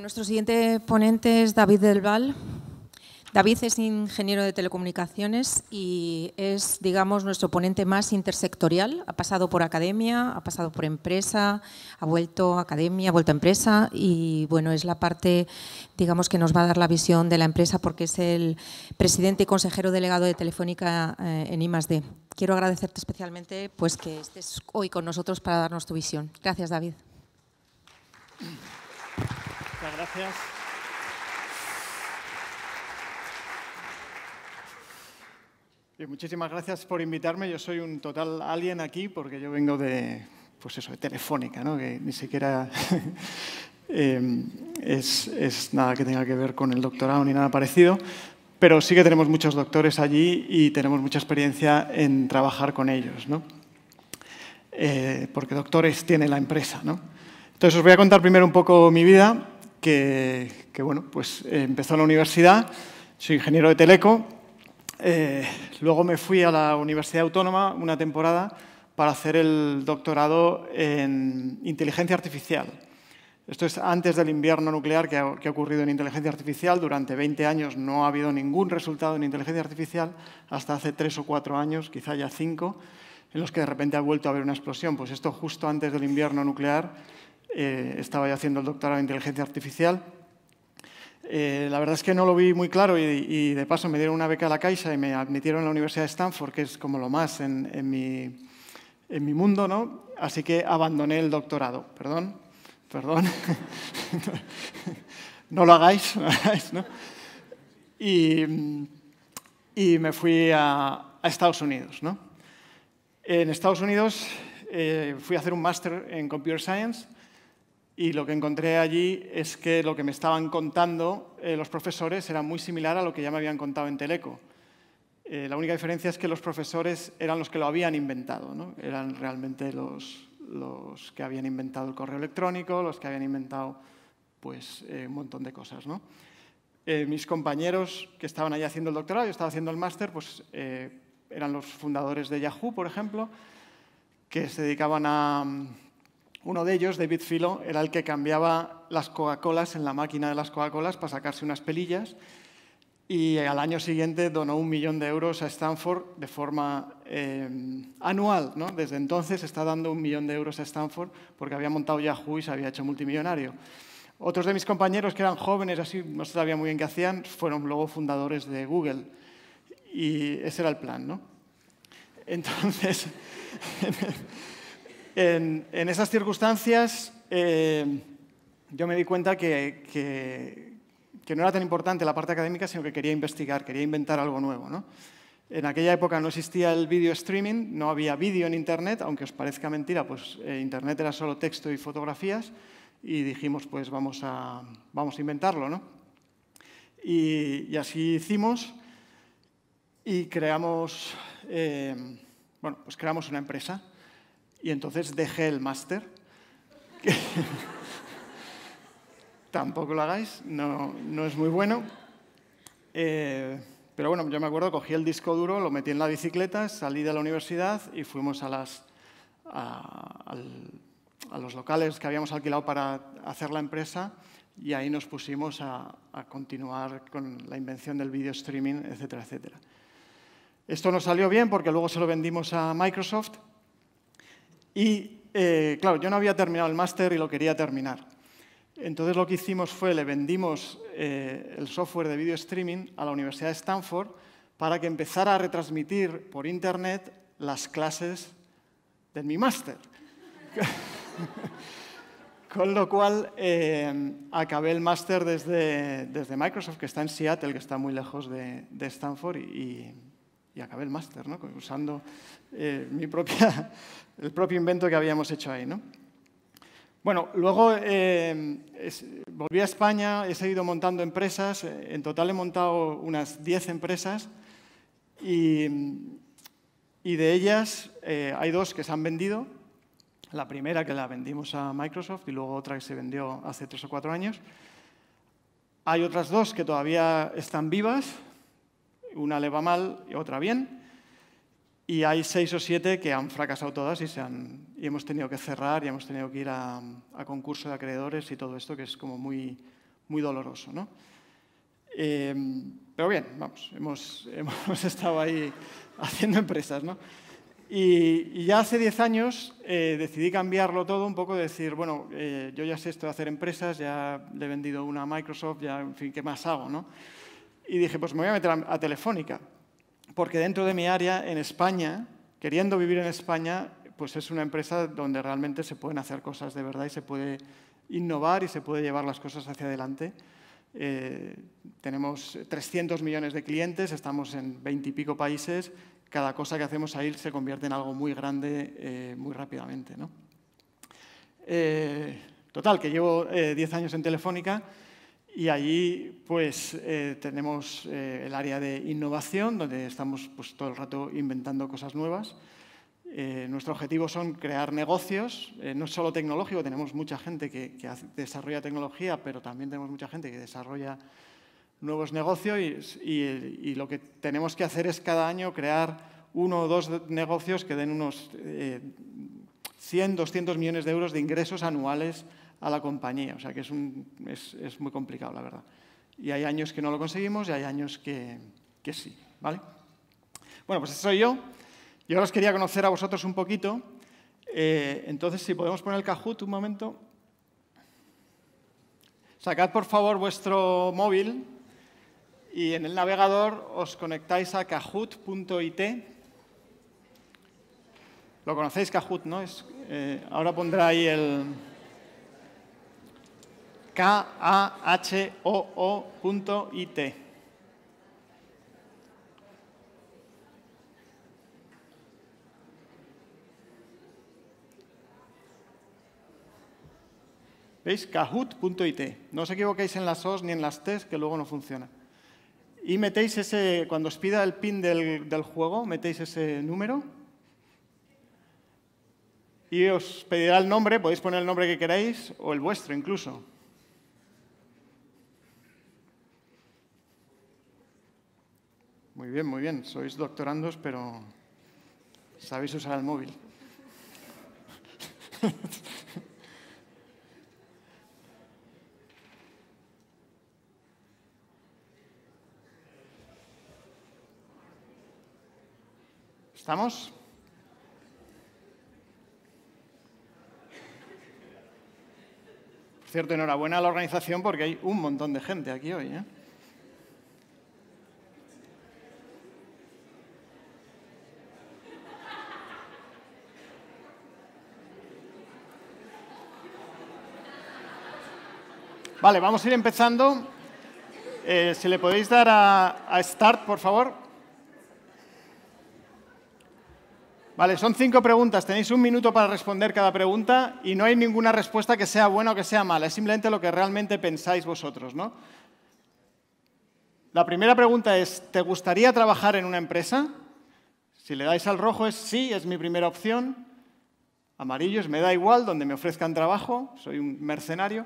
nuestro siguiente ponente es David Del David es ingeniero de telecomunicaciones y es, digamos, nuestro ponente más intersectorial. Ha pasado por academia, ha pasado por empresa, ha vuelto a academia, ha vuelto a empresa y, bueno, es la parte, digamos, que nos va a dar la visión de la empresa porque es el presidente y consejero delegado de Telefónica eh, en I+.D. Quiero agradecerte especialmente pues, que estés hoy con nosotros para darnos tu visión. Gracias, David. Muchas gracias. muchísimas gracias por invitarme. Yo soy un total alien aquí porque yo vengo de, pues eso, de Telefónica, que ni siquiera em, es, nada que tenga que ver con el doctorado ni nada parecido pero sí que tenemos muchos doctores allí y tenemos mucha experiencia en trabajar con ellos, eh, porque doctores tiene la empresa. Entonces os voy a contar primero un poco mi vida que, bueno, pues eh, empezó en la universidad, soy ingeniero de teleco, eh, luego me fui a la Universidad Autónoma una temporada para hacer el doctorado en inteligencia artificial. Esto es antes del invierno nuclear que ha, que ha, ocurrido en inteligencia artificial. Durante 20 años no ha habido ningún resultado en inteligencia artificial, hasta hace 3 o 4 años, quizá ya 5, en los que de repente ha vuelto a haber una explosión. Pues esto justo antes del invierno nuclear eh, estaba ya haciendo el doctorado en inteligencia artificial. Eh, la verdad es que no lo vi muy claro y, de paso me dieron una beca a la Caixa y me admitieron en la Universidad de Stanford, que es como lo más en, mi, en mi, mundo, ¿no? Así que abandoné el doctorado. Perdón, perdón. no lo hagáis, no Y, y me fui a, a, Estados Unidos, ¿no? En Estados Unidos eh, fui a hacer un máster en Computer Science y lo que encontré allí es que lo que me estaban contando eh, los profesores era muy similar a lo que ya me habían contado en Teleco. Eh, la única diferencia es que los profesores eran los que lo habían inventado, ¿no? eran realmente los, los, que habían inventado el correo electrónico, los que habían inventado pues, eh, un montón de cosas. mis compañeros que estaban allí haciendo el doctorado, yo estaba haciendo el máster, pues eran los fundadores de Yahoo, por ejemplo, que se dedicaban a uno de ellos, David Filo, era el que cambiaba las Coca-Colas en la máquina de las Coca-Colas para sacarse unas pelillas y al año siguiente donó un millón de euros a Stanford de forma eh, anual. Desde entonces está dando un millón de euros a Stanford porque había montado Yahoo y se había hecho multimillonario. Otros de mis compañeros que eran jóvenes, así no sabía muy bien qué hacían, fueron luego fundadores de Google. Y ese era el plan, ¿no? Entonces, en, esas circunstancias eh, yo me di cuenta que, no era tan importante la parte académica, sino que quería investigar, quería inventar algo nuevo. En aquella época no existía el video streaming, no había vídeo en Internet, aunque os parezca mentira, pues eh, Internet era solo texto y fotografías, y dijimos, pues vamos a, vamos a inventarlo. Y, así hicimos y creamos, eh, pues creamos una empresa y entonces dejé el máster. Tampoco lo hagáis, no, es muy bueno. Eh, pero bueno, yo me acuerdo, cogí el disco duro, lo metí en la bicicleta, salí de la universidad y fuimos a, los locales que habíamos alquilado para hacer la empresa y ahí nos pusimos a, continuar con la invención del video streaming, etcétera, etcétera. Esto nos salió bien porque luego se lo vendimos a Microsoft y eh, claro, yo no había terminado el máster y lo quería terminar. Entonces lo que hicimos fue le vendimos eh, el software de video streaming a la Universidad de Stanford para que empezara a retransmitir por internet las clases de mi máster. Con lo cual eh, acabé el máster desde, desde, Microsoft, que está en Seattle, que está muy lejos de, de Stanford, y y acabé el máster, ¿no? usando eh, mi propia, el propio invento que habíamos hecho ahí. ¿no? Bueno, luego eh, volví a España, he seguido montando empresas, eh, en total he montado unas 10 empresas y, de ellas hay dos que se han vendido. La primera que la vendimos a Microsoft y luego otra que se vendió hace tres o cuatro años. Hay otras dos que todavía están vivas, una le va mal y otra bien. Y hay seis o siete que han fracasado todas y, se han, y hemos tenido que cerrar y hemos tenido que ir a, concurso de acreedores y todo esto, que es como muy, muy doloroso. ¿no? Eh, pero bien, vamos, hemos, estado ahí haciendo empresas. ¿no? Y, ya hace diez años eh, decidí cambiarlo todo un poco, decir, bueno, eh, yo ya sé esto de hacer empresas, ya le he vendido una a Microsoft, ya, en fin, ¿qué más hago? ¿no? y dije, pues me voy a meter a, Telefónica, porque dentro de mi área, en España, queriendo vivir en España, pues es una empresa donde realmente se pueden hacer cosas de verdad y se puede innovar y se puede llevar las cosas hacia adelante. Eh, tenemos 300 millones de clientes, estamos en 20 y pico países, cada cosa que hacemos ahí se convierte en algo muy grande eh, muy rápidamente. Eh, total, que llevo 10 años en Telefónica y allí pues, eh, tenemos eh, el área de innovación, donde estamos pues, todo el rato inventando cosas nuevas. Eh, nuestro objetivo son crear negocios, no solo tecnológico, tenemos mucha gente que, desarrolla tecnología, pero también tenemos mucha gente que desarrolla nuevos negocios y, lo que tenemos que hacer es cada año crear uno o dos negocios que den unos 100, 200 millones de euros de ingresos anuales a la compañía. O sea que es, es, muy complicado, la verdad. Y hay años que no lo conseguimos y hay años que, que sí, ¿vale? Bueno, pues eso soy yo. Yo os quería conocer a vosotros un poquito. Eh, entonces, si podemos poner el cajut, un momento. Sacad, por favor, vuestro móvil y en el navegador os conectáis a kahoot.it. Lo conocéis, Kahoot, ¿no? Eh, ahora pondré ahí el... K-A-H-O-O.it. ¿Veis? Kahoot.it. No os equivoquéis en las os ni en las t's, que luego no funciona. Y metéis ese, cuando os pida el pin del, del juego, metéis ese número. Y os pedirá el nombre, podéis poner el nombre que queráis o el vuestro incluso. Muy bien, muy bien. Sois doctorandos, pero sabéis usar el móvil. ¿Estamos? cierto, enhorabuena a la organización porque hay un montón de gente aquí hoy. ¿eh? Vale, vamos a ir empezando. Eh, si le podéis dar a, a, Start, por favor. Vale, son cinco preguntas. Tenéis un minuto para responder cada pregunta y no hay ninguna respuesta que sea buena o que sea mala. Es simplemente lo que realmente pensáis vosotros, ¿no? La primera pregunta es, ¿te gustaría trabajar en una empresa? Si le dais al rojo es sí, es mi primera opción. Amarillo es me da igual, donde me ofrezcan trabajo, soy un mercenario.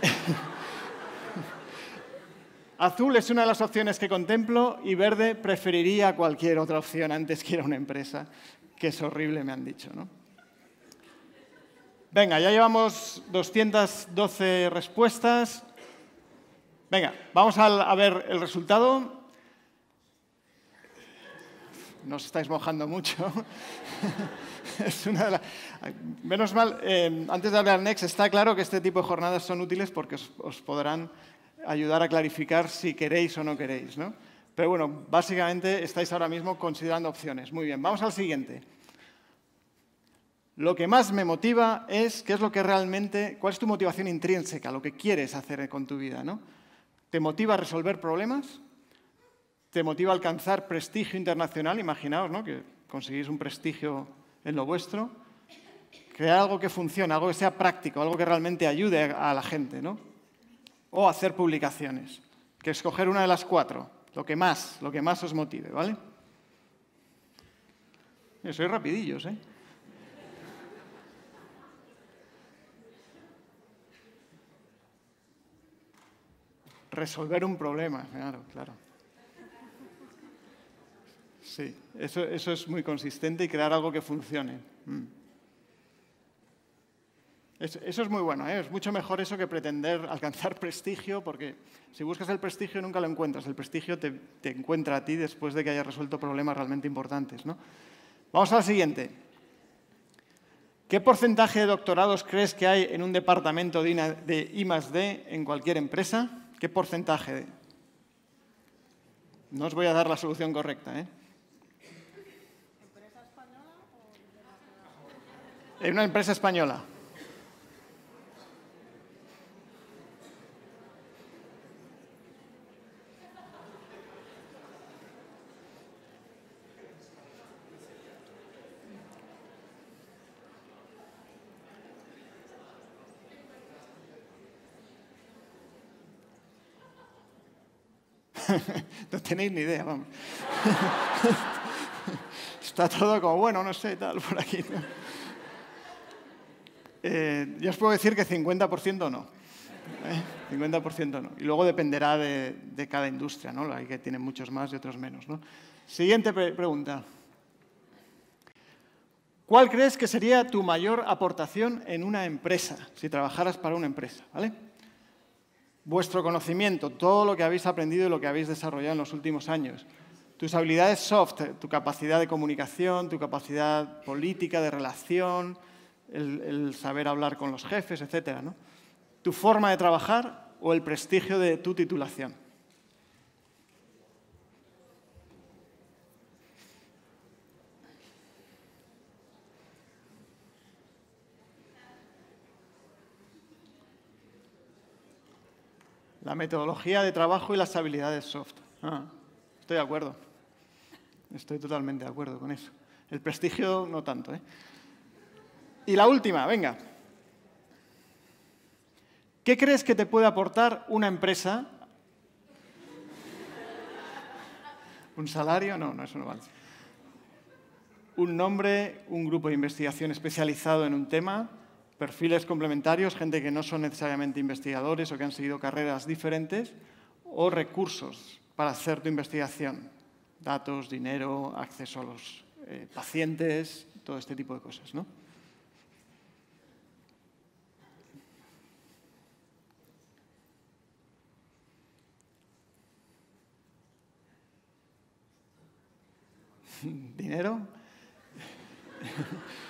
Azul es una de las opciones que contemplo y verde preferiría cualquier otra opción antes que ir a una empresa, que es horrible, me han dicho. ¿no? Venga, ya llevamos 212 respuestas. Venga, vamos a ver el resultado. Nos estáis mojando mucho. es una de las... Menos mal, eh, antes de hablar Next, está claro que este tipo de jornadas son útiles porque os, podrán ayudar a clarificar si queréis o no queréis. ¿no? Pero bueno, básicamente estáis ahora mismo considerando opciones. Muy bien, vamos al siguiente. Lo que más me motiva es qué es lo que realmente, cuál es tu motivación intrínseca, lo que quieres hacer con tu vida. ¿no? ¿Te motiva a resolver problemas? ¿Te motiva a alcanzar prestigio internacional? Imaginaos ¿no? que conseguís un prestigio en lo vuestro crear algo que funcione, algo que sea práctico, algo que realmente ayude a la gente, ¿no? O hacer publicaciones, que escoger una de las cuatro, lo que más, lo que más os motive, ¿vale? Eh, soy rapidillos, ¿eh? Resolver un problema, claro, claro. Sí, eso, eso es muy consistente y crear algo que funcione. Mm. Eso es muy bueno, ¿eh? es mucho mejor eso que pretender alcanzar prestigio, porque si buscas el prestigio nunca lo encuentras, el prestigio te, encuentra a ti después de que hayas resuelto problemas realmente importantes. ¿no? Vamos a la siguiente. ¿Qué porcentaje de doctorados crees que hay en un departamento de, I más +D en cualquier empresa? ¿Qué porcentaje? De? No os voy a dar la solución correcta. ¿eh? ¿Empresa española o... En una empresa española. no tenéis ni idea, vamos. Está todo como, bueno, no sé, tal, por aquí. Eh, yo os puedo decir que 50% no. 50% ¿eh? no. Y luego dependerá de, cada industria, ¿no? Hay que tienen muchos más y otros menos, ¿no? Siguiente pregunta. ¿Cuál crees que sería tu mayor aportación en una empresa, si trabajaras para una empresa? ¿Vale? vuestro conocimiento, todo lo que habéis aprendido y lo que habéis desarrollado en los últimos años. Tus habilidades soft, eh, tu capacidad de comunicación, tu capacidad política, de relación, el, saber hablar con los jefes, etc. Tu forma de trabajar o el prestigio de tu titulación. La metodología de trabajo y las habilidades soft. Ah, estoy de acuerdo. Estoy totalmente de acuerdo con eso. El prestigio no tanto. ¿eh? Y la última, venga. ¿Qué crees que te puede aportar una empresa? ¿Un salario? No, no, eso no vale. ¿Un nombre? ¿Un grupo de investigación especializado en un tema? perfiles complementarios, gente que no son necesariamente investigadores o que han seguido carreras diferentes, o recursos para hacer tu investigación, datos, dinero, acceso a los eh, pacientes, todo este tipo de cosas. ¿no? ¿Dinero?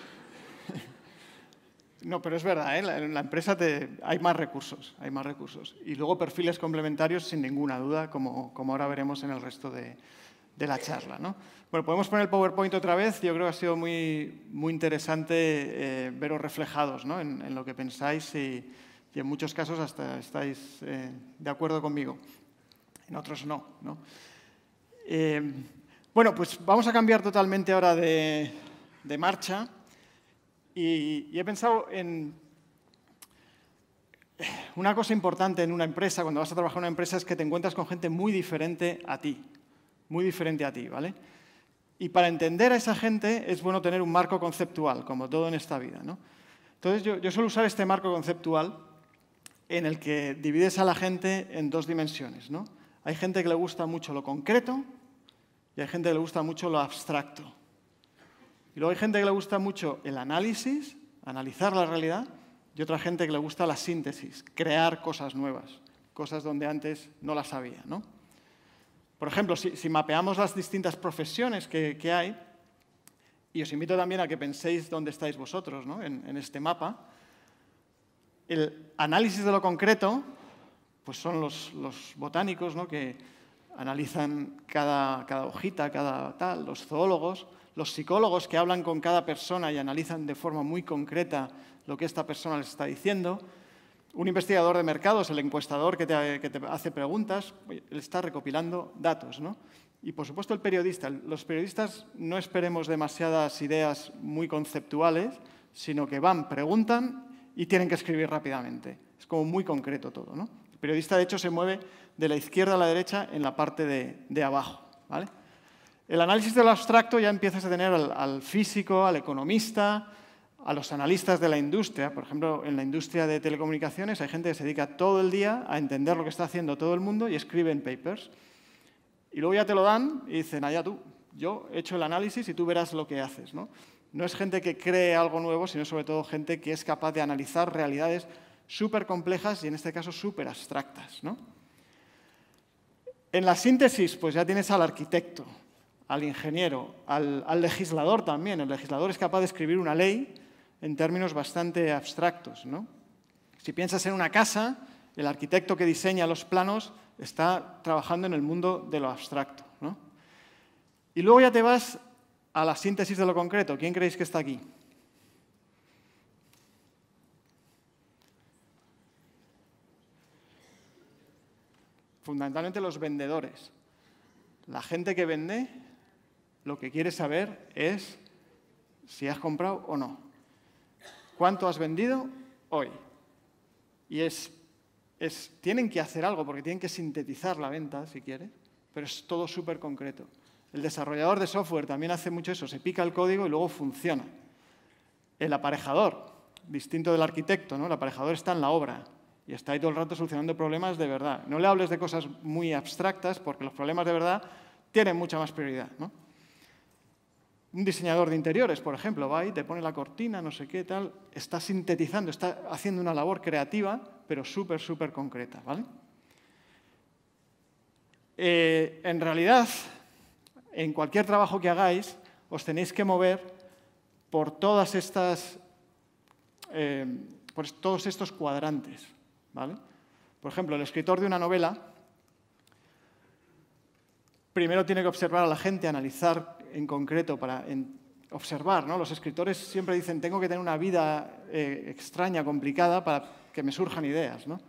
No, pero es verdad, ¿eh? en la empresa te, hay más recursos, hay más recursos. Y luego perfiles complementarios, sin ninguna duda, como, ahora veremos en el resto de, la charla. ¿no? Bueno, podemos poner el PowerPoint otra vez. Yo creo que ha sido muy, muy interesante eh, veros reflejados en, lo que pensáis y, en muchos casos hasta estáis eh, de acuerdo conmigo. En otros no. bueno, pues vamos a cambiar totalmente ahora de, de marcha. Y, he pensado en una cosa importante en una empresa, cuando vas a trabajar en una empresa, es que te encuentras con gente muy diferente a ti, muy diferente a ti, ¿vale? Y para entender a esa gente es bueno tener un marco conceptual, como todo en esta vida, ¿no? Entonces yo, yo suelo usar este marco conceptual en el que divides a la gente en dos dimensiones, ¿no? Hay gente que le gusta mucho lo concreto y hay gente que le gusta mucho lo abstracto. Y luego hay gente que le gusta mucho el análisis, analizar la realidad, y otra gente que le gusta la síntesis, crear cosas nuevas, cosas donde antes no las había. Por ejemplo, si, mapeamos las distintas profesiones que, hay, y os invito también a que penséis dónde estáis vosotros ¿no? en, este mapa, el análisis de lo concreto, pues son los, botánicos ¿no? que analizan cada, cada, hojita, cada tal, los zoólogos, los psicólogos que hablan con cada persona y analizan de forma muy concreta lo que esta persona les está diciendo, un investigador de mercados, el encuestador que te, hace preguntas, está recopilando datos. ¿no? Y por supuesto el periodista. Los periodistas no esperemos demasiadas ideas muy conceptuales, sino que van, preguntan y tienen que escribir rápidamente. Es como muy concreto todo. ¿no? El periodista, de hecho, se mueve de la izquierda a la derecha en la parte de, de abajo. ¿vale? El análisis de lo abstracto ya empiezas a tener al, físico, al economista, a los analistas de la industria. Por ejemplo, en la industria de telecomunicaciones hay gente que se dedica todo el día a entender lo que está haciendo todo el mundo y escriben papers. Y luego ya te lo dan y dicen, allá tú, yo he hecho el análisis y tú verás lo que haces. ¿no? es gente que cree algo nuevo, sino sobre todo gente que es capaz de analizar realidades súper complejas y en este caso súper abstractas. En la síntesis, pues ya tienes al arquitecto, al ingeniero, al, legislador también. El legislador es capaz de escribir una ley en términos bastante abstractos. Si piensas en una casa, el arquitecto que diseña los planos está trabajando en el mundo de lo abstracto. Y luego ya te vas a la síntesis de lo concreto. ¿Quién creéis que está aquí? Fundamentalmente los vendedores. La gente que vende lo que quiere saber es si has comprado o no. ¿Cuánto has vendido hoy? Y es, tienen que hacer algo porque tienen que sintetizar la venta, si quieres, pero es todo súper concreto. El desarrollador de software también hace mucho eso, se pica el código y luego funciona. El aparejador, distinto del arquitecto, ¿no? el aparejador está en la obra, y está ahí todo el rato solucionando problemas de verdad. No le hables de cosas muy abstractas porque los problemas de verdad tienen mucha más prioridad. ¿no? Un diseñador de interiores, por ejemplo, va y te pone la cortina, no sé qué, tal, está sintetizando, está haciendo una labor creativa, pero súper, súper concreta, ¿vale? Eh, en realidad, en cualquier trabajo que hagáis, os tenéis que mover por todas estas, eh, por todos estos cuadrantes, ¿vale? Por ejemplo, el escritor de una novela primero tiene que observar a la gente, analizar en concreto para observar. ¿no? Los escritores siempre dicen, tengo que tener una vida eh, extraña, complicada, para que me surjan ideas. ¿no?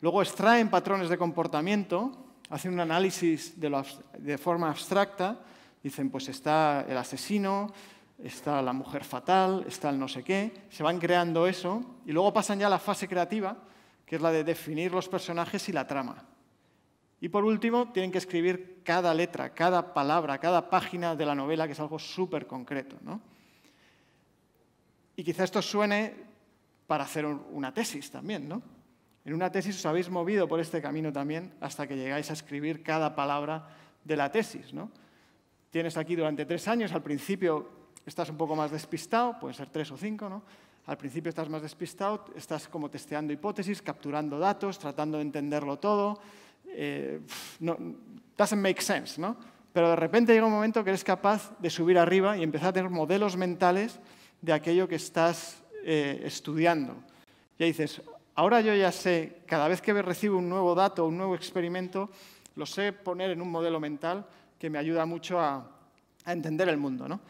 Luego extraen patrones de comportamiento, hacen un análisis de, de forma abstracta, dicen, pues está el asesino, está la mujer fatal, está el no sé qué, se van creando eso y luego pasan ya a la fase creativa, que es la de definir los personajes y la trama. Y por último, tienen que escribir cada letra, cada palabra, cada página de la novela, que es algo súper concreto. ¿no? Y quizá esto suene para hacer una tesis también, ¿no? En una tesis os habéis movido por este camino también hasta que llegáis a escribir cada palabra de la tesis, ¿no? Tienes aquí durante tres años, al principio estás un poco más despistado, pueden ser tres o cinco, ¿no? Al principio estás más despistado, estás como testeando hipótesis, capturando datos, tratando de entenderlo todo, eh, no, doesn't make sense, ¿no? Pero de repente llega un momento que eres capaz de subir arriba y empezar a tener modelos mentales de aquello que estás eh, estudiando. Y dices, ahora yo ya sé, cada vez que recibo un nuevo dato, un nuevo experimento, lo sé poner en un modelo mental que me ayuda mucho a, a entender el mundo, ¿no?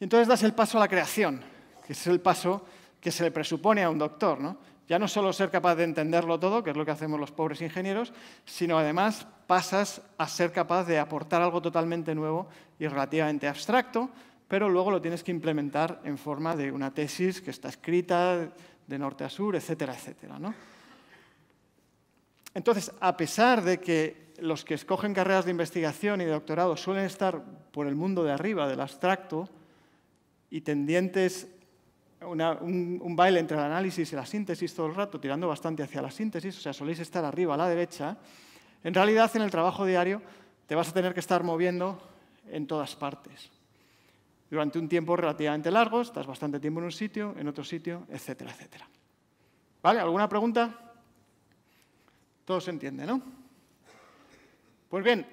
Y entonces das el paso a la creación, que es el paso que se le presupone a un doctor, ¿no? Ya no solo ser capaz de entenderlo todo, que es lo que hacemos los pobres ingenieros, sino además pasas a ser capaz de aportar algo totalmente nuevo y relativamente abstracto, pero luego lo tienes que implementar en forma de una tesis que está escrita de norte a sur, etcétera, etcétera. Entonces, a pesar de que los que escogen carreras de investigación y de doctorado suelen estar por el mundo de arriba, del abstracto, y tendientes un, baile entre el análisis y la síntesis todo el rato, tirando bastante hacia la síntesis, o sea, soléis estar arriba a la derecha, en realidad en el trabajo diario te vas a tener que estar moviendo en todas partes. Durante un tiempo relativamente largo, estás bastante tiempo en un sitio, en otro sitio, etcétera, etcétera. ¿Vale? ¿Alguna pregunta? Todo se entiende, ¿no? Pues bien,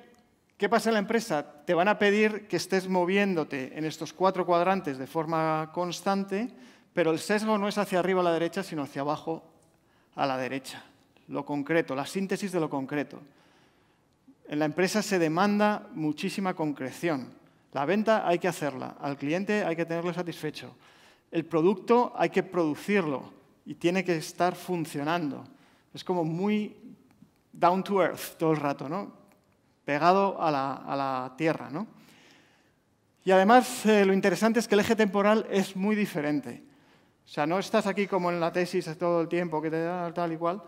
¿qué pasa en la empresa? Te van a pedir que estés moviéndote en estos cuatro cuadrantes de forma constante pero el sesgo no es hacia arriba a la derecha, sino hacia abajo a la derecha. Lo concreto, la síntesis de lo concreto. En la empresa se demanda muchísima concreción. La venta hay que hacerla, al cliente hay que tenerlo satisfecho. El producto hay que producirlo y tiene que estar funcionando. Es como muy down to earth todo el rato, ¿no? Pegado a la, tierra, ¿no? Y además eh, lo interesante es que el eje temporal es muy diferente. O sea, no estás aquí como en la tesis todo el tiempo que te da tal y cual,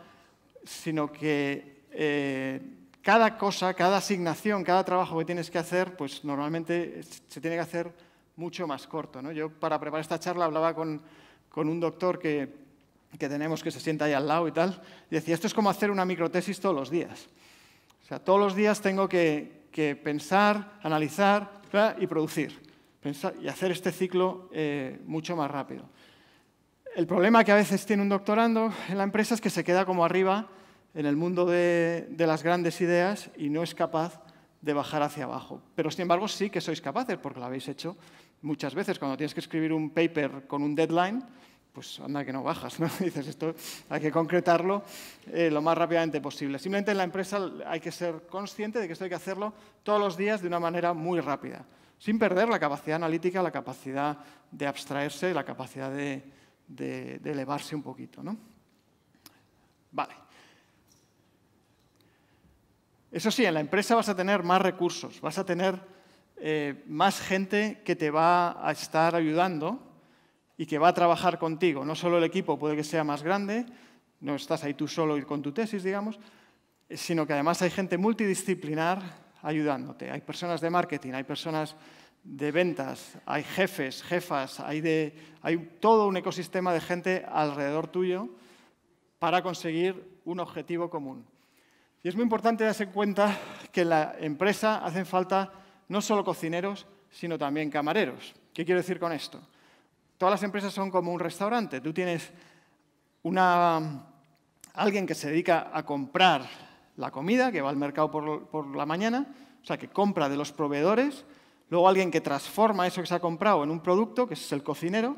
sino que eh, cada cosa, cada asignación, cada trabajo que tienes que hacer, pues normalmente se tiene que hacer mucho más corto. Yo para preparar esta charla hablaba con, un doctor que, tenemos que se sienta ahí al lado y tal, y decía, esto es como hacer una microtesis todos los días. O sea, todos los días tengo que, pensar, analizar y producir. Pensar, y hacer este ciclo eh, mucho más rápido. El problema que a veces tiene un doctorando en la empresa es que se queda como arriba en el mundo de, las grandes ideas y no es capaz de bajar hacia abajo. Pero sin embargo sí que sois capaces, porque lo habéis hecho muchas veces. Cuando tienes que escribir un paper con un deadline, pues anda que no bajas, ¿no? Dices, esto hay que concretarlo eh, lo más rápidamente posible. Simplemente en la empresa hay que ser consciente de que esto hay que hacerlo todos los días de una manera muy rápida, sin perder la capacidad analítica, la capacidad de abstraerse, la capacidad de, de, elevarse un poquito. ¿no? Vale. Eso sí, en la empresa vas a tener más recursos, vas a tener eh, más gente que te va a estar ayudando y que va a trabajar contigo. No solo el equipo puede que sea más grande, no estás ahí tú solo y con tu tesis, digamos, sino que además hay gente multidisciplinar ayudándote. Hay personas de marketing, hay personas de ventas, hay jefes, jefas, hay, todo un ecosistema de gente alrededor tuyo para conseguir un objetivo común. Y es muy importante darse cuenta que en la empresa hacen falta no solo cocineros, sino también camareros. ¿Qué quiero decir con esto? Todas las empresas son como un restaurante. Tú tienes alguien que se dedica a comprar la comida, que va al mercado por, por la mañana, o sea, que compra de los proveedores, Luego alguien que transforma eso que se ha comprado en un producto, que es el cocinero,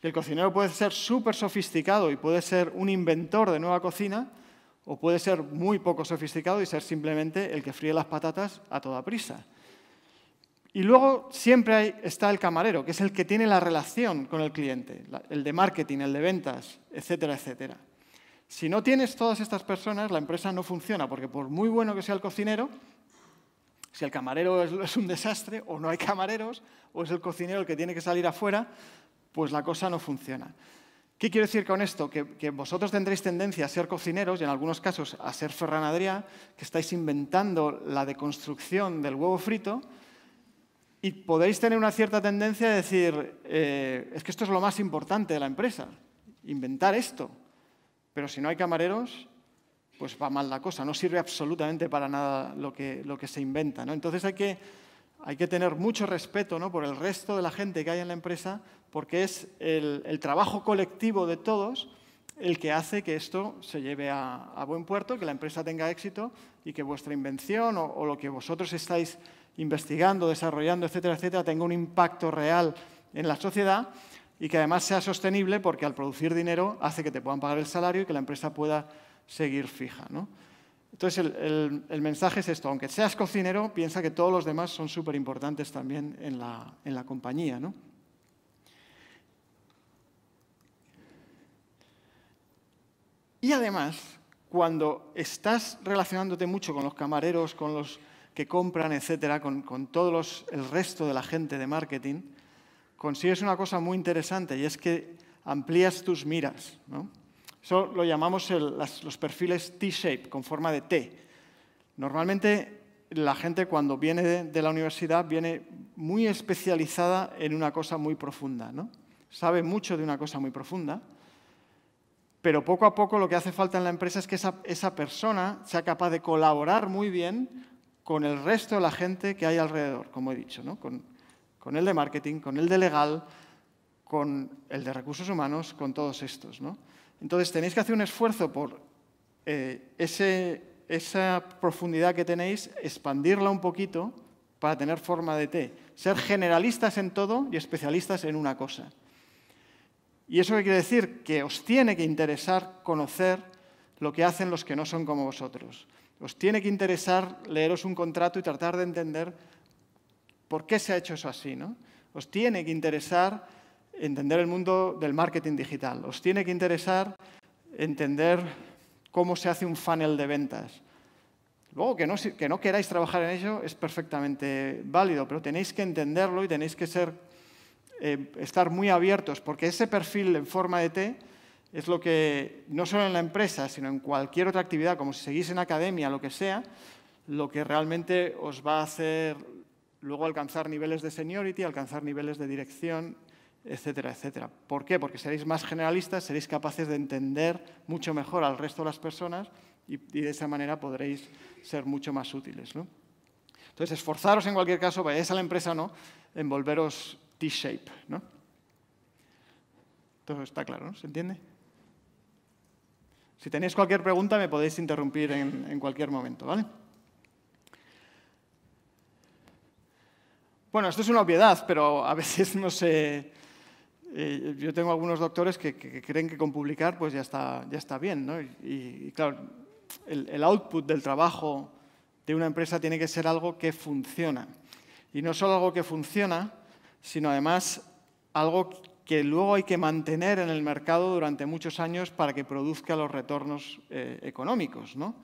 el cocinero puede ser súper sofisticado y puede ser un inventor de nueva cocina, o puede ser muy poco sofisticado y ser simplemente el que fríe las patatas a toda prisa. Y luego siempre está el camarero, que es el que tiene la relación con el cliente, el de marketing, el de ventas, etcétera, etcétera. Si no tienes todas estas personas, la empresa no funciona, porque por muy bueno que sea el cocinero, si el camarero es, un desastre o no hay camareros o es el cocinero el que tiene que salir afuera, pues la cosa no funciona. ¿Qué quiero decir con esto? Que, vosotros tendréis tendencia a ser cocineros y en algunos casos a ser ferranadría, que estáis inventando la deconstrucción del huevo frito y podéis tener una cierta tendencia a decir, eh, es que esto es lo más importante de la empresa, inventar esto. Pero si no hay camareros, pues va mal la cosa, no sirve absolutamente para nada lo que, lo que se inventa. ¿no? Entonces hay que, hay que tener mucho respeto ¿no? por el resto de la gente que hay en la empresa, porque es el, trabajo colectivo de todos el que hace que esto se lleve a, buen puerto, que la empresa tenga éxito y que vuestra invención o, o, lo que vosotros estáis investigando, desarrollando, etcétera, etcétera, tenga un impacto real en la sociedad y que además sea sostenible porque al producir dinero hace que te puedan pagar el salario y que la empresa pueda seguir fija. ¿no? Entonces el, mensaje es esto, aunque seas cocinero, piensa que todos los demás son súper importantes también en la, compañía. ¿no? Y además, cuando estás relacionándote mucho con los camareros, con los que compran, etcétera, con, con todo el resto de la gente de marketing, consigues una cosa muy interesante y es que amplías tus miras. ¿no? Eso lo llamamos los perfiles T-shape, con forma de T. Normalmente la gente cuando viene de, de, la universidad viene muy especializada en una cosa muy profunda, ¿no? Sabe mucho de una cosa muy profunda, pero poco a poco lo que hace falta en la empresa es que esa, persona sea capaz de colaborar muy bien con el resto de la gente que hay alrededor, como he dicho, ¿no? con, con el de marketing, con el de legal, con el de recursos humanos, con todos estos. ¿no? Entonces tenéis que hacer un esfuerzo por eh, esa profundidad que tenéis, expandirla un poquito para tener forma de T. Ser generalistas en todo y especialistas en una cosa. ¿Y eso qué quiere decir? Que os tiene que interesar conocer lo que hacen los que no son como vosotros. Os tiene que interesar leeros un contrato y tratar de entender por qué se ha hecho eso así. ¿no? Os tiene que interesar entender el mundo del marketing digital, os tiene que interesar entender cómo se hace un funnel de ventas. Luego, que no, que no queráis trabajar en ello es perfectamente válido, pero tenéis que entenderlo y tenéis que ser, eh, estar muy abiertos, porque ese perfil en forma de T es lo que, no solo en la empresa, sino en cualquier otra actividad, como si seguís en academia, lo que sea, lo que realmente os va a hacer luego alcanzar niveles de seniority, alcanzar niveles de dirección etcétera, etcétera. ¿Por qué? Porque seréis más generalistas, seréis capaces de entender mucho mejor al resto de las personas y, de esa manera podréis ser mucho más útiles. ¿no? Entonces, esforzaros en cualquier caso, vayáis a la empresa no, en volveros T-shape. ¿no? Todo está claro, ¿no? ¿Se entiende? Si tenéis cualquier pregunta, me podéis interrumpir en, en cualquier momento, ¿vale? Bueno, esto es una obviedad, pero a veces no se... Eh, yo tengo algunos doctores que, creen que con publicar pues ya está, ya está bien, ¿no? Y, claro, el, output del trabajo de una empresa tiene que ser algo que funciona. Y no solo algo que funciona, sino además algo que luego hay que mantener en el mercado durante muchos años para que produzca los retornos eh, económicos, ¿no?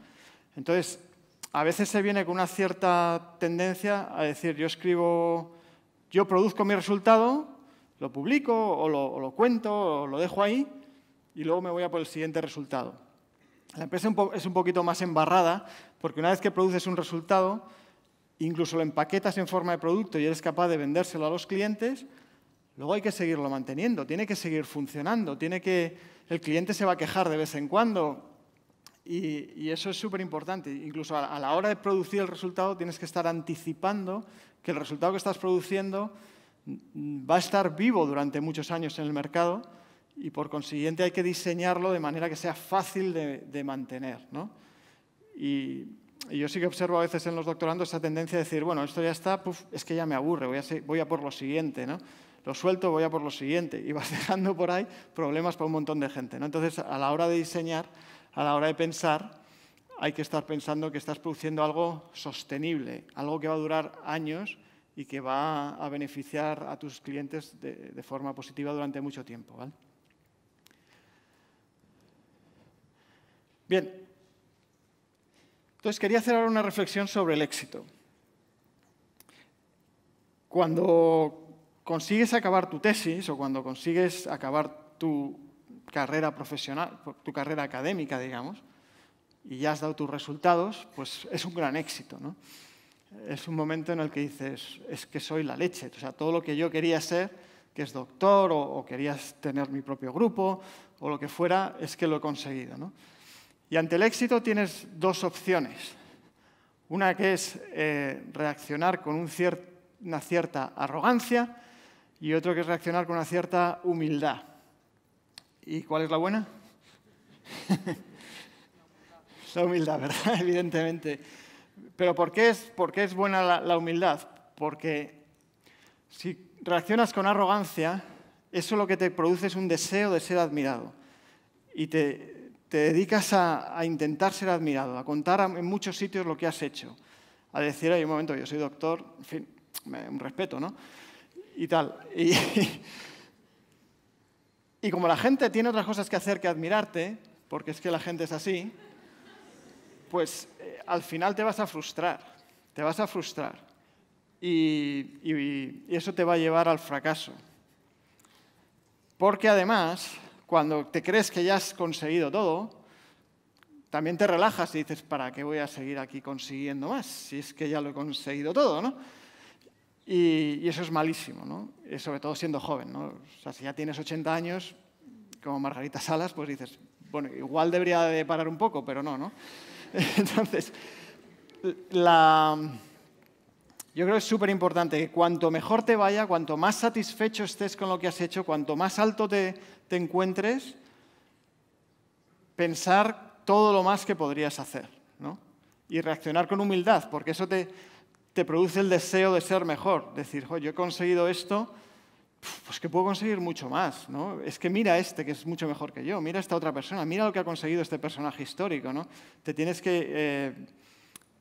Entonces, a veces se viene con una cierta tendencia a decir, yo escribo, yo produzco mi resultado, lo publico o lo, cuento o lo dejo ahí y luego me voy a por el siguiente resultado. La empresa es un poquito más embarrada porque una vez que produces un resultado, incluso lo empaquetas en forma de producto y eres capaz de vendérselo a los clientes, luego hay que seguirlo manteniendo, tiene que seguir funcionando, tiene que el cliente se va a quejar de vez en cuando y, eso es súper importante. Incluso a la hora de producir el resultado tienes que estar anticipando que el resultado que estás produciendo va a estar vivo durante muchos años en el mercado y por consiguiente hay que diseñarlo de manera que sea fácil de, mantener. Y, yo sí que observo a veces en los doctorandos esa tendencia de decir, bueno, esto ya está, es que ya me aburre, voy a, por lo siguiente, lo suelto, voy a por lo siguiente. Y vas dejando por ahí problemas para un montón de gente. ¿no? Entonces, a la hora de diseñar, a la hora de pensar, hay que estar pensando que estás produciendo algo sostenible, algo que va a durar años y que va a beneficiar a tus clientes de, forma positiva durante mucho tiempo. ¿vale? Bien, entonces quería hacer ahora una reflexión sobre el éxito. Cuando consigues acabar tu tesis o cuando consigues acabar tu carrera profesional, tu carrera académica, digamos, y ya has dado tus resultados, pues es un gran éxito, ¿no? es un momento en el que dices, es que soy la leche. O sea, todo lo que yo quería ser, que es doctor o, querías tener mi propio grupo o lo que fuera, es que lo he conseguido. Y ante el éxito tienes dos opciones. Una que es eh, reaccionar con una cierta arrogancia y otra que es reaccionar con una cierta humildad. ¿Y cuál es la buena? la humildad, ¿verdad? Evidentemente. Pero ¿por qué es, buena la, humildad? Porque si reaccionas con arrogancia, eso lo que te produce es un deseo de ser admirado. Y te, dedicas a, intentar ser admirado, a contar en muchos sitios lo que has hecho, a decir, hay un momento, yo soy doctor, en fin, un respeto, ¿no? Y tal. y como la gente tiene otras cosas que hacer que admirarte, porque es que la gente es así, pues eh, al final te vas a frustrar, te vas a frustrar y, eso te va a llevar al fracaso. Porque además, cuando te crees que ya has conseguido todo, también te relajas y dices, ¿para qué voy a seguir aquí consiguiendo más? Si es que ya lo he conseguido todo, ¿no? Y, eso es malísimo, ¿no? sobre todo siendo joven, ¿no? O sea, si ya tienes 80 años, como Margarita Salas, pues dices, bueno, igual debería de parar un poco, pero no, ¿no? Entonces, yo creo que es súper importante que cuanto mejor te vaya, cuanto más satisfecho estés con lo que has hecho, cuanto más alto te, encuentres, pensar todo lo más que podrías hacer ¿no? y reaccionar con humildad, porque eso te, produce el deseo de ser mejor, decir, yo he conseguido esto, pues que puedo conseguir mucho más, Es que mira este que es mucho mejor que yo, mira esta otra persona, mira lo que ha conseguido este personaje histórico, ¿no? Te tienes que, eh,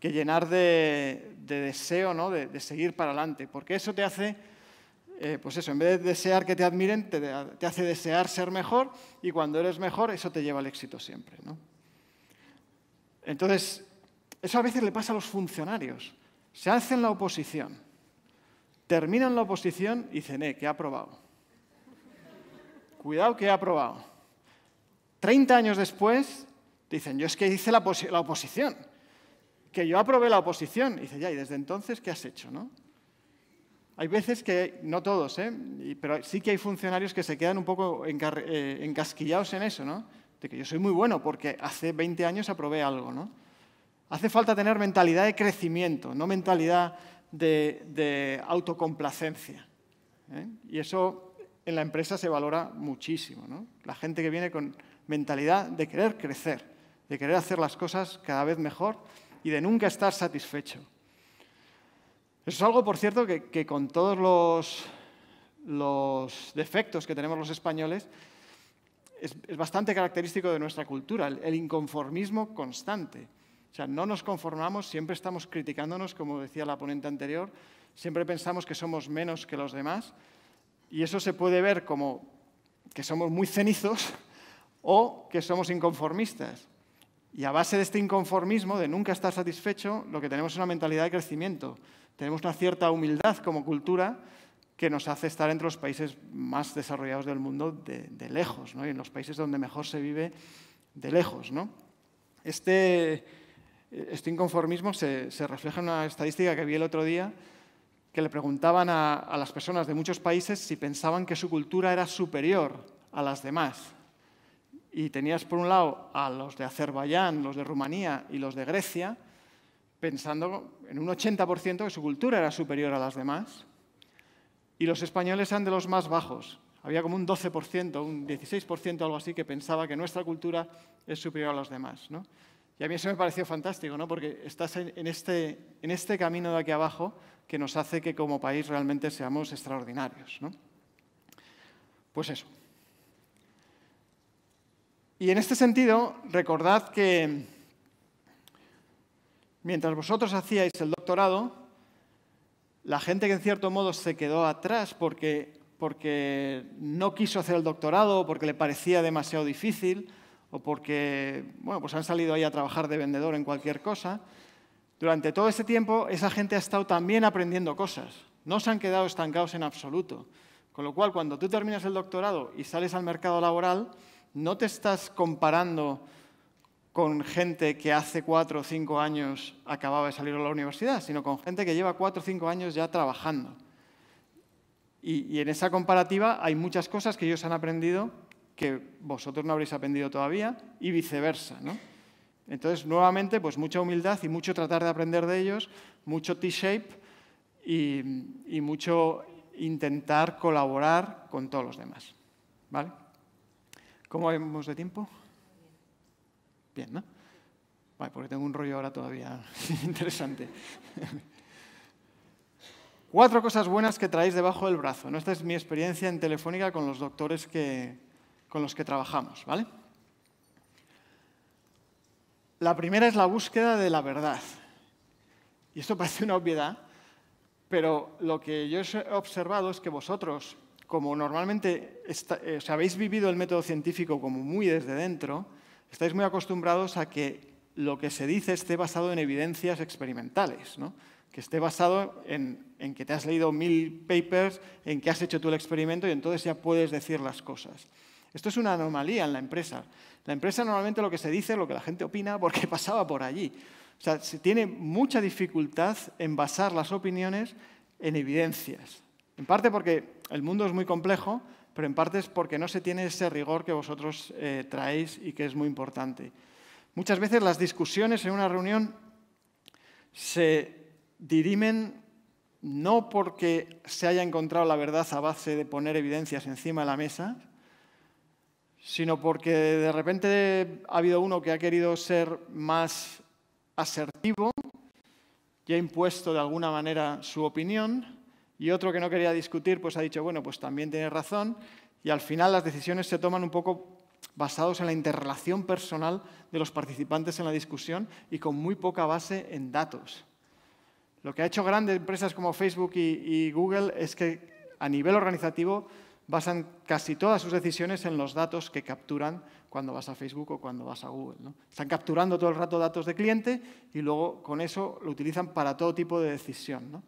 llenar de, deseo, ¿no? de, seguir para adelante, porque eso te hace, eh, pues eso, en vez de desear que te admiren, te, hace desear ser mejor y cuando eres mejor eso te lleva al éxito siempre, Entonces, eso a veces le pasa a los funcionarios, se hacen la oposición terminan la oposición y dicen, eh, que ha aprobado. Cuidado que ha aprobado. Treinta años después, dicen, yo es que hice la, oposición, que yo aprobé la oposición. Y dice, ya, ¿y desde entonces qué has hecho? ¿no? Hay veces que, no todos, ¿eh? pero sí que hay funcionarios que se quedan un poco eh, encasquillados en eso, ¿no? de que yo soy muy bueno porque hace 20 años aprobé algo. ¿no? Hace falta tener mentalidad de crecimiento, no mentalidad de, autocomplacencia. ¿eh? Y eso en la empresa se valora muchísimo. La gente que viene con mentalidad de querer crecer, de querer hacer las cosas cada vez mejor y de nunca estar satisfecho. Eso es algo, por cierto, que, con todos los, defectos que tenemos los españoles, es, bastante característico de nuestra cultura, el inconformismo constante. O sea, no nos conformamos, siempre estamos criticándonos, como decía la ponente anterior, siempre pensamos que somos menos que los demás y eso se puede ver como que somos muy cenizos o que somos inconformistas. Y a base de este inconformismo, de nunca estar satisfecho, lo que tenemos es una mentalidad de crecimiento. Tenemos una cierta humildad como cultura que nos hace estar entre los países más desarrollados del mundo de, lejos, ¿no? y en los países donde mejor se vive de lejos. ¿no? Este, este inconformismo se, refleja en una estadística que vi el otro día, que le preguntaban a, las personas de muchos países si pensaban que su cultura era superior a las demás. Y tenías por un lado a los de Azerbaiyán, los de Rumanía y los de Grecia, pensando en un 80% que su cultura era superior a las demás. Y los españoles eran de los más bajos. Había como un 12%, un 16%, algo así, que pensaba que nuestra cultura es superior a las demás. Y a mí eso me pareció fantástico, ¿no? porque estás este, en este, camino de aquí abajo que nos hace que como país realmente seamos extraordinarios. ¿no? Pues eso. Y en este sentido, recordad que mientras vosotros hacíais el doctorado, la gente que en cierto modo se quedó atrás porque, porque no quiso hacer el doctorado, porque le parecía demasiado difícil, o porque pues han salido ahí a trabajar de vendedor en cualquier cosa. Durante todo ese tiempo, esa gente ha estado también aprendiendo cosas. No se han quedado estancados en absoluto. Con lo cual, cuando tú terminas el doctorado y sales al mercado laboral, no te estás comparando con gente que hace cuatro o cinco años acababa de salir de la universidad, sino con gente que lleva cuatro o cinco años ya trabajando. y en esa comparativa hay muchas cosas que ellos han aprendido que vosotros no habréis aprendido todavía y viceversa. Entonces, nuevamente, pues mucha humildad y mucho tratar de aprender de ellos, mucho T-shape y, mucho intentar colaborar con todos los demás. ¿Vale? ¿Cómo vemos de tiempo? Bien, ¿no? Vale, porque tengo un rollo ahora todavía interesante. Cuatro cosas buenas que traéis debajo del brazo. ¿no? Esta es mi experiencia en Telefónica con los doctores que, con los que trabajamos, ¿vale? La primera es la búsqueda de la verdad. Y esto parece una obviedad, pero lo que yo he observado es que vosotros, como normalmente eh, habéis vivido el método científico como muy desde dentro, estáis muy acostumbrados a que lo que se dice esté basado en evidencias experimentales, que esté basado en, en, que te has leído mil papers, en que has hecho tú el experimento y entonces ya puedes decir las cosas. Esto es una anomalía en la empresa. La empresa normalmente lo que se dice, lo que la gente opina, porque pasaba por allí. O sea, se tiene mucha dificultad en basar las opiniones en evidencias. En parte porque el mundo es muy complejo, pero en parte es porque no se tiene ese rigor que vosotros eh, traéis y que es muy importante. Muchas veces las discusiones en una reunión se dirimen no porque se haya encontrado la verdad a base de poner evidencias encima de la mesa, sino porque de repente ha habido uno que ha querido ser más asertivo y ha impuesto de alguna manera su opinión, y otro que no quería discutir, pues ha dicho, bueno, pues también tiene razón, y al final las decisiones se toman un poco basados en la interrelación personal de los participantes en la discusión y con muy poca base en datos. Lo que ha hecho grandes empresas como Facebook y Google es que a nivel organizativo basan casi todas sus decisiones en los datos que capturan cuando vas a Facebook o cuando vas a Google. Están capturando todo el rato datos de cliente y luego con eso lo utilizan para todo tipo de decisión.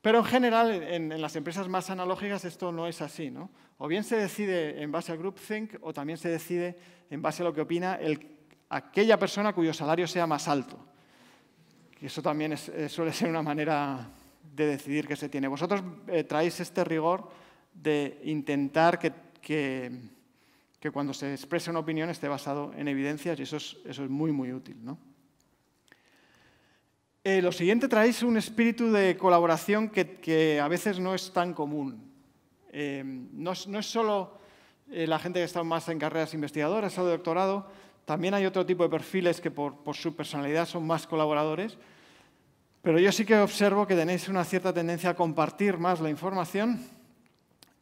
Pero en general, en, las empresas más analógicas esto no es así. O bien se decide en base a groupthink o también se decide en base a lo que opina aquella persona cuyo salario sea más alto. Y eso también eh, suele ser una manera de decidir que se tiene. Vosotros eh, traéis este rigor de intentar que, cuando se exprese una opinión esté basado en evidencias y eso es, muy, muy útil. ¿no? Eh, lo siguiente, traéis un espíritu de colaboración que, a veces no es tan común. Eh, no, es solo eh, la gente que está más en carreras investigadoras o de doctorado, también hay otro tipo de perfiles que por, su personalidad son más colaboradores, pero yo sí que observo que tenéis una cierta tendencia a compartir más la información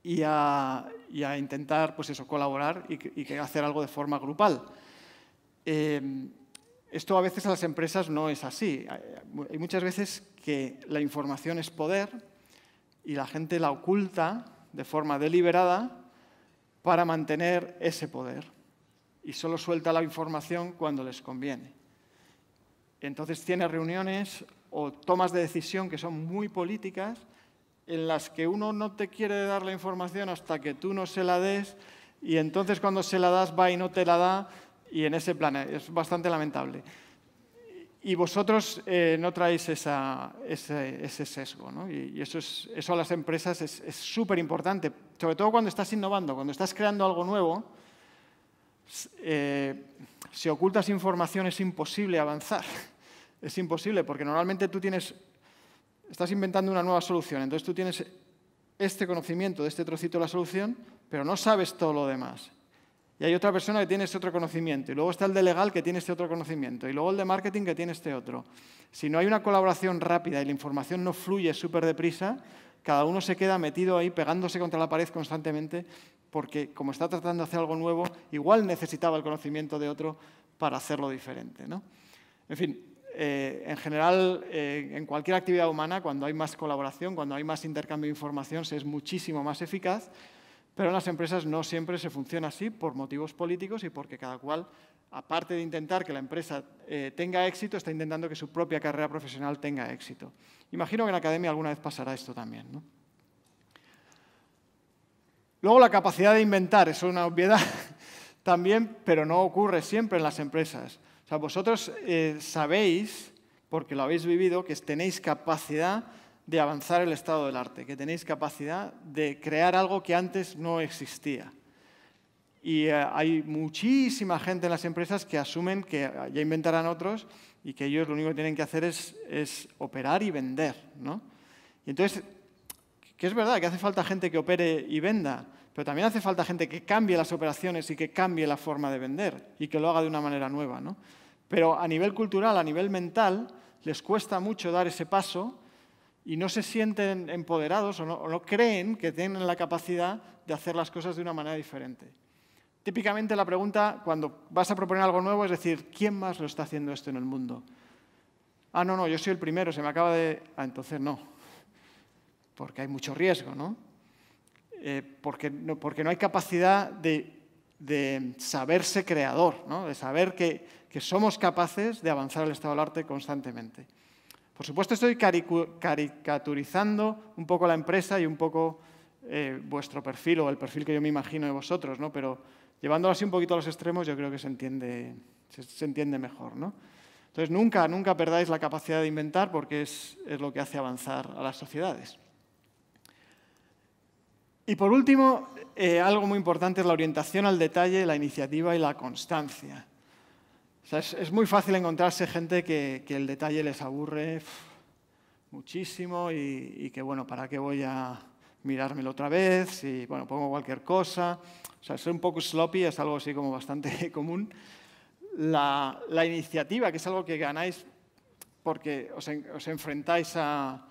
y a, intentar pues eso, colaborar y, hacer algo de forma grupal. Em, esto a veces a las empresas no es así. Hay muchas veces que la información es poder y la gente la oculta de forma deliberada para mantener ese poder. Y solo suelta la información cuando les conviene. Entonces tiene reuniones o tomas de decisión que son muy políticas en las que uno no te quiere dar la información hasta que tú no se la des y entonces cuando se la das va y no te la da y en ese plan es bastante lamentable. Y vosotros eh, no traéis ese, sesgo, Y, eso, a las empresas es súper importante, sobre todo cuando estás innovando, cuando estás creando algo nuevo, eh, si ocultas información es imposible avanzar, es imposible, porque normalmente tú tienes estás inventando una nueva solución. Entonces tú tienes este conocimiento de este trocito de la solución, pero no sabes todo lo demás. Y hay otra persona que tiene este otro conocimiento. Y luego está el de legal que tiene este otro conocimiento. Y luego el de marketing que tiene este otro. Si no hay una colaboración rápida y la información no fluye súper deprisa, cada uno se queda metido ahí pegándose contra la pared constantemente porque como está tratando de hacer algo nuevo, igual necesitaba el conocimiento de otro para hacerlo diferente. En fin, eh, en general, eh, en cualquier actividad humana, cuando hay más colaboración, cuando hay más intercambio de información, se es muchísimo más eficaz, pero en las empresas no siempre se funciona así por motivos políticos y porque cada cual, aparte de intentar que la empresa eh, tenga éxito, está intentando que su propia carrera profesional tenga éxito. Imagino que en la academia alguna vez pasará esto también. Luego, la capacidad de inventar es una obviedad también, pero no ocurre siempre en las empresas sea, vosotros eh, sabéis, porque lo habéis vivido, que tenéis capacidad de avanzar el estado del arte, que tenéis capacidad de crear algo que antes no existía. Y eh, hay muchísima gente en las empresas que asumen que ya inventarán otros y que ellos lo único que tienen que hacer es, operar y vender. ¿no? Y entonces, que es verdad que hace falta gente que opere y venda, pero también hace falta gente que cambie las operaciones y que cambie la forma de vender y que lo haga de una manera nueva. ¿no? pero a nivel cultural, a nivel mental, les cuesta mucho dar ese paso y no se sienten empoderados o no, creen que tienen la capacidad de hacer las cosas de una manera diferente. Típicamente la pregunta cuando vas a proponer algo nuevo es decir, ¿quién más lo está haciendo esto en el mundo? Ah, no, no, yo soy el primero, se me acaba de... Ah, entonces no, porque hay mucho riesgo, ¿no? Eh, porque, no porque no hay capacidad de, de saberse creador, ¿no? de saber que que somos capaces de avanzar el estado del arte constantemente. Por supuesto, estoy caricaturizando un poco la empresa y un poco eh, vuestro perfil o el perfil que yo me imagino de vosotros, pero llevándolo así un poquito a los extremos, yo creo que se entiende, mejor. Entonces, nunca, nunca perdáis la capacidad de inventar porque es, lo que hace avanzar a las sociedades. Y por último, eh, algo muy importante es la orientación al detalle, la iniciativa y la constancia es, muy fácil encontrarse gente que, el detalle les aburre muchísimo y, que, bueno, ¿para qué voy a mirármelo otra vez? Y, bueno, pongo cualquier cosa. O sea, ser un poco sloppy es algo así como bastante común. La, iniciativa, que es algo que ganáis porque os, enfrentáis a,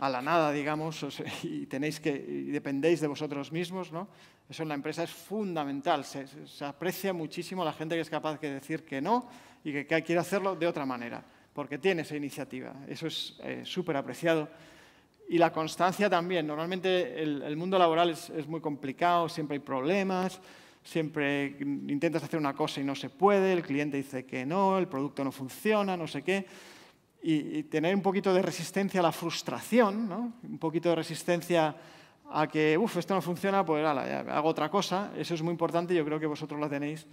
la nada, digamos, y tenéis que, dependéis de vosotros mismos, ¿no? Eso en la empresa es fundamental. Se, aprecia muchísimo la gente que es capaz de decir que no y que, que quiere hacerlo de otra manera, porque tiene esa iniciativa. Eso es eh, súper apreciado. Y la constancia también. Normalmente el, mundo laboral es, muy complicado, siempre hay problemas, siempre intentas hacer una cosa y no se puede, el cliente dice que no, el producto no funciona, no sé qué. Y, y tener un poquito de resistencia a la frustración, ¿no? un poquito de resistencia a que, uff, esto no funciona, pues hala, hago otra cosa. Eso es muy importante y yo creo que vosotros lo tenéis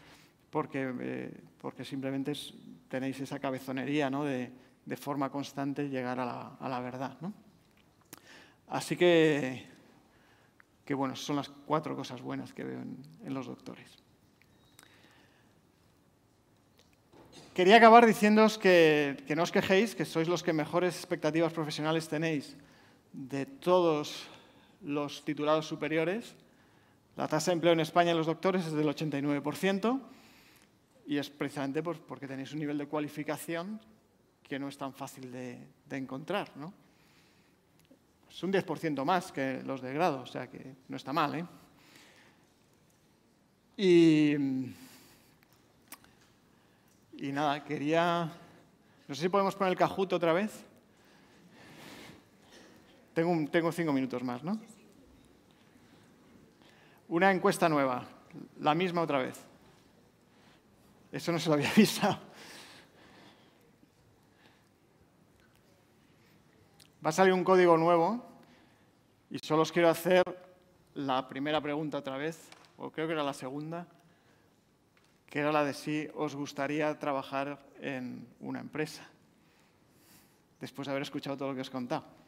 porque, eh, porque simplemente tenéis esa cabezonería ¿no? de, de, forma constante llegar a la, verdad. ¿no? Así que, que, bueno, son las cuatro cosas buenas que veo en, los doctores. Quería acabar diciéndoos que, que no os quejéis, que sois los que mejores expectativas profesionales tenéis de todos los titulados superiores. La tasa de empleo en España en los doctores es del 89% y es precisamente pues, porque tenéis un nivel de cualificación que no es tan fácil de, encontrar. ¿no? Es un 10% más que los de grado, o sea que no está mal. ¿eh? Y, y nada, quería... No sé si podemos poner el cajuto otra vez. Tengo, tengo cinco minutos más, ¿no? una encuesta nueva, la misma otra vez. Eso no se lo había avisado. Va a salir un código nuevo y solo os quiero hacer la primera pregunta otra vez, o creo que era la segunda, que era la de si os gustaría trabajar en una empresa, después de haber escuchado todo lo que os he contado.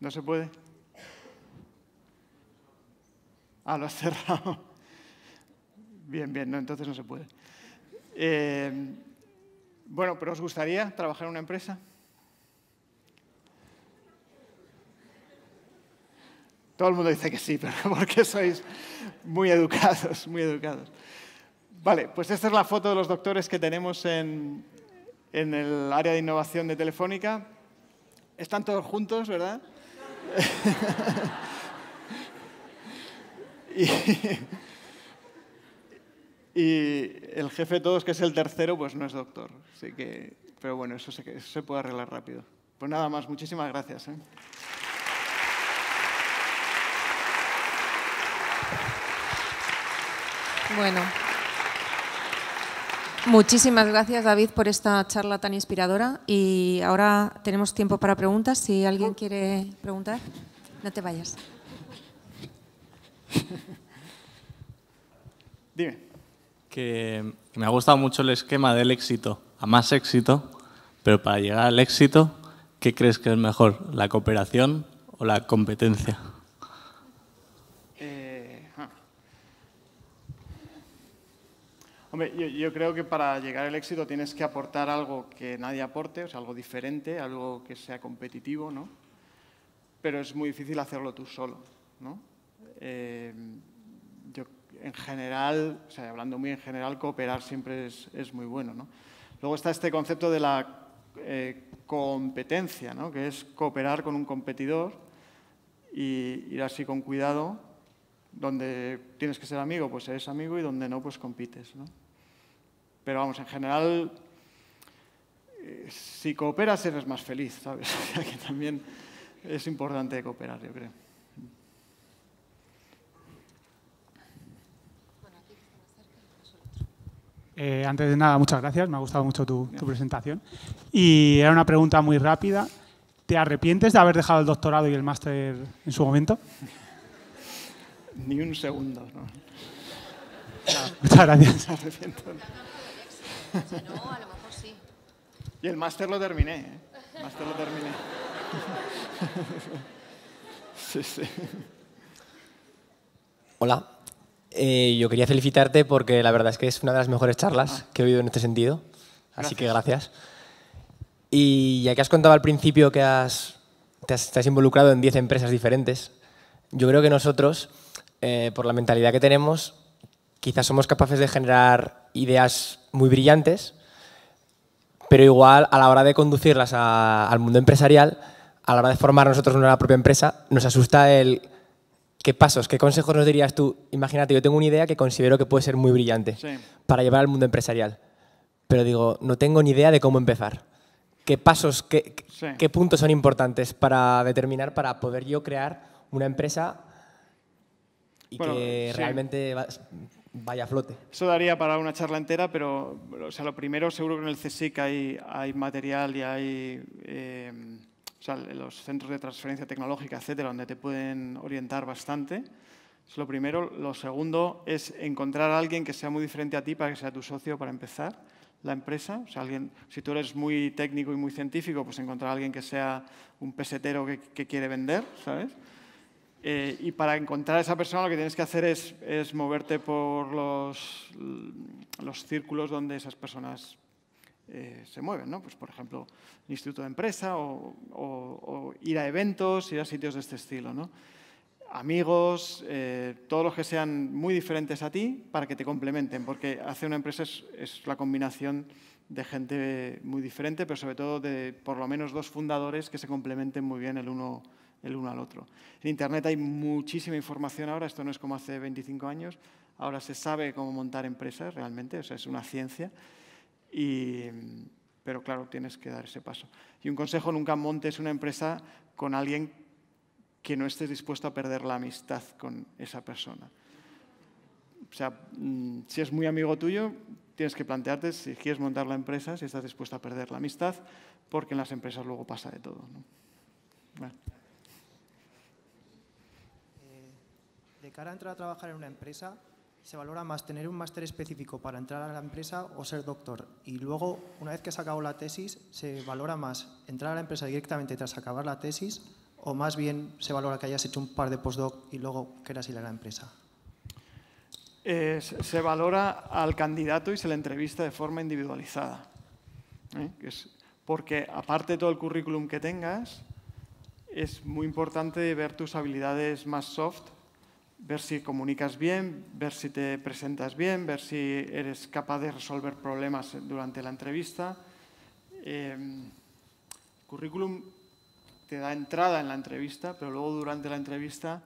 ¿No se puede? Ah, lo has cerrado. Bien, bien, no, entonces no se puede. Eh, bueno, pero ¿os gustaría trabajar en una empresa? Todo el mundo dice que sí, pero porque sois muy educados, muy educados. Vale, pues esta es la foto de los doctores que tenemos en, en el área de innovación de Telefónica. Están todos juntos, ¿verdad? y, el jefe de todos, que es el tercero, pues no es doctor. Así que, pero bueno, eso se, puede arreglar rápido. Pues nada más, muchísimas gracias. ¿eh? Bueno. Muchísimas gracias, David, por esta charla tan inspiradora. Y ahora tenemos tiempo para preguntas. Si alguien quiere preguntar, no te vayas. Dime. Que me ha gustado mucho el esquema del éxito a más éxito, pero para llegar al éxito, ¿qué crees que es mejor, la cooperación o la competencia? Hombre, yo, creo que para llegar al éxito tienes que aportar algo que nadie aporte, o sea, algo diferente, algo que sea competitivo, ¿no? Pero es muy difícil hacerlo tú solo, ¿no? Eh, yo, en general, o sea, hablando muy en general, cooperar siempre es, muy bueno, ¿no? Luego está este concepto de la eh, competencia, ¿no? Que es cooperar con un competidor y ir así con cuidado donde tienes que ser amigo, pues eres amigo y donde no, pues compites. ¿no? Pero vamos, en general, eh, si cooperas eres más feliz, ¿sabes? O sea que también es importante cooperar, yo creo. Eh, antes de nada, muchas gracias. Me ha gustado mucho tu, presentación. Y era una pregunta muy rápida. ¿Te arrepientes de haber dejado el doctorado y el máster en su momento? Ni un segundo, ¿no? Muchas gracias. Me arrepiento no, a lo mejor sí. Y el máster lo terminé, ¿eh? El máster lo terminé. sí, sí. Hola. Eh, yo quería felicitarte porque la verdad es que es una de las mejores charlas ah. que he oído en este sentido. Así que gracias. Y ya que has contado al principio que has, te, has, involucrado en 10 empresas diferentes, yo creo que nosotros, eh, por la mentalidad que tenemos, quizás somos capaces de generar ideas muy brillantes, pero igual a la hora de conducirlas al mundo empresarial, a la hora de formar nosotros una propia empresa, nos asusta el qué pasos, qué consejos nos dirías tú. Imagínate, yo tengo una idea que considero que puede ser muy brillante para llevar al mundo empresarial, pero digo, no tengo ni idea de cómo empezar. ¿Qué pasos, qué, puntos son importantes para determinar, para poder yo crear una empresa y que realmente Vaya flote. Eso daría para una charla entera, pero o sea, lo primero, seguro que en el CSIC hay, hay material y hay eh, o sea, los centros de transferencia tecnológica, etcétera, donde te pueden orientar bastante. Es lo primero. Lo segundo es encontrar a alguien que sea muy diferente a ti para que sea tu socio para empezar la empresa. O sea, alguien, si tú eres muy técnico y muy científico, pues encontrar a alguien que sea un pesetero que, que quiere vender, ¿sabes? Eh, y para encontrar a esa persona lo que tienes que hacer es, moverte por los, los, círculos donde esas personas eh, se mueven, pues, por ejemplo, el instituto de empresa o, ir a eventos, ir a sitios de este estilo, Amigos, eh, todos los que sean muy diferentes a ti para que te complementen, porque hacer una empresa es, es la combinación de gente muy diferente, pero sobre todo de por lo menos dos fundadores que se complementen muy bien el uno el uno al otro. En Internet hay muchísima información ahora, esto no es como hace 25 años, ahora se sabe cómo montar empresas realmente, o sea, es una ciencia, pero claro, tienes que dar ese paso. Y un consejo, nunca montes una empresa con alguien que no estés dispuesto a perder la amistad con esa persona. O sea, mm, si es muy amigo tuyo, tienes que plantearte si quieres montar la empresa, si estás dispuesto a perder la amistad, porque en las empresas luego pasa de todo. de cara a entrar a trabajar en una empresa, ¿se valora más tener un máster específico para entrar a la empresa o ser doctor? Y luego, una vez que has acabado la tesis, ¿se valora más entrar a la empresa directamente tras acabar la tesis o más bien se valora que hayas hecho un par de postdoc y luego quieras ir a la empresa? Eh, se valora al candidato y se le entrevista de forma individualizada. ¿eh? porque aparte de todo el currículum que tengas, es muy importante ver tus habilidades más soft ver si comunicas bien, ver si te presentas bien, ver si eres capaz de resolver problemas durante la entrevista. el em, currículum te da entrada en la entrevista, pero luego durante la entrevista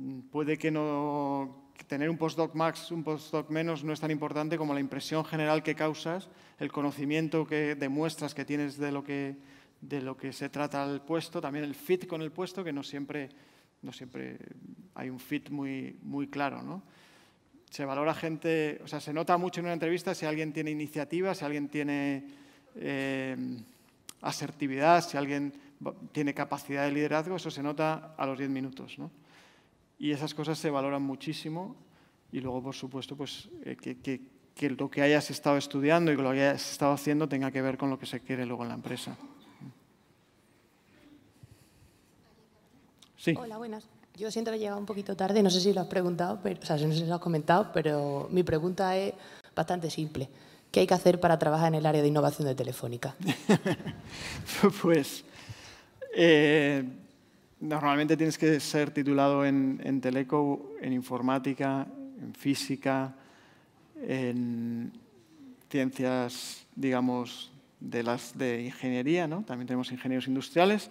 mm, puede que no tener un postdoc max, un postdoc menos no es tan importante como la impresión general que causas, el conocimiento que demuestras que tienes de lo que, de lo que se trata el puesto, también el fit con el puesto, que no siempre, no siempre hay un fit muy, muy claro, ¿no? Se valora gente, o sea, se nota mucho en una entrevista si alguien tiene iniciativa, si alguien tiene eh, asertividad, si alguien tiene capacidad de liderazgo, eso se nota a los 10 minutos, ¿no? Y esas cosas se valoran muchísimo y luego, por supuesto, pues eh, que, que lo que hayas estado estudiando y lo que hayas estado haciendo tenga que ver con lo que se quiere luego en la empresa. Sí. Hola, buenas. Yo siempre que he llegado un poquito tarde, no sé si lo has preguntado, o sea, no sé lo has comentado, pero mi pregunta es bastante simple. ¿Qué hay que hacer para trabajar en el área de innovación de Telefónica? pues eh, normalmente tienes que ser titulado en, en Teleco, en informática, en física, en ciencias, digamos, de las de ingeniería, ¿no? También tenemos ingenieros industriales.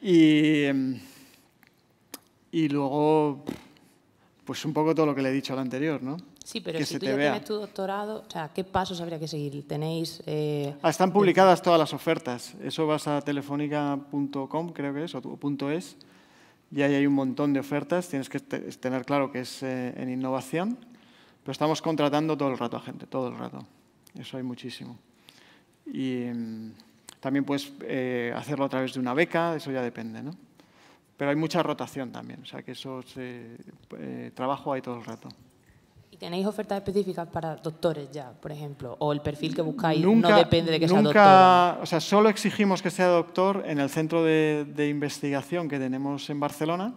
Y em, y luego, pues un poco todo lo que le he dicho al anterior, ¿no? Sí, pero si tú ya tienes tu doctorado, ¿qué pasos habría que seguir? ¿Tenéis...? Eh, ah, están publicadas todas las ofertas. Eso vas a telefónica.com, creo que es, o .es, y ahí hay un montón de ofertas. Tienes que tener claro que es eh, en innovación, pero estamos contratando todo el rato a gente, todo el rato. Eso hay muchísimo. Y mm, también puedes eh, hacerlo a través de una beca, eso ya depende, ¿no? Pero hay mucha rotación también, o sea que eso se, eh, trabajo hay todo el rato. ¿Y tenéis ofertas específicas para doctores ya, por ejemplo? ¿O el perfil que buscáis nunca, no depende de que sea doctor? O sea, solo exigimos que sea doctor en el centro de, investigación que tenemos en Barcelona,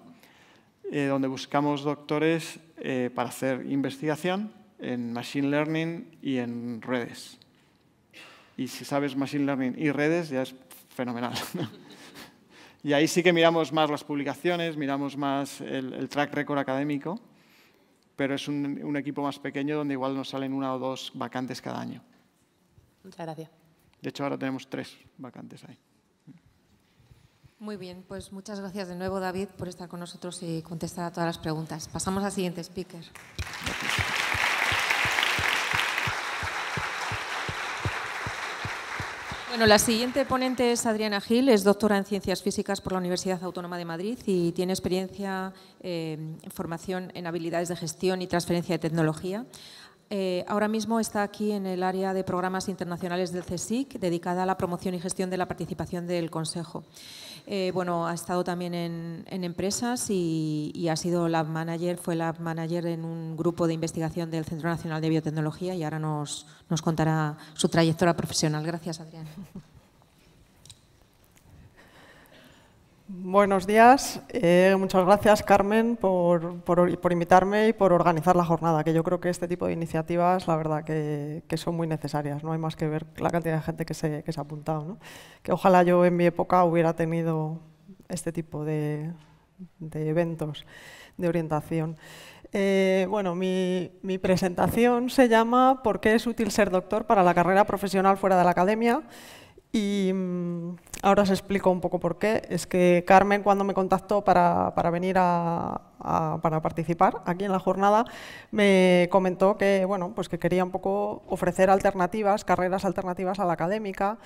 eh, donde buscamos doctores eh, para hacer investigación en Machine Learning y en redes. Y si sabes Machine Learning y redes, ya es fenomenal. Y ahí sí que miramos más las publicaciones, miramos más el, track record académico, pero es un, un, equipo más pequeño donde igual nos salen una o dos vacantes cada año. Muchas gracias. De hecho, ahora tenemos tres vacantes ahí. Muy bien, pues muchas gracias de nuevo, David, por estar con nosotros y contestar a todas las preguntas. Pasamos al siguiente speaker. Bueno, la siguiente ponente es Adriana Gil, es doctora en Ciencias Físicas por la Universidad Autónoma de Madrid y tiene experiencia eh, en formación en habilidades de gestión y transferencia de tecnología. Eh, ahora mismo está aquí en el área de programas internacionales del CSIC, dedicada a la promoción y gestión de la participación del Consejo. Eh, bueno, ha estado también en, empresas y, ha sido lab manager, fue lab manager en un grupo de investigación del Centro Nacional de Biotecnología y ahora nos, nos contará su trayectoria profesional. Gracias, Adrián. Buenos días. Eh, muchas gracias, Carmen, por, por, invitarme y por organizar la jornada, que yo creo que este tipo de iniciativas, la verdad, que, son muy necesarias. No hay más que ver la cantidad de gente que se, que se ha apuntado. ¿no? Que ojalá yo en mi época hubiera tenido este tipo de, eventos de orientación. Eh, bueno, mi, mi, presentación se llama ¿Por qué es útil ser doctor para la carrera profesional fuera de la academia? Y mm, Ahora os explico un poco por qué. Es que Carmen, cuando me contactó para, venir a, para participar aquí en la jornada, me comentó que, bueno, pues que quería un poco ofrecer alternativas, carreras alternativas a la académica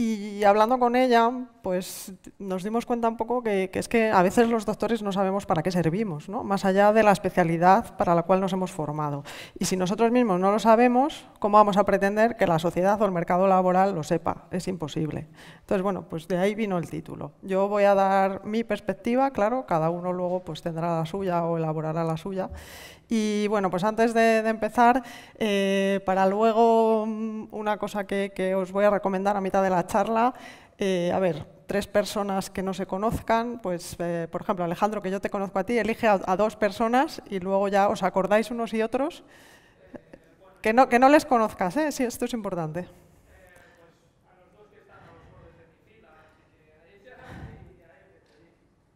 y hablando con ella, pues nos dimos cuenta un poco que, es que a veces los doctores no sabemos para qué servimos, ¿no? más allá de la especialidad para la cual nos hemos formado. Y si nosotros mismos no lo sabemos, ¿cómo vamos a pretender que la sociedad o el mercado laboral lo sepa? Es imposible. Entonces, bueno, pues de ahí vino el título. Yo voy a dar mi perspectiva, claro, cada uno luego pues tendrá la suya o elaborará la suya. Y bueno, pues antes de, empezar, eh, para luego mm, una cosa que, os voy a recomendar a mitad de la charla, eh, a ver, tres personas que no se conozcan, pues eh, por ejemplo Alejandro, que yo te conozco a ti, elige a, dos personas y luego ya os acordáis unos y otros, que no, que no les conozcas, sí, esto es importante.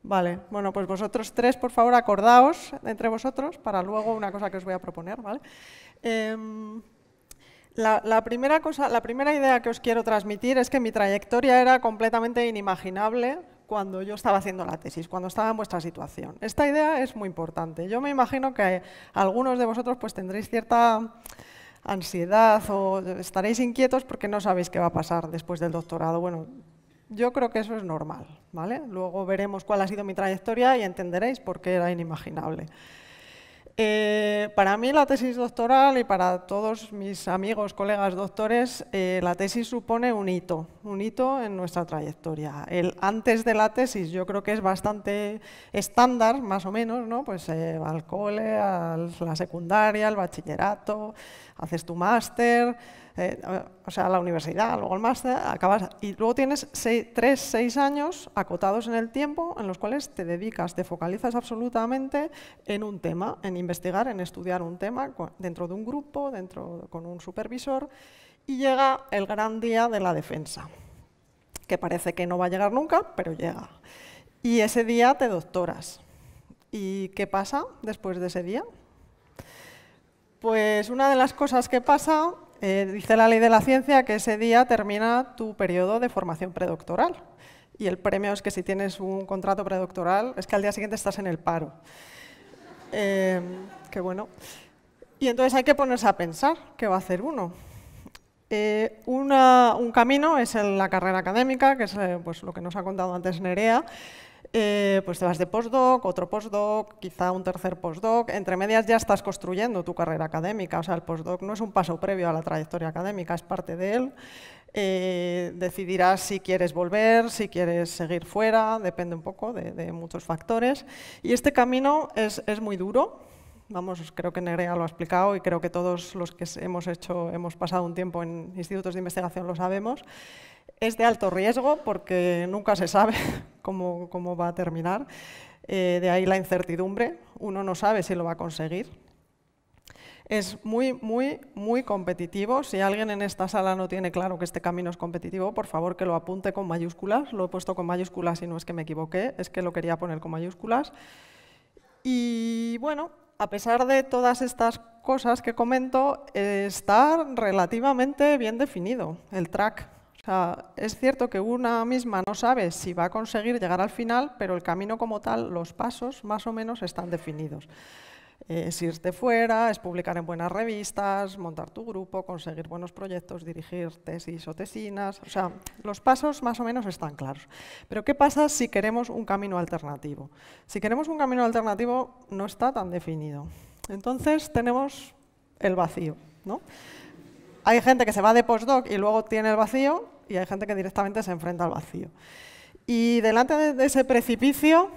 Vale, bueno, pues vosotros tres, por favor, acordaos entre vosotros para luego una cosa que os voy a proponer, ¿vale? Em, la, la, primera cosa, la primera idea que os quiero transmitir es que mi trayectoria era completamente inimaginable cuando yo estaba haciendo la tesis, cuando estaba en vuestra situación. Esta idea es muy importante. Yo me imagino que algunos de vosotros pues tendréis cierta ansiedad o estaréis inquietos porque no sabéis qué va a pasar después del doctorado. Bueno, yo creo que eso es normal, ¿vale? Luego veremos cuál ha sido mi trayectoria y entenderéis por qué era inimaginable. Eh, para mí la tesis doctoral y para todos mis amigos, colegas doctores, eh, la tesis supone un hito, un hito en nuestra trayectoria. El antes de la tesis yo creo que es bastante estándar, más o menos, ¿no? Pues eh, al cole, a la secundaria, al bachillerato, haces tu máster, eh, o sea, la universidad, luego el máster, acabas, y luego tienes tres, seis años acotados en el tiempo en los cuales te dedicas, te focalizas absolutamente en un tema, en investigar, en estudiar un tema dentro de un grupo, dentro con un supervisor, y llega el gran día de la defensa, que parece que no va a llegar nunca, pero llega. Y ese día te doctoras. ¿Y qué pasa después de ese día? Pues una de las cosas que pasa eh, dice la ley de la ciencia que ese día termina tu periodo de formación predoctoral. Y el premio es que si tienes un contrato predoctoral, es que al día siguiente estás en el paro. Eh, qué bueno. Y entonces hay que ponerse a pensar qué va a hacer uno. Eh, un camino es la carrera académica, que es pues, lo que nos ha contado antes Nerea, eh, pues te vas de postdoc, otro postdoc, quizá un tercer postdoc. Entre medias ya estás construyendo tu carrera académica. O sea, el postdoc no es un paso previo a la trayectoria académica, es parte de él. Eh, decidirás si quieres volver, si quieres seguir fuera, depende un poco de, muchos factores. Y este camino es, muy duro, vamos, creo que Negrea lo ha explicado y creo que todos los que hemos hecho, hemos pasado un tiempo en institutos de investigación lo sabemos, es de alto riesgo porque nunca se sabe cómo, va a terminar. Eh, de ahí la incertidumbre. Uno no sabe si lo va a conseguir. Es muy, muy, muy competitivo. Si alguien en esta sala no tiene claro que este camino es competitivo, por favor que lo apunte con mayúsculas. Lo he puesto con mayúsculas y no es que me equivoqué, es que lo quería poner con mayúsculas. Y bueno, a pesar de todas estas cosas que comento, eh, está relativamente bien definido el track es cierto que una misma no sabe si va a conseguir llegar al final, pero el camino como tal, los pasos más o menos están definidos. es irte fuera, es publicar en buenas revistas, montar tu grupo, conseguir buenos proyectos, dirigir tesis o tesinas. O sea, los pasos más o menos están claros. Pero ¿qué pasa si queremos un camino alternativo? Si queremos un camino alternativo, no está tan definido. Entonces tenemos el vacío. ¿no? Hay gente que se va de postdoc y luego tiene el vacío, y hay gente que directamente se enfrenta al vacío. Y delante de ese precipicio,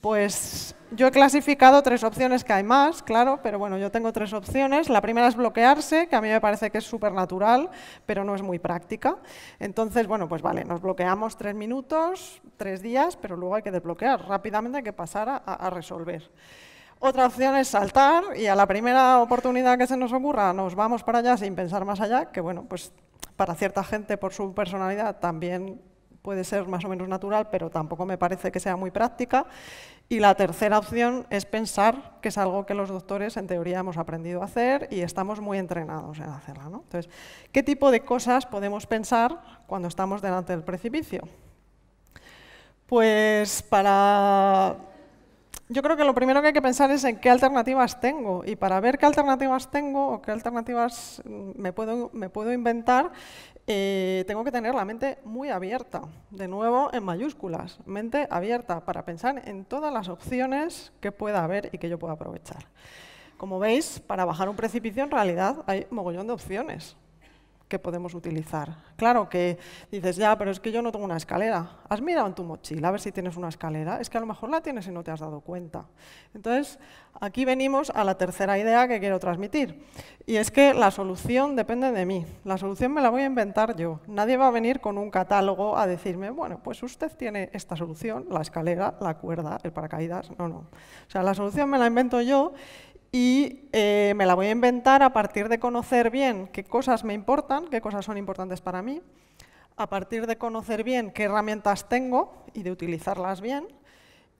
pues yo he clasificado tres opciones que hay más, claro, pero bueno, yo tengo tres opciones. La primera es bloquearse, que a mí me parece que es súper natural, pero no es muy práctica. Entonces, bueno, pues vale, nos bloqueamos tres minutos, tres días, pero luego hay que desbloquear. Rápidamente hay que pasar a, a resolver. Otra opción es saltar y a la primera oportunidad que se nos ocurra nos vamos para allá sin pensar más allá, que bueno, pues para cierta gente por su personalidad también puede ser más o menos natural, pero tampoco me parece que sea muy práctica. Y la tercera opción es pensar que es algo que los doctores en teoría hemos aprendido a hacer y estamos muy entrenados en hacerla. Entonces, ¿qué tipo de cosas podemos pensar cuando estamos delante del precipicio? Pues para yo creo que lo primero que hay que pensar es en qué alternativas tengo. Y para ver qué alternativas tengo o qué alternativas mm, me puedo, me puedo inventar, eh, tengo que tener la mente muy abierta. De nuevo, en mayúsculas, mente abierta para pensar en todas las opciones que pueda haber y que yo pueda aprovechar. Como veis, para bajar un precipicio en realidad hay mogollón de opciones que podemos utilizar. Claro que dices, ya, pero es que yo no tengo una escalera. Has mirado en tu mochila a ver si tienes una escalera. Es que a lo mejor la tienes y no te has dado cuenta. Entonces, aquí venimos a la tercera idea que quiero transmitir. Y es que la solución depende de mí. La solución me la voy a inventar yo. Nadie va a venir con un catálogo a decirme, bueno, pues usted tiene esta solución, la escalera, la cuerda, el paracaídas. No, no. O sea, la solución me la invento yo y eh, me la voy a inventar a partir de conocer bien qué cosas me importan, qué cosas son importantes para mí, a partir de conocer bien qué herramientas tengo y de utilizarlas bien,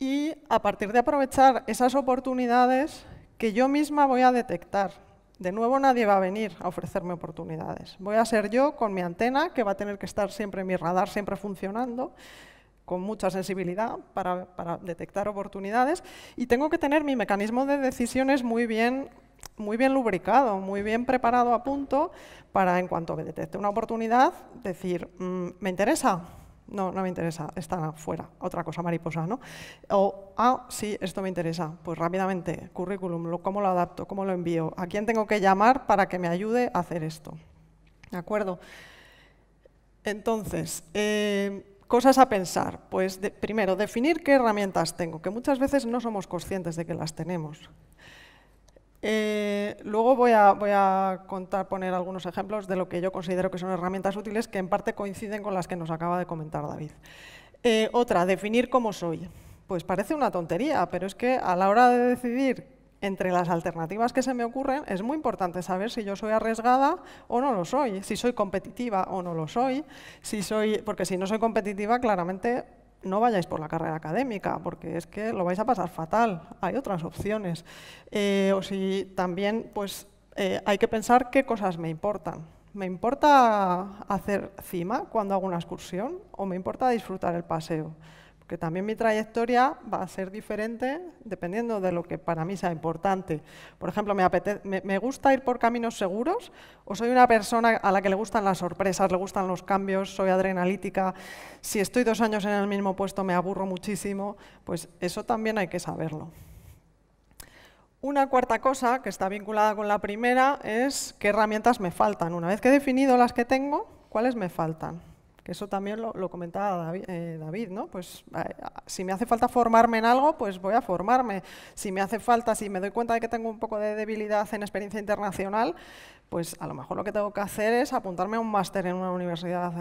y a partir de aprovechar esas oportunidades que yo misma voy a detectar. De nuevo nadie va a venir a ofrecerme oportunidades. Voy a ser yo con mi antena, que va a tener que estar siempre en mi radar, siempre funcionando, con mucha sensibilidad para, detectar oportunidades y tengo que tener mi mecanismo de decisiones muy bien, muy bien lubricado, muy bien preparado a punto para, en cuanto me detecte una oportunidad, decir, mm, ¿me interesa? No, no me interesa, está fuera, otra cosa mariposa, ¿no? O, ah, sí, esto me interesa, pues rápidamente, currículum, ¿cómo lo adapto? ¿Cómo lo envío? ¿A quién tengo que llamar para que me ayude a hacer esto? ¿De acuerdo? Entonces, eh, cosas a pensar. Pues primero, definir qué herramientas tengo, que muchas veces no somos conscientes de que las tenemos. Eh, luego voy a, contar, poner algunos ejemplos de lo que yo considero que son herramientas útiles que en parte coinciden con las que nos acaba de comentar David. Eh, otra, definir cómo soy. Pues parece una tontería, pero es que a la hora de decidir entre las alternativas que se me ocurren, es muy importante saber si yo soy arriesgada o no lo soy, si soy competitiva o no lo soy, si soy, porque si no soy competitiva, claramente no vayáis por la carrera académica, porque es que lo vais a pasar fatal. Hay otras opciones. Eh, o si también, pues, eh, hay que pensar qué cosas me importan. ¿Me importa hacer cima cuando hago una excursión o me importa disfrutar el paseo? que también mi trayectoria va a ser diferente dependiendo de lo que para mí sea importante. Por ejemplo, me, gusta ir por caminos seguros o soy una persona a la que le gustan las sorpresas, le gustan los cambios, soy adrenalítica. Si estoy dos años en el mismo puesto me aburro muchísimo, pues eso también hay que saberlo. Una cuarta cosa que está vinculada con la primera es qué herramientas me faltan. Una vez que he definido las que tengo, ¿cuáles me faltan? que eso también lo, comentaba eh, David, ¿no? Pues si me hace falta formarme en algo, pues voy a formarme. Si me hace falta, si me doy cuenta de que tengo un poco de debilidad en experiencia internacional, pues a lo mejor lo que tengo que hacer es apuntarme a un máster en una universidad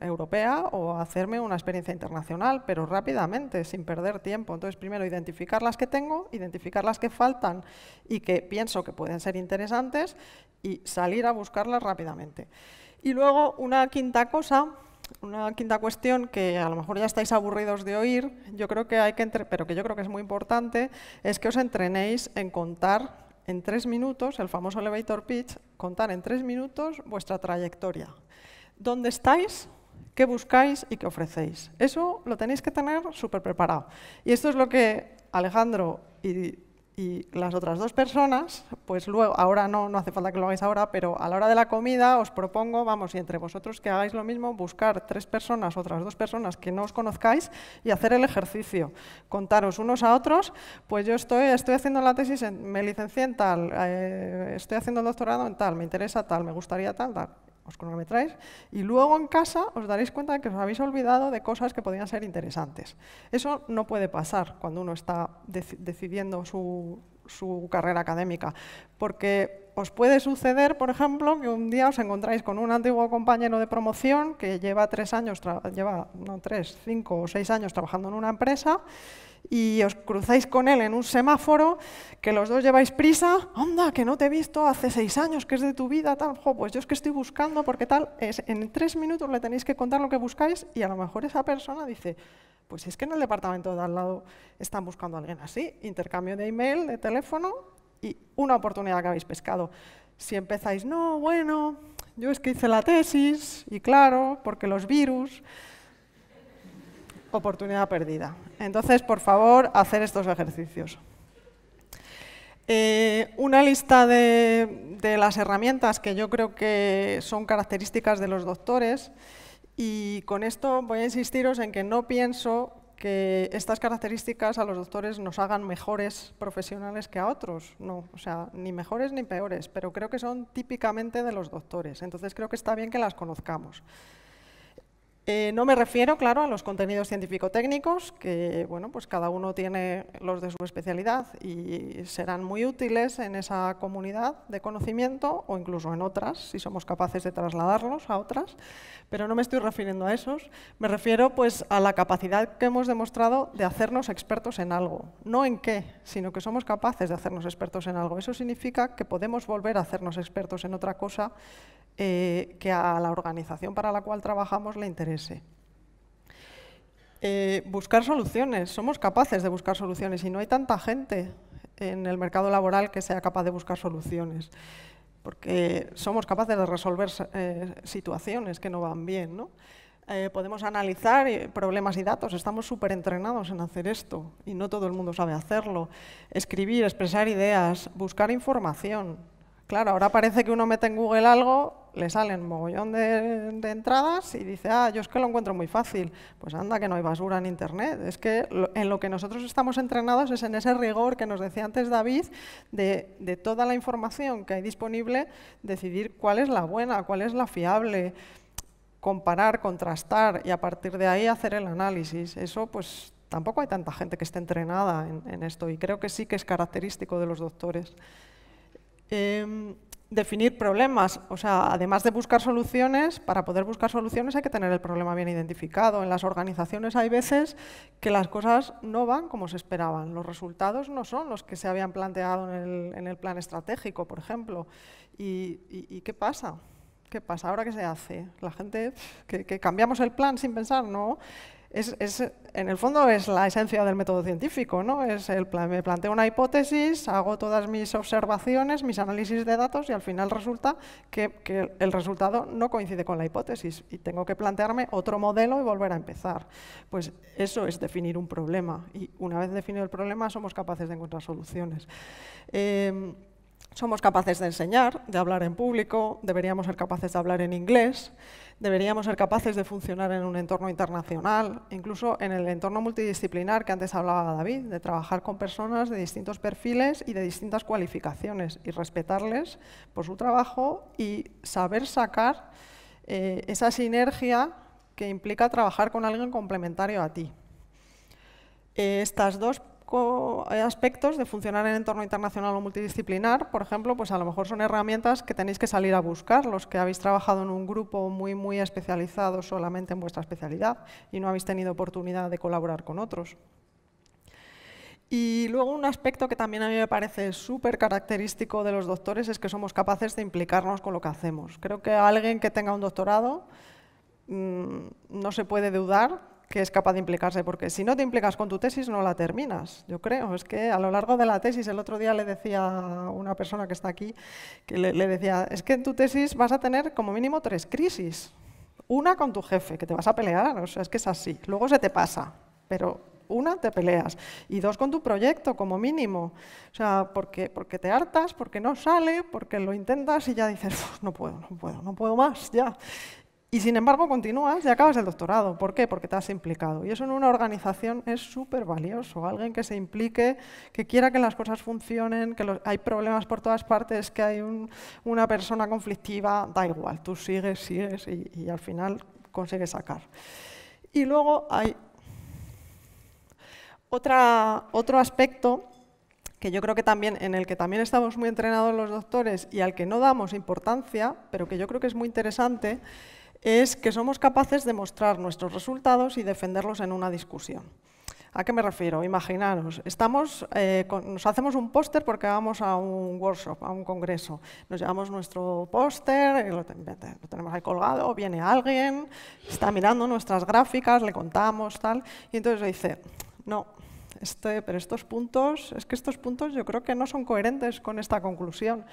europea o hacerme una experiencia internacional, pero rápidamente, sin perder tiempo. Entonces, primero identificar las que tengo, identificar las que faltan y que pienso que pueden ser interesantes y salir a buscarlas rápidamente. Y luego una quinta cosa, una quinta cuestión que a lo mejor ya estáis aburridos de oír, yo creo que hay que pero que yo creo que es muy importante, es que os entrenéis en contar en tres minutos, el famoso elevator pitch, contar en tres minutos vuestra trayectoria. ¿Dónde estáis? ¿Qué buscáis y qué ofrecéis? Eso lo tenéis que tener súper preparado. Y esto es lo que Alejandro y y las otras dos personas, pues luego, ahora no, no hace falta que lo hagáis ahora, pero a la hora de la comida os propongo, vamos, y entre vosotros que hagáis lo mismo, buscar tres personas, otras dos personas que no os conozcáis y hacer el ejercicio. Contaros unos a otros, pues yo estoy, estoy haciendo la tesis, en, me licencié en tal, eh, estoy haciendo el doctorado en tal, me interesa tal, me gustaría tal, tal os cronometráis y luego en casa os daréis cuenta de que os habéis olvidado de cosas que podían ser interesantes. Eso no puede pasar cuando uno está decidiendo su, su carrera académica, porque os puede suceder, por ejemplo, que un día os encontráis con un antiguo compañero de promoción que lleva tres años, lleva no tres, cinco o seis años trabajando en una empresa y os cruzáis con él en un semáforo, que los dos lleváis prisa, onda que no te he visto hace seis años, que es de tu vida, tal, pues yo es que estoy buscando, porque tal, es, en tres minutos le tenéis que contar lo que buscáis y a lo mejor esa persona dice, pues es que en el departamento de al lado están buscando a alguien así, intercambio de email, de teléfono y una oportunidad que habéis pescado. Si empezáis, no, bueno, yo es que hice la tesis y claro, porque los virus oportunidad perdida. Entonces, por favor, hacer estos ejercicios. Eh, una lista de, de, las herramientas que yo creo que son características de los doctores y con esto voy a insistiros en que no pienso que estas características a los doctores nos hagan mejores profesionales que a otros, no, o sea, ni mejores ni peores, pero creo que son típicamente de los doctores, entonces creo que está bien que las conozcamos. Eh, no me refiero, claro, a los contenidos científico-técnicos, que bueno, pues cada uno tiene los de su especialidad y serán muy útiles en esa comunidad de conocimiento o incluso en otras, si somos capaces de trasladarlos a otras, pero no me estoy refiriendo a esos. Me refiero pues, a la capacidad que hemos demostrado de hacernos expertos en algo. No en qué, sino que somos capaces de hacernos expertos en algo. Eso significa que podemos volver a hacernos expertos en otra cosa eh, que a la organización para la cual trabajamos le interese. Eh, buscar soluciones. Somos capaces de buscar soluciones y no hay tanta gente en el mercado laboral que sea capaz de buscar soluciones, porque somos capaces de resolver eh, situaciones que no van bien. ¿no? podemos analizar problemas y datos, estamos súper entrenados en hacer esto y no todo el mundo sabe hacerlo. Escribir, expresar ideas, buscar información, Claro, ahora parece que uno mete en Google algo, le salen mogollón de, entradas y dice, ah, yo es que lo encuentro muy fácil. Pues anda, que no hay basura en Internet. Es que en lo que nosotros estamos entrenados es en ese rigor que nos decía antes David, de, toda la información que hay disponible, decidir cuál es la buena, cuál es la fiable comparar, contrastar y a partir de ahí hacer el análisis. Eso pues tampoco hay tanta gente que esté entrenada en, esto y creo que sí que es característico de los doctores. Eh, definir problemas, o sea, además de buscar soluciones, para poder buscar soluciones hay que tener el problema bien identificado. En las organizaciones hay veces que las cosas no van como se esperaban, los resultados no son los que se habían planteado en el, plan estratégico, por ejemplo. ¿Y, qué pasa? ¿Qué pasa? ¿Ahora qué se hace? ¿La gente que cambiamos el plan sin pensar? No. Es, en el fondo es la esencia del método científico, ¿no? Es el plan, me planteo una hipótesis, hago todas mis observaciones, mis análisis de datos y al final resulta que, el resultado no coincide con la hipótesis y tengo que plantearme otro modelo y volver a empezar. Pues eso es definir un problema y una vez definido el problema somos capaces de encontrar soluciones. Em, somos capaces de enseñar, de hablar en público, deberíamos ser capaces de hablar en inglés deberíamos ser capaces de funcionar en un entorno internacional, incluso en el entorno multidisciplinar que antes hablaba David, de trabajar con personas de distintos perfiles y de distintas cualificaciones y respetarles por su trabajo y saber sacar eh, esa sinergia que implica trabajar con alguien complementario a ti. Eh, estas dos eh, aspectos de funcionar en entorno internacional o multidisciplinar, por ejemplo, pues a lo mejor son herramientas que tenéis que salir a buscar, los que habéis trabajado en un grupo muy, muy especializado solamente en vuestra especialidad y no habéis tenido oportunidad de colaborar con otros. Y luego un aspecto que también a mí me parece súper característico de los doctores es que somos capaces de implicarnos con lo que hacemos. Creo que alguien que tenga un doctorado mm, no se puede dudar que es capaz de implicarse, porque si no te implicas con tu tesis no la terminas, yo creo. Es que a lo largo de la tesis, el otro día le decía a una persona que está aquí, que le, le decía, es que en tu tesis vas a tener como mínimo tres crisis. Una con tu jefe, que te vas a pelear, o sea, es que es así. Luego se te pasa, pero una, te peleas, y dos, con tu proyecto, como mínimo. O sea, porque, porque te hartas, porque no sale, porque lo intentas y ya dices, no puedo, no puedo, no puedo más, ya. Y sin embargo continúas y acabas el doctorado. ¿Por qué? Porque te has implicado. Y eso en una organización es súper valioso. Alguien que se implique, que quiera que las cosas funcionen, que hay problemas por todas partes, que hay una persona conflictiva, da igual. Tú sigues, sigues y, al final consigues sacar. Y luego hay otra, otro aspecto que yo creo que también, en el que también estamos muy entrenados los doctores y al que no damos importancia, pero que yo creo que es muy interesante, es que somos capaces de mostrar nuestros resultados y defenderlos en una discusión. ¿A qué me refiero? Imaginaros, estamos, eh, nos hacemos un póster porque vamos a un workshop, a un congreso. Nos llevamos nuestro póster, eh, lo, tenemos ahí colgado, viene alguien, está mirando nuestras gráficas, le contamos, tal, y entonces dice, no, este, pero estos puntos, es que estos puntos yo creo que no son coherentes con esta conclusión.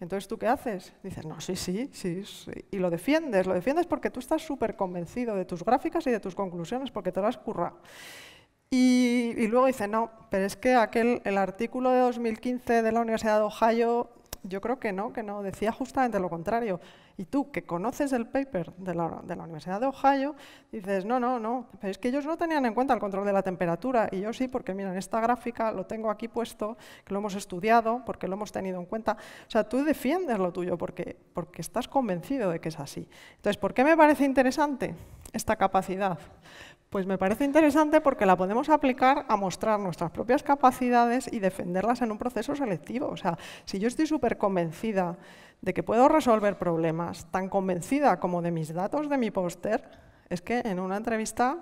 Entonces, ¿tú qué haces? Dices, no, sí, sí, sí, sí. Y lo defiendes, lo defiendes porque tú estás súper convencido de tus gráficas y de tus conclusiones porque te las curra. Y, y luego dice, no, pero es que aquel, el artículo de 2015 de la Universidad de Ohio yo creo que no, que no, decía justamente lo contrario. Y tú, que conoces el paper de la, Universidad de Ohio, dices, no, no, no, pero es que ellos no tenían en cuenta el control de la temperatura, y yo sí, porque mira, en esta gráfica lo tengo aquí puesto, que lo hemos estudiado, porque lo hemos tenido en cuenta. O sea, tú defiendes lo tuyo porque, porque estás convencido de que es así. Entonces, ¿por qué me parece interesante esta capacidad? Pues me parece interesante porque la podemos aplicar a mostrar nuestras propias capacidades y defenderlas en un proceso selectivo. O sea, si yo estoy súper convencida de que puedo resolver problemas, tan convencida como de mis datos de mi póster, es que en una entrevista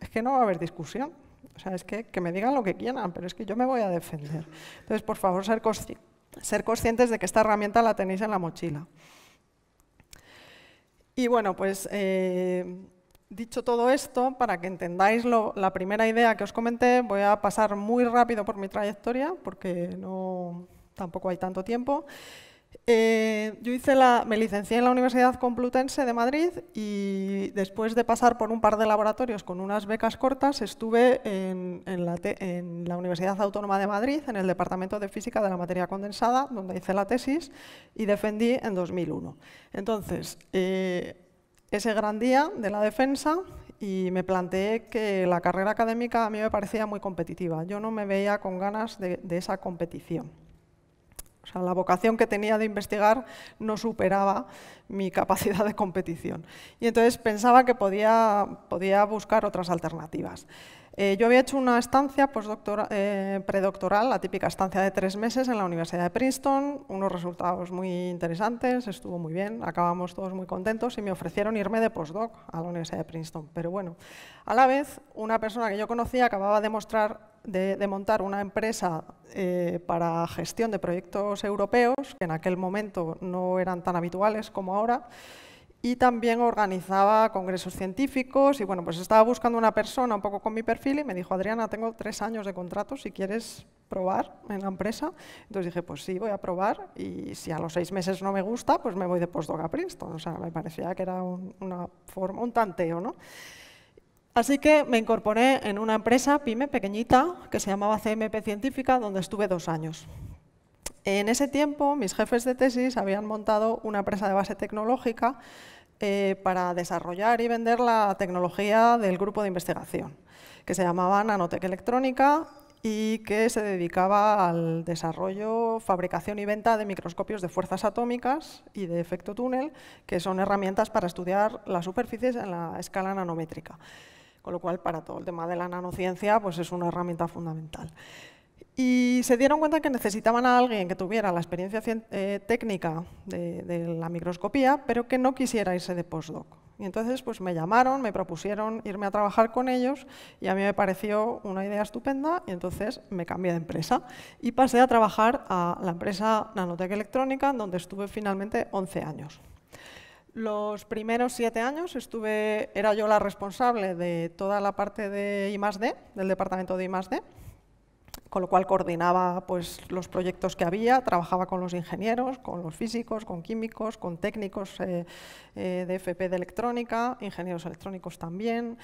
es que no va a haber discusión. O sea, es que, me digan lo que quieran, pero es que yo me voy a defender. Entonces, por favor, ser, conscientes de que esta herramienta la tenéis en la mochila. Y bueno, pues... Eh, Dicho todo esto, para que entendáis lo, la primera idea que os comenté, voy a pasar muy rápido por mi trayectoria, porque no, tampoco hay tanto tiempo. Eh, yo hice la, me licencié en la Universidad Complutense de Madrid y después de pasar por un par de laboratorios con unas becas cortas, estuve en, la, Universidad Autónoma de Madrid, en el Departamento de Física de la Materia Condensada, donde hice la tesis y defendí en 2001. Entonces, eh, ese gran día de la defensa y me planteé que la carrera académica a mí me parecía muy competitiva. Yo no me veía con ganas de, esa competición. O sea, la vocación que tenía de investigar no superaba mi capacidad de competición. Y entonces pensaba que podía, podía buscar otras alternativas. Eh, yo había hecho una estancia eh, predoctoral, la típica estancia de tres meses en la Universidad de Princeton, unos resultados muy interesantes, estuvo muy bien, acabamos todos muy contentos y me ofrecieron irme de postdoc a la Universidad de Princeton. Pero bueno, a la vez, una persona que yo conocía acababa de, mostrar, de, montar una empresa eh, para gestión de proyectos europeos, que en aquel momento no eran tan habituales como ahora, y también organizaba congresos científicos y bueno, pues estaba buscando una persona un poco con mi perfil y me dijo, Adriana, tengo tres años de contrato, si quieres probar en la empresa. Entonces dije, pues sí, voy a probar y si a los seis meses no me gusta, pues me voy de postdoc a Princeton. O sea, me parecía que era un, una forma, un tanteo, ¿no? Así que me incorporé en una empresa pyme pequeñita que se llamaba CMP Científica, donde estuve dos años. En ese tiempo, mis jefes de tesis habían montado una empresa de base tecnológica eh, para desarrollar y vender la tecnología del grupo de investigación, que se llamaba Nanotech Electrónica y que se dedicaba al desarrollo, fabricación y venta de microscopios de fuerzas atómicas y de efecto túnel, que son herramientas para estudiar las superficies en la escala nanométrica. Con lo cual, para todo el tema de la nanociencia, pues es una herramienta fundamental. Y se dieron cuenta que necesitaban a alguien que tuviera la experiencia eh, técnica de, la microscopía, pero que no quisiera irse de postdoc. Y entonces pues, me llamaron, me propusieron irme a trabajar con ellos y a mí me pareció una idea estupenda y entonces me cambié de empresa y pasé a trabajar a la empresa Nanotech Electrónica, donde estuve finalmente 11 años. Los primeros siete años estuve, era yo la responsable de toda la parte de I+.D., del departamento de I+.D., con lo cual coordinaba pues, los proyectos que había, trabajaba con los ingenieros, con los físicos, con químicos, con técnicos eh, eh, de FP de electrónica, ingenieros electrónicos también,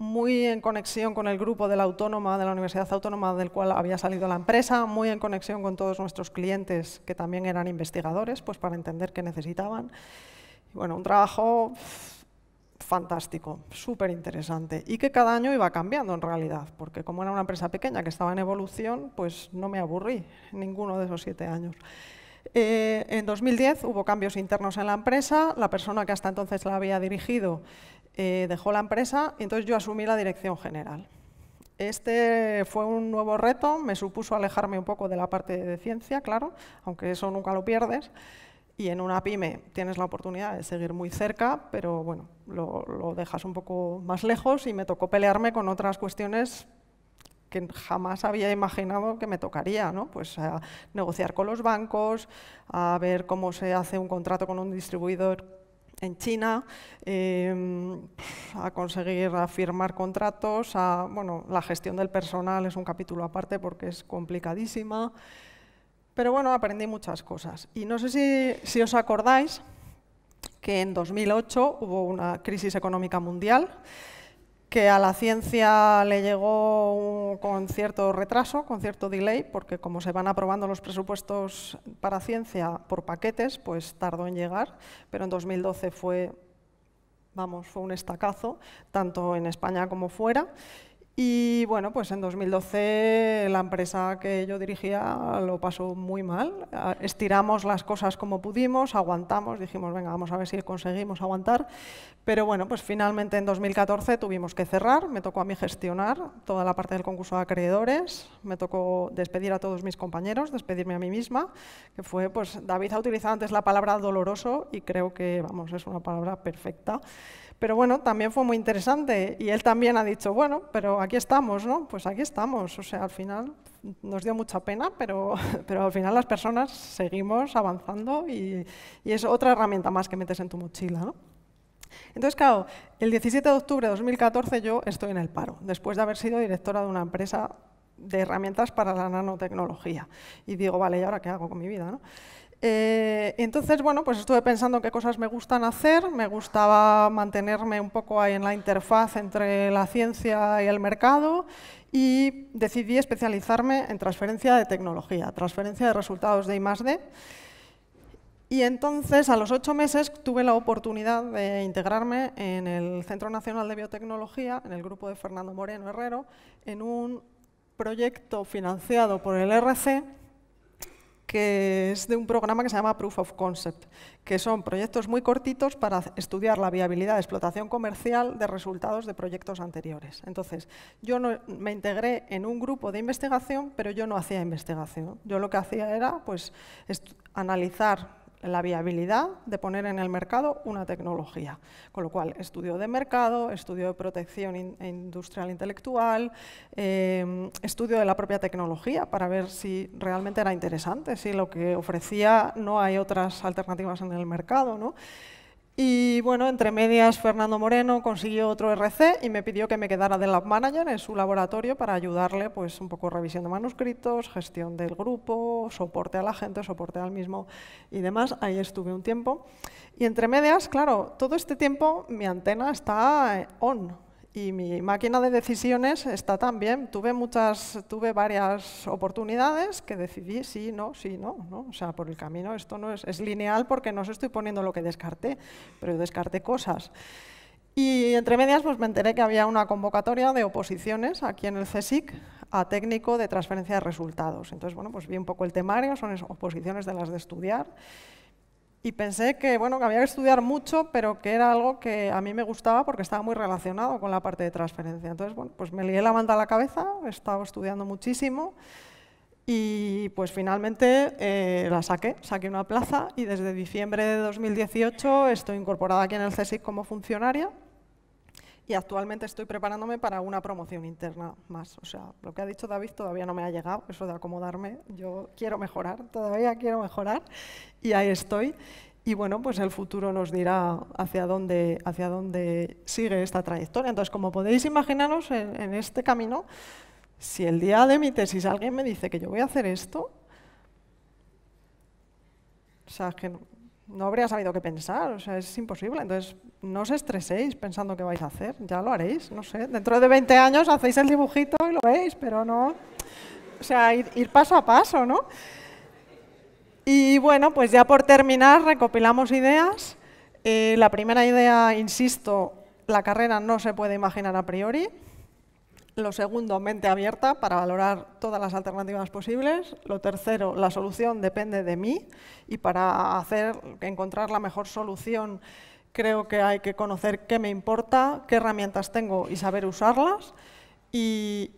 muy en conexión con el grupo de la Autónoma, de la Universidad Autónoma del cual había salido la empresa, muy en conexión con todos nuestros clientes que también eran investigadores, pues para entender qué necesitaban. bueno, un trabajo fantástico, súper interesante y que cada año iba cambiando en realidad, porque como era una empresa pequeña que estaba en evolución, pues no me aburrí ninguno de esos siete años. Eh, en 2010 hubo cambios internos en la empresa, la persona que hasta entonces la había dirigido eh, dejó la empresa y entonces yo asumí la dirección general. Este fue un nuevo reto, me supuso alejarme un poco de la parte de ciencia, claro, aunque eso nunca lo pierdes y en una pyme tienes la oportunidad de seguir muy cerca, pero bueno, lo, dejas un poco más lejos y me tocó pelearme con otras cuestiones que jamás había imaginado que me tocaría, ¿no? Pues a negociar con los bancos, a ver cómo se hace un contrato con un distribuidor en China, em, a conseguir firmar contratos, a, bueno, la gestión del personal es un capítulo aparte porque es complicadísima. Pero bueno, aprendí muchas cosas. Y no sé si, os acordáis que en 2008 hubo una crisis económica mundial que a la ciencia le llegó con cierto retraso, con cierto delay, porque como se van aprobando los presupuestos para ciencia por paquetes, pues tardó en llegar, pero en 2012 fue, vamos, fue un estacazo, tanto en España como fuera, y bueno, pues en 2012 la empresa que yo dirigía lo pasó muy mal. Estiramos las cosas como pudimos, aguantamos, dijimos, venga, vamos a ver si conseguimos aguantar. Pero bueno, pues finalmente en 2014 tuvimos que cerrar, me tocó a mí gestionar toda la parte del concurso de acreedores, me tocó despedir a todos mis compañeros, despedirme a mí misma, que fue, pues David ha utilizado antes la palabra doloroso y creo que, vamos, es una palabra perfecta. Pero bueno, también fue muy interesante y él también ha dicho, bueno, pero aquí estamos, ¿no? Pues aquí estamos, o sea, al final nos dio mucha pena, pero, pero al final las personas seguimos avanzando y, y es otra herramienta más que metes en tu mochila, ¿no? Entonces, claro, el 17 de octubre de 2014 yo estoy en el paro, después de haber sido directora de una empresa de herramientas para la nanotecnología. Y digo, vale, ¿y ahora qué hago con mi vida? ¿no? Eh, entonces, bueno, pues estuve pensando qué cosas me gustan hacer, me gustaba mantenerme un poco ahí en la interfaz entre la ciencia y el mercado y decidí especializarme en transferencia de tecnología, transferencia de resultados de I+.D. Y entonces, a los ocho meses, tuve la oportunidad de integrarme en el Centro Nacional de Biotecnología, en el grupo de Fernando Moreno Herrero, en un proyecto financiado por el RC que es de un programa que se llama Proof of Concept, que son proyectos muy cortitos para estudiar la viabilidad de explotación comercial de resultados de proyectos anteriores. Entonces, yo no, me integré en un grupo de investigación, pero yo no hacía investigación. Yo lo que hacía era pues, analizar la viabilidad de poner en el mercado una tecnología. Con lo cual, estudio de mercado, estudio de protección industrial intelectual, eh, estudio de la propia tecnología para ver si realmente era interesante, si lo que ofrecía no hay otras alternativas en el mercado. ¿no? Y bueno, entre medias, Fernando Moreno consiguió otro RC y me pidió que me quedara de lab manager en su laboratorio para ayudarle, pues un poco revisión de manuscritos, gestión del grupo, soporte a la gente, soporte al mismo y demás. Ahí estuve un tiempo. Y entre medias, claro, todo este tiempo mi antena está on, y mi máquina de decisiones está también. Tuve, muchas, tuve varias oportunidades que decidí sí, no, sí, no, no. O sea, por el camino esto no es, lineal porque no os estoy poniendo lo que descarté, pero yo descarté cosas. Y entre medias pues, me enteré que había una convocatoria de oposiciones aquí en el CSIC a técnico de transferencia de resultados. Entonces, bueno, pues vi un poco el temario, son oposiciones de las de estudiar y pensé que, bueno, que había que estudiar mucho, pero que era algo que a mí me gustaba porque estaba muy relacionado con la parte de transferencia. Entonces, bueno, pues me lié la manta a la cabeza, estaba estudiando muchísimo y pues finalmente eh, la saqué, saqué una plaza y desde diciembre de 2018 estoy incorporada aquí en el CSIC como funcionaria y actualmente estoy preparándome para una promoción interna más. O sea, lo que ha dicho David todavía no me ha llegado, eso de acomodarme. Yo quiero mejorar, todavía quiero mejorar y ahí estoy. Y bueno, pues el futuro nos dirá hacia dónde, hacia dónde sigue esta trayectoria. Entonces, como podéis imaginaros, en, en este camino, si el día de mi tesis alguien me dice que yo voy a hacer esto, o sea, que no, no habría sabido qué pensar, o sea, es imposible. Entonces, no os estreséis pensando qué vais a hacer, ya lo haréis, no sé. Dentro de 20 años hacéis el dibujito y lo veis, pero no. O sea, ir, paso a paso, ¿no? Y bueno, pues ya por terminar, recopilamos ideas. Eh, la primera idea, insisto, la carrera no se puede imaginar a priori. Lo segundo, mente abierta para valorar todas las alternativas posibles. Lo tercero, la solución depende de mí y para hacer, encontrar la mejor solución creo que hay que conocer qué me importa, qué herramientas tengo y saber usarlas y,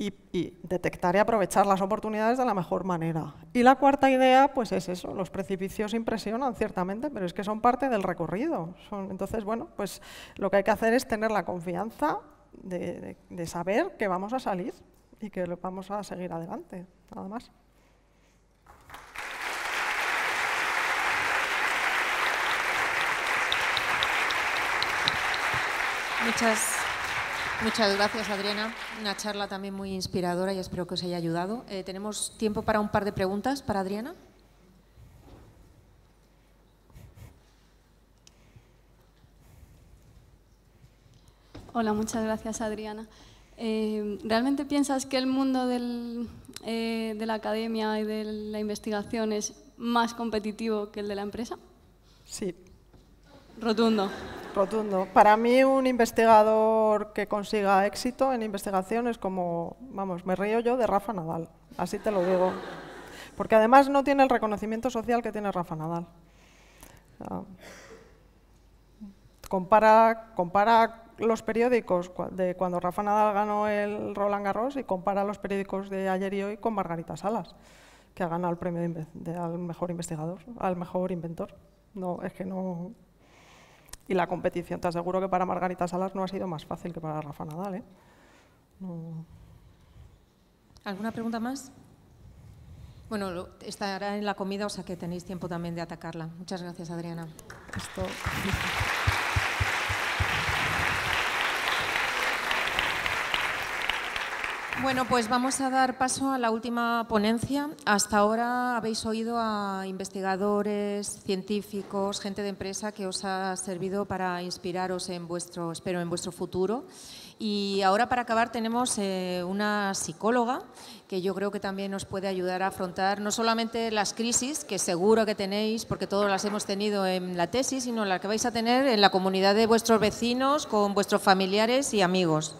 detectar y aprovechar las oportunidades de la mejor manera. Y la cuarta idea, pues es eso, los precipicios impresionan ciertamente, pero es que son parte del recorrido. Son, entonces, bueno, pues lo que hay que hacer es tener la confianza de, saber que vamos a salir y que lo vamos a seguir adelante, nada más. Muchas, muchas gracias, Adriana. Una charla también muy inspiradora y espero que os haya ayudado. Eh, tenemos tiempo para un par de preguntas para Adriana. Hola, muchas gracias Adriana. Eh, ¿Realmente piensas que el mundo eh, de la academia y de la investigación es más competitivo que el de la empresa? Sí. Rotundo. Rotundo. Para mí un investigador que consiga éxito en investigación es como, vamos, me río yo de Rafa Nadal, así te lo digo. Porque además no tiene el reconocimiento social que tiene Rafa Nadal. Ah. Compara, compara los periódicos de cuando Rafa Nadal ganó el Roland Garros y compara los periódicos de ayer y hoy con Margarita Salas, que ha ganado el premio al mejor investigador, al mejor inventor. No, es que no. Y la competición, te aseguro que para Margarita Salas no ha sido más fácil que para Rafa Nadal. ¿eh? ¿Alguna pregunta más? Bueno, estará en la comida, o sea que tenéis tiempo también de atacarla. Muchas gracias, Adriana. Esto... Bueno, pues vamos a dar paso a la última ponencia. Hasta ahora habéis oído a investigadores, científicos, gente de empresa que os ha servido para inspiraros en vuestro, espero, en vuestro futuro. Y ahora para acabar tenemos eh, una psicóloga que yo creo que también nos puede ayudar a afrontar no solamente las crisis, que seguro que tenéis, porque todas las hemos tenido en la tesis, sino las que vais a tener en la comunidad de vuestros vecinos, con vuestros familiares y amigos.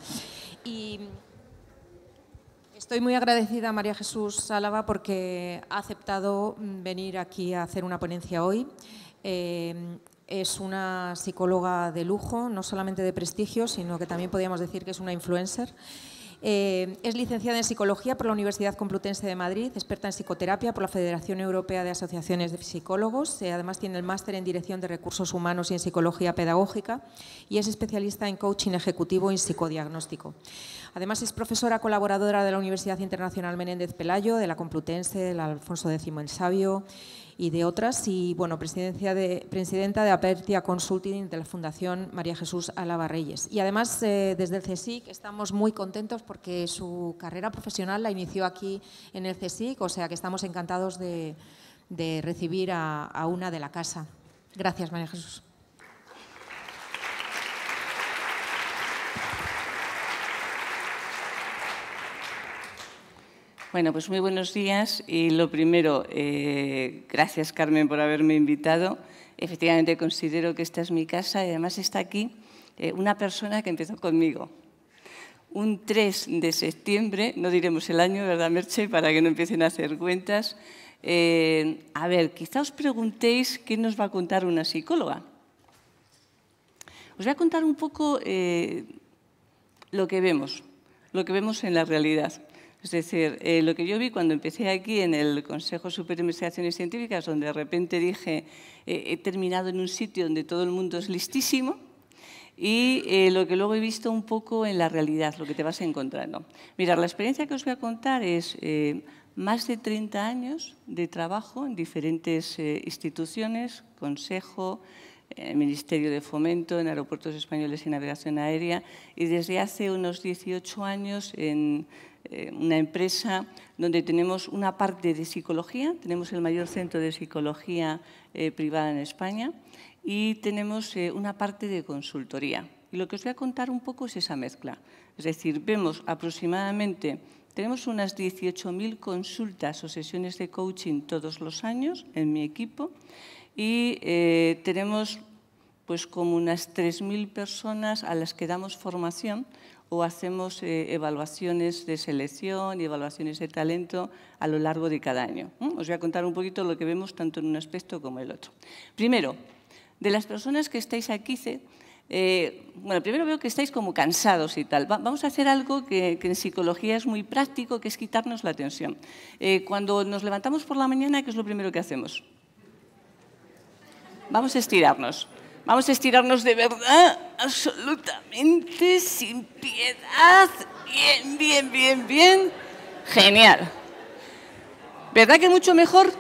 Estoy muy agradecida a María Jesús Álava porque ha aceptado mm, venir aquí a hacer una ponencia hoy. Eh, es una psicóloga de lujo, no solamente de prestigio, sino que también podríamos decir que es una influencer. Eh, es licenciada en Psicología por la Universidad Complutense de Madrid, experta en psicoterapia por la Federación Europea de Asociaciones de Psicólogos. Eh, además, tiene el máster en Dirección de Recursos Humanos y en Psicología Pedagógica y es especialista en coaching ejecutivo y psicodiagnóstico. Además es profesora colaboradora de la Universidad Internacional Menéndez Pelayo, de la Complutense, del Alfonso X el Sabio y de otras. Y bueno, de, presidenta de Apertia Consulting de la Fundación María Jesús Álava Reyes. Y además eh, desde el CSIC estamos muy contentos porque su carrera profesional la inició aquí en el CSIC, o sea que estamos encantados de, recibir a una de la casa. Gracias, María Jesús. Bueno, pues muy buenos días y lo primero, eh, gracias Carmen por haberme invitado. Efectivamente considero que esta es mi casa y además está aquí eh, una persona que empezó conmigo. Un 3 de septiembre, no diremos el año, ¿verdad Merche? Para que no empiecen a hacer cuentas. Eh, a ver, quizá os preguntéis qué nos va a contar una psicóloga. Os voy a contar un poco lo que vemos, lo que vemos en la realidad. Es decir, eh, lo que yo vi cuando empecé aquí en el Consejo Superior de Investigaciones Científicas, donde de repente dije, eh, he terminado en un sitio donde todo el mundo es listísimo, y eh, lo que luego he visto un poco en la realidad, lo que te vas encontrando. Mirar, la experiencia que os voy a contar es más de 30 años de trabajo en diferentes instituciones, Consejo, Ministerio de Fomento, en Aeropuertos Españoles y Navegación Aérea, y desde hace unos 18 años en eh, una empresa donde tenemos una parte de psicología, tenemos el mayor centro de psicología eh, privada en España y tenemos eh, una parte de consultoría. Y lo que os voy a contar un poco es esa mezcla. Es decir, vemos aproximadamente, tenemos unas 18.000 consultas o sesiones de coaching todos los años en mi equipo y tenemos pues como unas 3.000 personas a las que damos formación o hacemos eh, evaluaciones de selección y evaluaciones de talento a lo largo de cada año. Os voy a contar un poquito lo que vemos tanto en un aspecto como en el otro. Primero, de las personas que estáis aquí, eh, bueno, primero veo que estáis como cansados y tal. vamos a hacer algo que, en psicología es muy práctico, que es quitarnos la tensión. Eh, cuando nos levantamos por la mañana, ¿qué es lo primero que hacemos? Vamos a estirarnos. Vamos a estirarnos de verdad, absolutamente, sin piedad. Bien, bien, bien, bien. Genial. ¿Verdad que mucho mejor?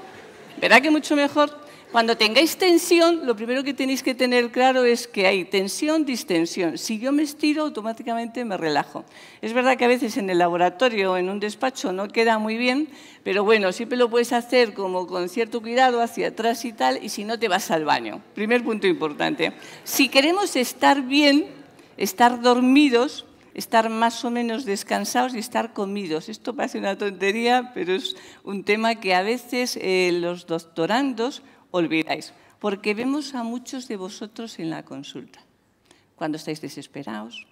¿Verdad que mucho mejor? Cuando tengáis tensión, lo primero que tenéis que tener claro es que hay tensión, distensión. Si yo me estiro, automáticamente me relajo. Es verdad que a veces en el laboratorio o en un despacho no queda muy bien, pero bueno, siempre lo puedes hacer como con cierto cuidado, hacia atrás y tal, y si no te vas al baño. Primer punto importante. Si queremos estar bien, estar dormidos, estar más o menos descansados y estar comidos. Esto parece una tontería, pero es un tema que a veces eh, los doctorandos olvidáis, porque vemos a muchos de vosotros en la consulta, cuando estáis desesperados,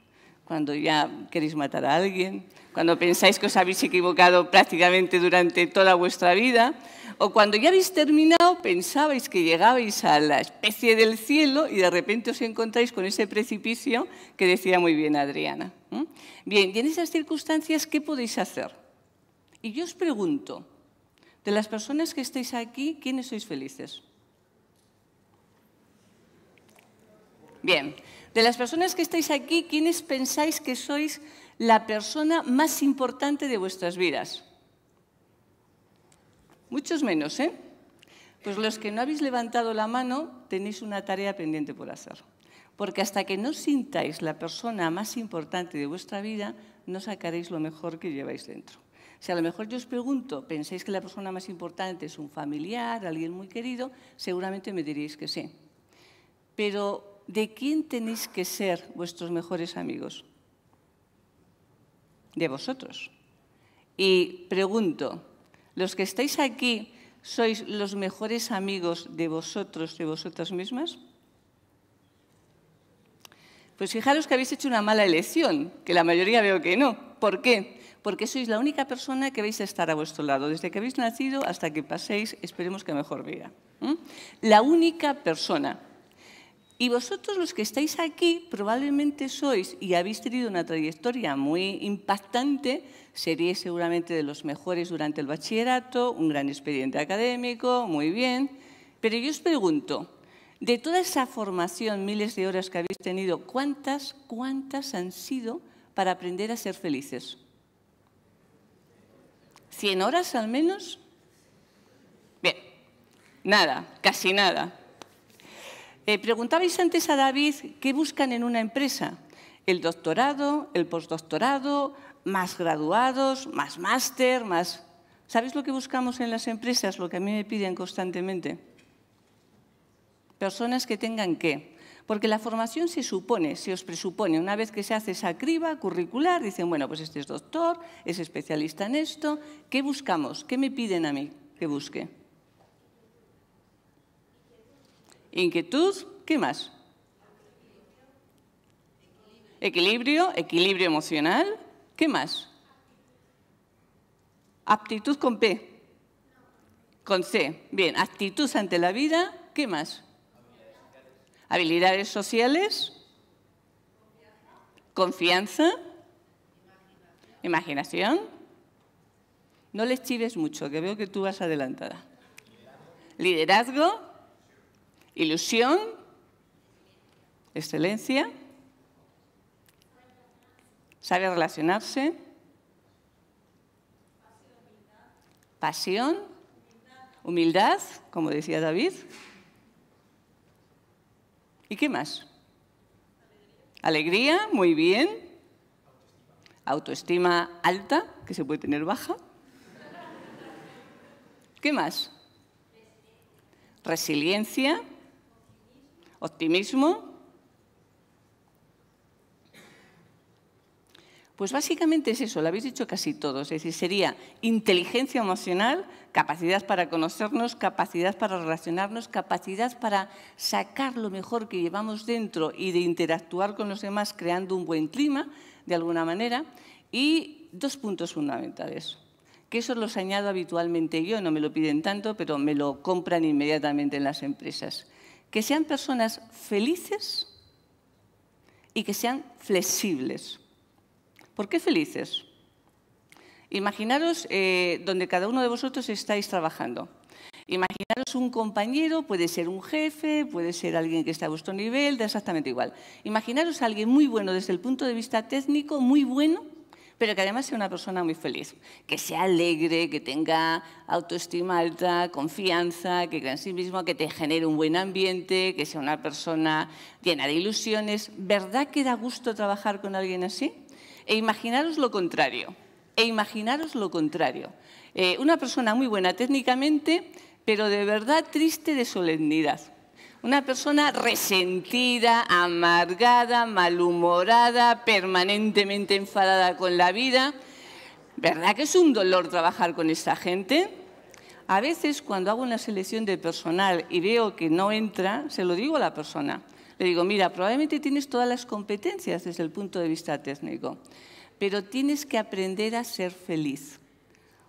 cuando ya queréis matar a alguien, cuando pensáis que os habéis equivocado prácticamente durante toda vuestra vida, o cuando ya habéis terminado pensabais que llegabais a la especie del cielo y de repente os encontráis con ese precipicio que decía muy bien Adriana. Bien, y en esas circunstancias, ¿qué podéis hacer? Y yo os pregunto, de las personas que estáis aquí, ¿quiénes sois felices? Bien, de las personas que estáis aquí, ¿quiénes pensáis que sois la persona más importante de vuestras vidas? Muchos menos, ¿eh? Pues los que no habéis levantado la mano tenéis una tarea pendiente por hacer. Porque hasta que no sintáis la persona más importante de vuestra vida, no sacaréis lo mejor que lleváis dentro. Si a lo mejor yo os pregunto, ¿pensáis que la persona más importante es un familiar, alguien muy querido? Seguramente me diréis que sí. Pero ¿de quién tenéis que ser vuestros mejores amigos? De vosotros. Y pregunto, ¿los que estáis aquí sois los mejores amigos de vosotros, de vosotras mismas? Pues fijaros que habéis hecho una mala elección, que la mayoría veo que no. ¿Por qué? Porque sois la única persona que vais a estar a vuestro lado, desde que habéis nacido hasta que paséis, esperemos que mejor vea. La única persona. Y vosotros los que estáis aquí probablemente sois y habéis tenido una trayectoria muy impactante, seríais seguramente de los mejores durante el bachillerato, un gran expediente académico, muy bien. Pero yo os pregunto, de toda esa formación, miles de horas que habéis tenido, ¿cuántas, cuántas han sido para aprender a ser felices? ¿Cien horas al menos? Bien, nada, casi nada. Eh, preguntabais antes a David qué buscan en una empresa. El doctorado, el postdoctorado, más graduados, más máster, más... ¿Sabéis lo que buscamos en las empresas? Lo que a mí me piden constantemente. Personas que tengan qué. Porque la formación se supone, se os presupone, una vez que se hace esa criba curricular, dicen, bueno, pues este es doctor, es especialista en esto, ¿qué buscamos? ¿Qué me piden a mí que busque? Inquietud, ¿qué más? Equilibrio, equilibrio emocional, ¿qué más? Aptitud con P, con C. Bien, actitud ante la vida, ¿qué más? Habilidades sociales, confianza, imaginación. No les chives mucho, que veo que tú vas adelantada. Liderazgo, Ilusión, excelencia, sabe relacionarse, pasión, humildad, como decía David. ¿Y qué más? Alegría, muy bien. Autoestima alta, que se puede tener baja. ¿Qué más? Resiliencia. ¿Optimismo? Pues básicamente es eso, lo habéis dicho casi todos, es decir, sería inteligencia emocional, capacidad para conocernos, capacidad para relacionarnos, capacidad para sacar lo mejor que llevamos dentro y de interactuar con los demás creando un buen clima, de alguna manera, y dos puntos fundamentales, que eso los añado habitualmente yo, no me lo piden tanto, pero me lo compran inmediatamente en las empresas que sean personas felices y que sean flexibles. ¿Por qué felices? Imaginaros eh, donde cada uno de vosotros estáis trabajando. Imaginaros un compañero, puede ser un jefe, puede ser alguien que está a vuestro nivel, da exactamente igual. Imaginaros a alguien muy bueno desde el punto de vista técnico, muy bueno, pero que además sea una persona muy feliz, que sea alegre, que tenga autoestima alta, confianza, que crea en sí mismo, que te genere un buen ambiente, que sea una persona llena de ilusiones. ¿Verdad que da gusto trabajar con alguien así? E imaginaros lo contrario, e imaginaros lo contrario. Eh, una persona muy buena técnicamente, pero de verdad triste de solemnidad. Una persona resentida, amargada, malhumorada, permanentemente enfadada con la vida. ¿Verdad que es un dolor trabajar con esta gente? A veces cuando hago una selección de personal y veo que no entra, se lo digo a la persona. Le digo, mira, probablemente tienes todas las competencias desde el punto de vista técnico, pero tienes que aprender a ser feliz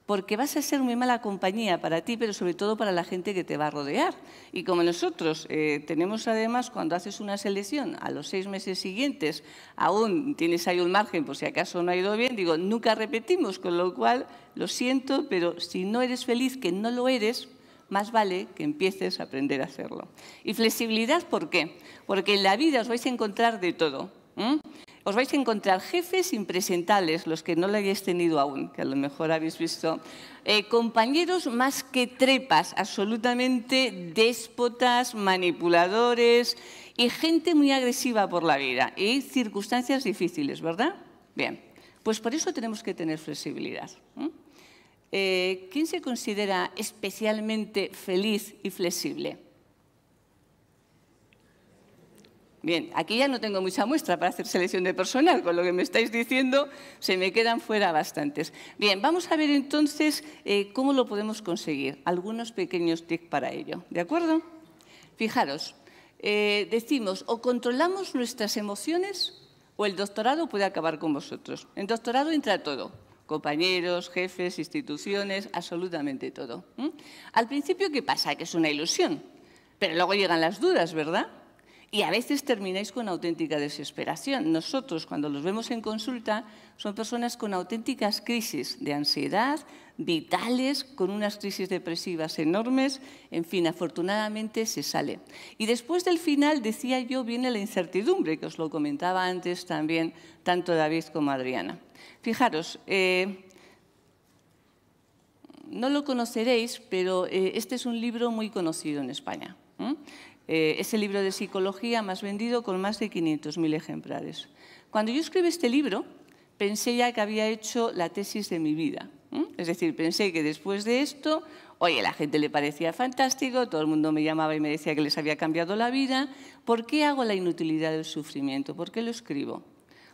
porque vas a ser muy mala compañía para ti, pero sobre todo para la gente que te va a rodear. Y como nosotros eh, tenemos además, cuando haces una selección, a los seis meses siguientes aún tienes ahí un margen por si acaso no ha ido bien, digo, nunca repetimos, con lo cual lo siento, pero si no eres feliz, que no lo eres, más vale que empieces a aprender a hacerlo. Y flexibilidad, ¿por qué? Porque en la vida os vais a encontrar de todo os vais a encontrar jefes impresentables, los que no lo hayáis tenido aún, que a lo mejor habéis visto, eh, compañeros más que trepas, absolutamente déspotas, manipuladores y gente muy agresiva por la vida y circunstancias difíciles, ¿verdad? Bien, pues por eso tenemos que tener flexibilidad. ¿eh? quién se considera especialmente feliz y flexible? Bien, aquí ya no tengo mucha muestra para hacer selección de personal, con lo que me estáis diciendo se me quedan fuera bastantes. Bien, vamos a ver entonces eh, cómo lo podemos conseguir. Algunos pequeños tips para ello, ¿de acuerdo? Fijaros, eh, decimos o controlamos nuestras emociones o el doctorado puede acabar con vosotros. En doctorado entra todo, compañeros, jefes, instituciones, absolutamente todo. Al principio, ¿qué pasa? Que es una ilusión, pero luego llegan las dudas, ¿verdad? Y a veces termináis con auténtica desesperación. Nosotros, cuando los vemos en consulta, son personas con auténticas crisis de ansiedad, vitales, con unas crisis depresivas enormes. En fin, afortunadamente se sale. Y después del final, decía yo, viene la incertidumbre, que os lo comentaba antes también, tanto David como Adriana. Fijaros, eh, no lo conoceréis, pero eh, este es un libro muy conocido en España. Eh, es el libro de psicología más vendido con más de 500.000 ejemplares. Cuando yo escribí este libro, pensé ya que había hecho la tesis de mi vida. Es decir, pensé que después de esto, oye, la gente le parecía fantástico, todo el mundo me llamaba y me decía que les había cambiado la vida. ¿Por qué hago la inutilidad del sufrimiento? ¿Por qué lo escribo?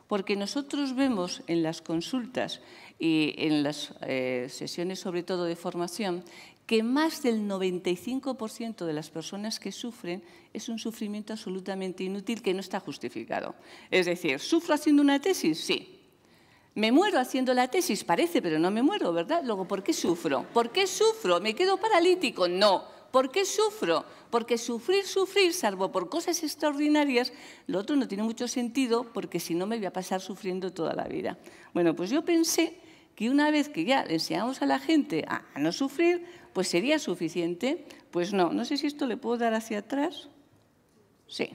Porque nosotros vemos en las consultas y en las eh, sesiones sobre todo de formación que más del 95% de las personas que sufren es un sufrimiento absolutamente inútil que no está justificado. Es decir, ¿sufro haciendo una tesis? Sí. ¿Me muero haciendo la tesis? Parece, pero no me muero, ¿verdad? Luego, ¿por qué sufro? ¿Por qué sufro? ¿Me quedo paralítico? No. ¿Por qué sufro? Porque sufrir, sufrir, salvo por cosas extraordinarias, lo otro no tiene mucho sentido porque si no me voy a pasar sufriendo toda la vida. Bueno, pues yo pensé que una vez que ya enseñamos a la gente a no sufrir, pues sería suficiente. Pues no, no sé si esto le puedo dar hacia atrás. Sí,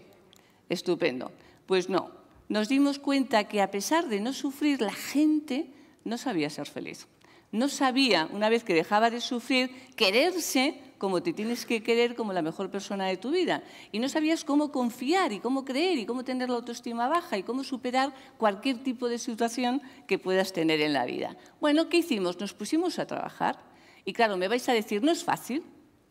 estupendo. Pues no, nos dimos cuenta que a pesar de no sufrir, la gente no sabía ser feliz. No sabía, una vez que dejaba de sufrir, quererse como te tienes que querer como la mejor persona de tu vida. Y no sabías cómo confiar y cómo creer y cómo tener la autoestima baja y cómo superar cualquier tipo de situación que puedas tener en la vida. Bueno, ¿qué hicimos? Nos pusimos a trabajar y claro, me vais a decir, no es fácil,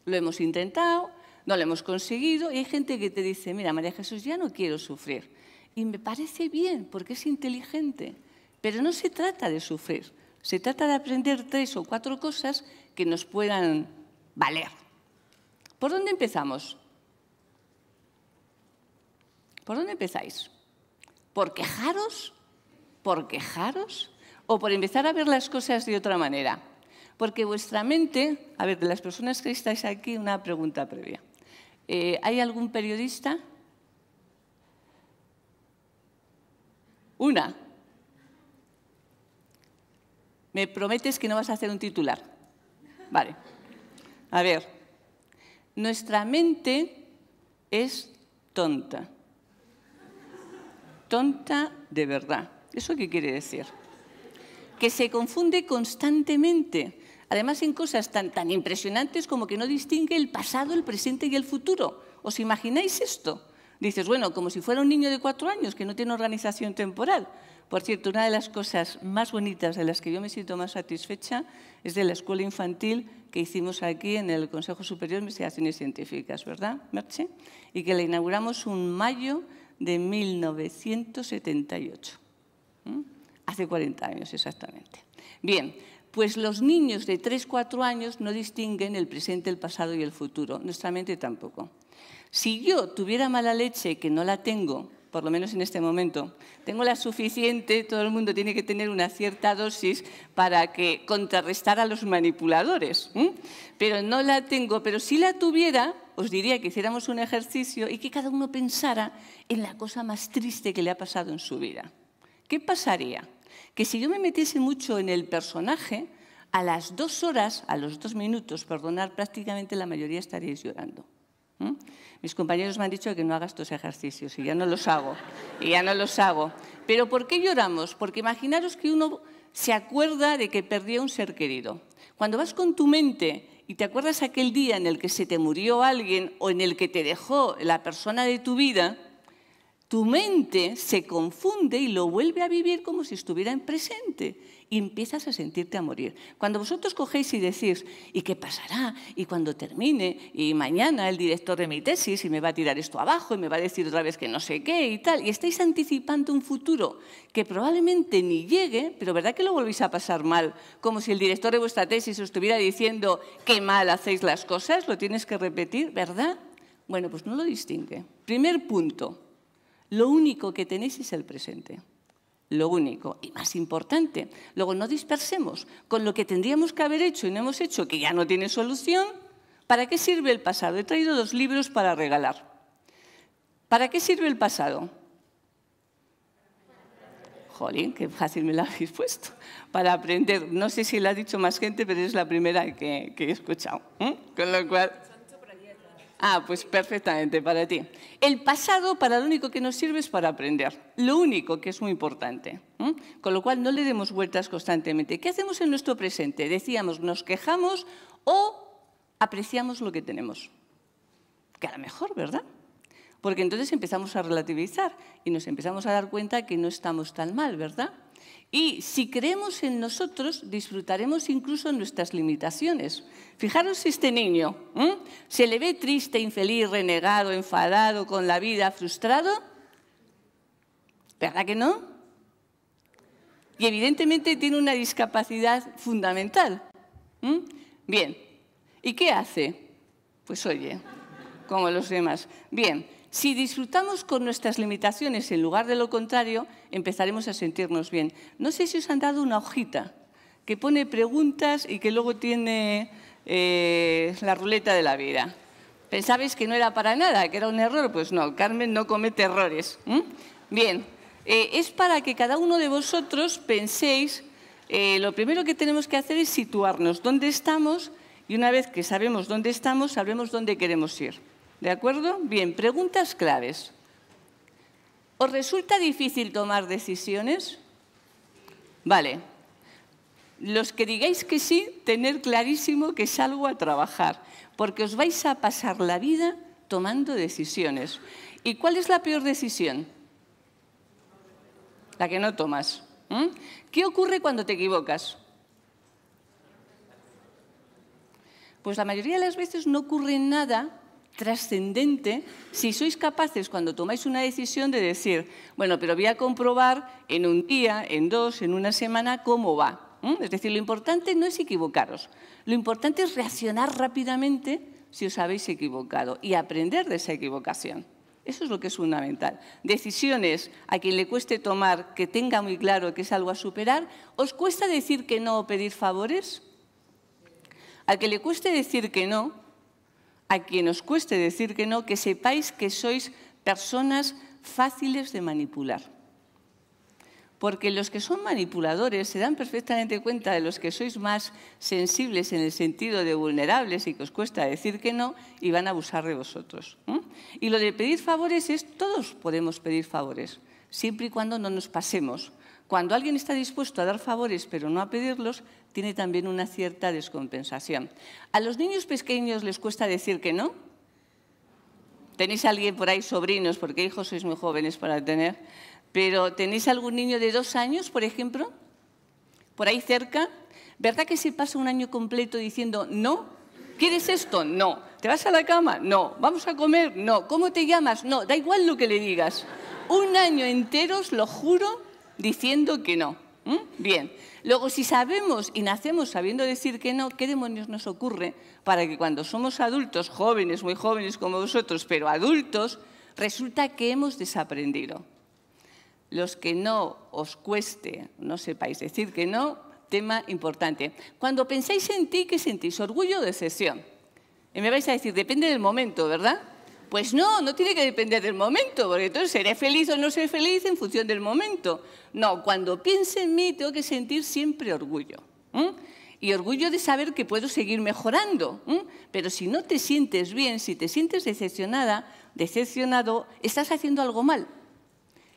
lo hemos intentado, no lo hemos conseguido, y hay gente que te dice, mira, María Jesús, ya no quiero sufrir. Y me parece bien, porque es inteligente, pero no se trata de sufrir, se trata de aprender tres o cuatro cosas que nos puedan valer. ¿Por dónde empezamos? ¿Por dónde empezáis? ¿Por quejaros? ¿Por quejaros? ¿O por empezar a ver las cosas de otra manera? Porque vuestra mente, a ver, de las personas que estáis aquí, una pregunta previa. Eh, ¿Hay algún periodista? Una. ¿Me prometes que no vas a hacer un titular? Vale. A ver, nuestra mente es tonta. Tonta de verdad. ¿Eso qué quiere decir? Que se confunde constantemente Además, en cosas tan, tan impresionantes como que no distingue el pasado, el presente y el futuro. ¿Os imagináis esto? Dices, bueno, como si fuera un niño de cuatro años que no tiene organización temporal. Por cierto, una de las cosas más bonitas de las que yo me siento más satisfecha es de la escuela infantil que hicimos aquí en el Consejo Superior de Investigaciones Científicas, ¿verdad, Merche? Y que la inauguramos un mayo de 1978. Hace 40 años exactamente. Bien, pues los niños de 3, 4 años no distinguen el presente, el pasado y el futuro, nuestra mente tampoco. Si yo tuviera mala leche, que no la tengo, por lo menos en este momento, tengo la suficiente, todo el mundo tiene que tener una cierta dosis para que contrarrestar a los manipuladores, pero no la tengo, pero si la tuviera, os diría que hiciéramos un ejercicio y que cada uno pensara en la cosa más triste que le ha pasado en su vida. ¿Qué pasaría? que si yo me metiese mucho en el personaje, a las dos horas, a los dos minutos, perdonar, prácticamente la mayoría estaríais llorando. ¿Mm? Mis compañeros me han dicho que no haga estos ejercicios y ya no los hago, y ya no los hago. Pero ¿por qué lloramos? Porque imaginaros que uno se acuerda de que perdió un ser querido. Cuando vas con tu mente y te acuerdas aquel día en el que se te murió alguien o en el que te dejó la persona de tu vida, tu mente se confunde y lo vuelve a vivir como si estuviera en presente y empiezas a sentirte a morir. Cuando vosotros cogéis y decís, ¿y qué pasará? Y cuando termine, y mañana el director de mi tesis y me va a tirar esto abajo y me va a decir otra vez que no sé qué y tal, y estáis anticipando un futuro que probablemente ni llegue, pero ¿verdad que lo volvéis a pasar mal? Como si el director de vuestra tesis os estuviera diciendo, qué mal hacéis las cosas, lo tienes que repetir, ¿verdad? Bueno, pues no lo distingue. Primer punto lo único que tenéis es el presente. Lo único y más importante. Luego no dispersemos con lo que tendríamos que haber hecho y no hemos hecho, que ya no tiene solución. ¿Para qué sirve el pasado? He traído dos libros para regalar. ¿Para qué sirve el pasado? Jolín, qué fácil me lo habéis puesto. Para aprender. No sé si lo ha dicho más gente, pero es la primera que, he escuchado. ¿eh? Con lo cual, Ah, pues perfectamente para ti. El pasado para lo único que nos sirve es para aprender, lo único que es muy importante. Con lo cual no le demos vueltas constantemente. ¿Qué hacemos en nuestro presente? Decíamos, nos quejamos o apreciamos lo que tenemos. Que a lo mejor, ¿verdad? Porque entonces empezamos a relativizar y nos empezamos a dar cuenta que no estamos tan mal, ¿verdad? Y si creemos en nosotros, disfrutaremos incluso nuestras limitaciones. Fijaros este niño, ¿se le ve triste, infeliz, renegado, enfadado con la vida, frustrado? ¿Verdad que no? Y evidentemente tiene una discapacidad fundamental. Bien, ¿y qué hace? Pues oye, como los demás. Bien, si disfrutamos con nuestras limitaciones en lugar de lo contrario, empezaremos a sentirnos bien. No sé si os han dado una hojita que pone preguntas y que luego tiene eh, la ruleta de la vida. ¿Pensabais que no era para nada, que era un error? Pues no, Carmen no comete errores. Bien, eh, es para que cada uno de vosotros penséis, eh, lo primero que tenemos que hacer es situarnos dónde estamos y una vez que sabemos dónde estamos, sabemos dónde queremos ir. ¿De acuerdo? Bien, preguntas claves. ¿Os resulta difícil tomar decisiones? Vale. Los que digáis que sí, tener clarísimo que salgo a trabajar, porque os vais a pasar la vida tomando decisiones. ¿Y cuál es la peor decisión? La que no tomas. ¿Qué ocurre cuando te equivocas? Pues la mayoría de las veces no ocurre nada trascendente si sois capaces cuando tomáis una decisión de decir, bueno, pero voy a comprobar en un día, en dos, en una semana cómo va. Es decir, lo importante no es equivocaros, lo importante es reaccionar rápidamente si os habéis equivocado y aprender de esa equivocación. Eso es lo que es fundamental. Decisiones a quien le cueste tomar, que tenga muy claro que es algo a superar, ¿os cuesta decir que no o pedir favores? Al que le cueste decir que no, a quien os cueste decir que no, que sepáis que sois personas fáciles de manipular. Porque los que son manipuladores se dan perfectamente cuenta de los que sois más sensibles en el sentido de vulnerables y que os cuesta decir que no y van a abusar de vosotros. Y lo de pedir favores es, todos podemos pedir favores, siempre y cuando no nos pasemos. Cuando alguien está dispuesto a dar favores pero no a pedirlos, tiene también una cierta descompensación. A los niños pequeños les cuesta decir que no. Tenéis alguien por ahí, sobrinos, porque hijos sois muy jóvenes para tener, pero ¿tenéis algún niño de dos años, por ejemplo? Por ahí cerca. ¿Verdad que se pasa un año completo diciendo no? ¿Quieres esto? No. ¿Te vas a la cama? No. ¿Vamos a comer? No. ¿Cómo te llamas? No. Da igual lo que le digas. Un año entero, os lo juro, diciendo que no. ¿Mm? Bien. Luego, si sabemos y nacemos sabiendo decir que no, ¿qué demonios nos ocurre para que cuando somos adultos, jóvenes, muy jóvenes como vosotros, pero adultos, resulta que hemos desaprendido? Los que no os cueste, no sepáis decir que no, tema importante. Cuando pensáis en ti, ¿qué sentís? ¿Orgullo o decepción? Y me vais a decir, depende del momento, ¿verdad? Pues no, no tiene que depender del momento, porque entonces seré feliz o no seré feliz en función del momento. No, cuando piense en mí tengo que sentir siempre orgullo. Y orgullo de saber que puedo seguir mejorando. Pero si no te sientes bien, si te sientes decepcionada, decepcionado, estás haciendo algo mal.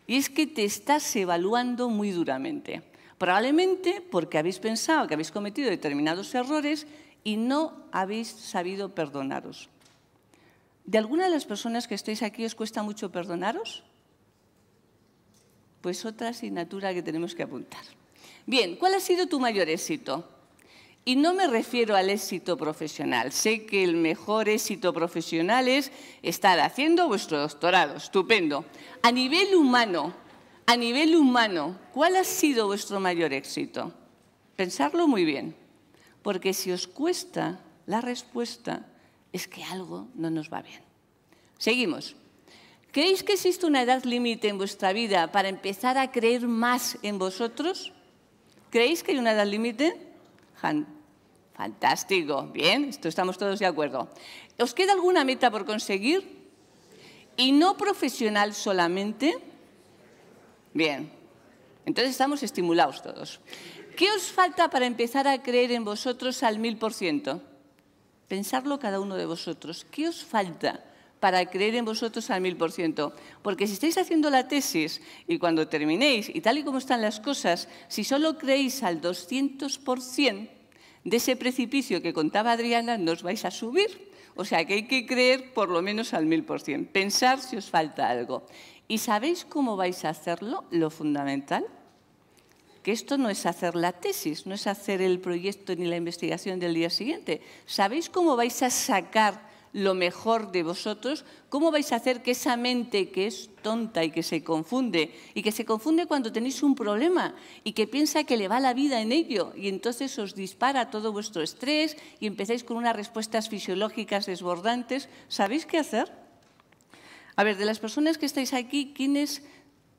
Y es que te estás evaluando muy duramente. Probablemente porque habéis pensado que habéis cometido determinados errores y no habéis sabido perdonaros. ¿De alguna de las personas que estáis aquí os cuesta mucho perdonaros? Pues otra asignatura que tenemos que apuntar. Bien, ¿cuál ha sido tu mayor éxito? Y no me refiero al éxito profesional. Sé que el mejor éxito profesional es estar haciendo vuestro doctorado. Estupendo. A nivel humano, a nivel humano, ¿cuál ha sido vuestro mayor éxito? Pensarlo muy bien, porque si os cuesta la respuesta, es que algo no nos va bien. Seguimos. ¿Creéis que existe una edad límite en vuestra vida para empezar a creer más en vosotros? ¿Creéis que hay una edad límite? Fantástico, bien, esto estamos todos de acuerdo. ¿Os queda alguna meta por conseguir? ¿Y no profesional solamente? Bien, entonces estamos estimulados todos. ¿Qué os falta para empezar a creer en vosotros al mil por ciento? Pensarlo cada uno de vosotros. ¿Qué os falta? para creer en vosotros al mil por ciento. Porque si estáis haciendo la tesis y cuando terminéis, y tal y como están las cosas, si solo creéis al 200 de ese precipicio que contaba Adriana, nos vais a subir. O sea que hay que creer por lo menos al mil por ciento. Pensar si os falta algo. ¿Y sabéis cómo vais a hacerlo? Lo fundamental que esto no es hacer la tesis, no es hacer el proyecto ni la investigación del día siguiente. ¿Sabéis cómo vais a sacar lo mejor de vosotros? ¿Cómo vais a hacer que esa mente que es tonta y que se confunde, y que se confunde cuando tenéis un problema y que piensa que le va la vida en ello, y entonces os dispara todo vuestro estrés y empezáis con unas respuestas fisiológicas desbordantes? ¿Sabéis qué hacer? A ver, de las personas que estáis aquí, ¿quiénes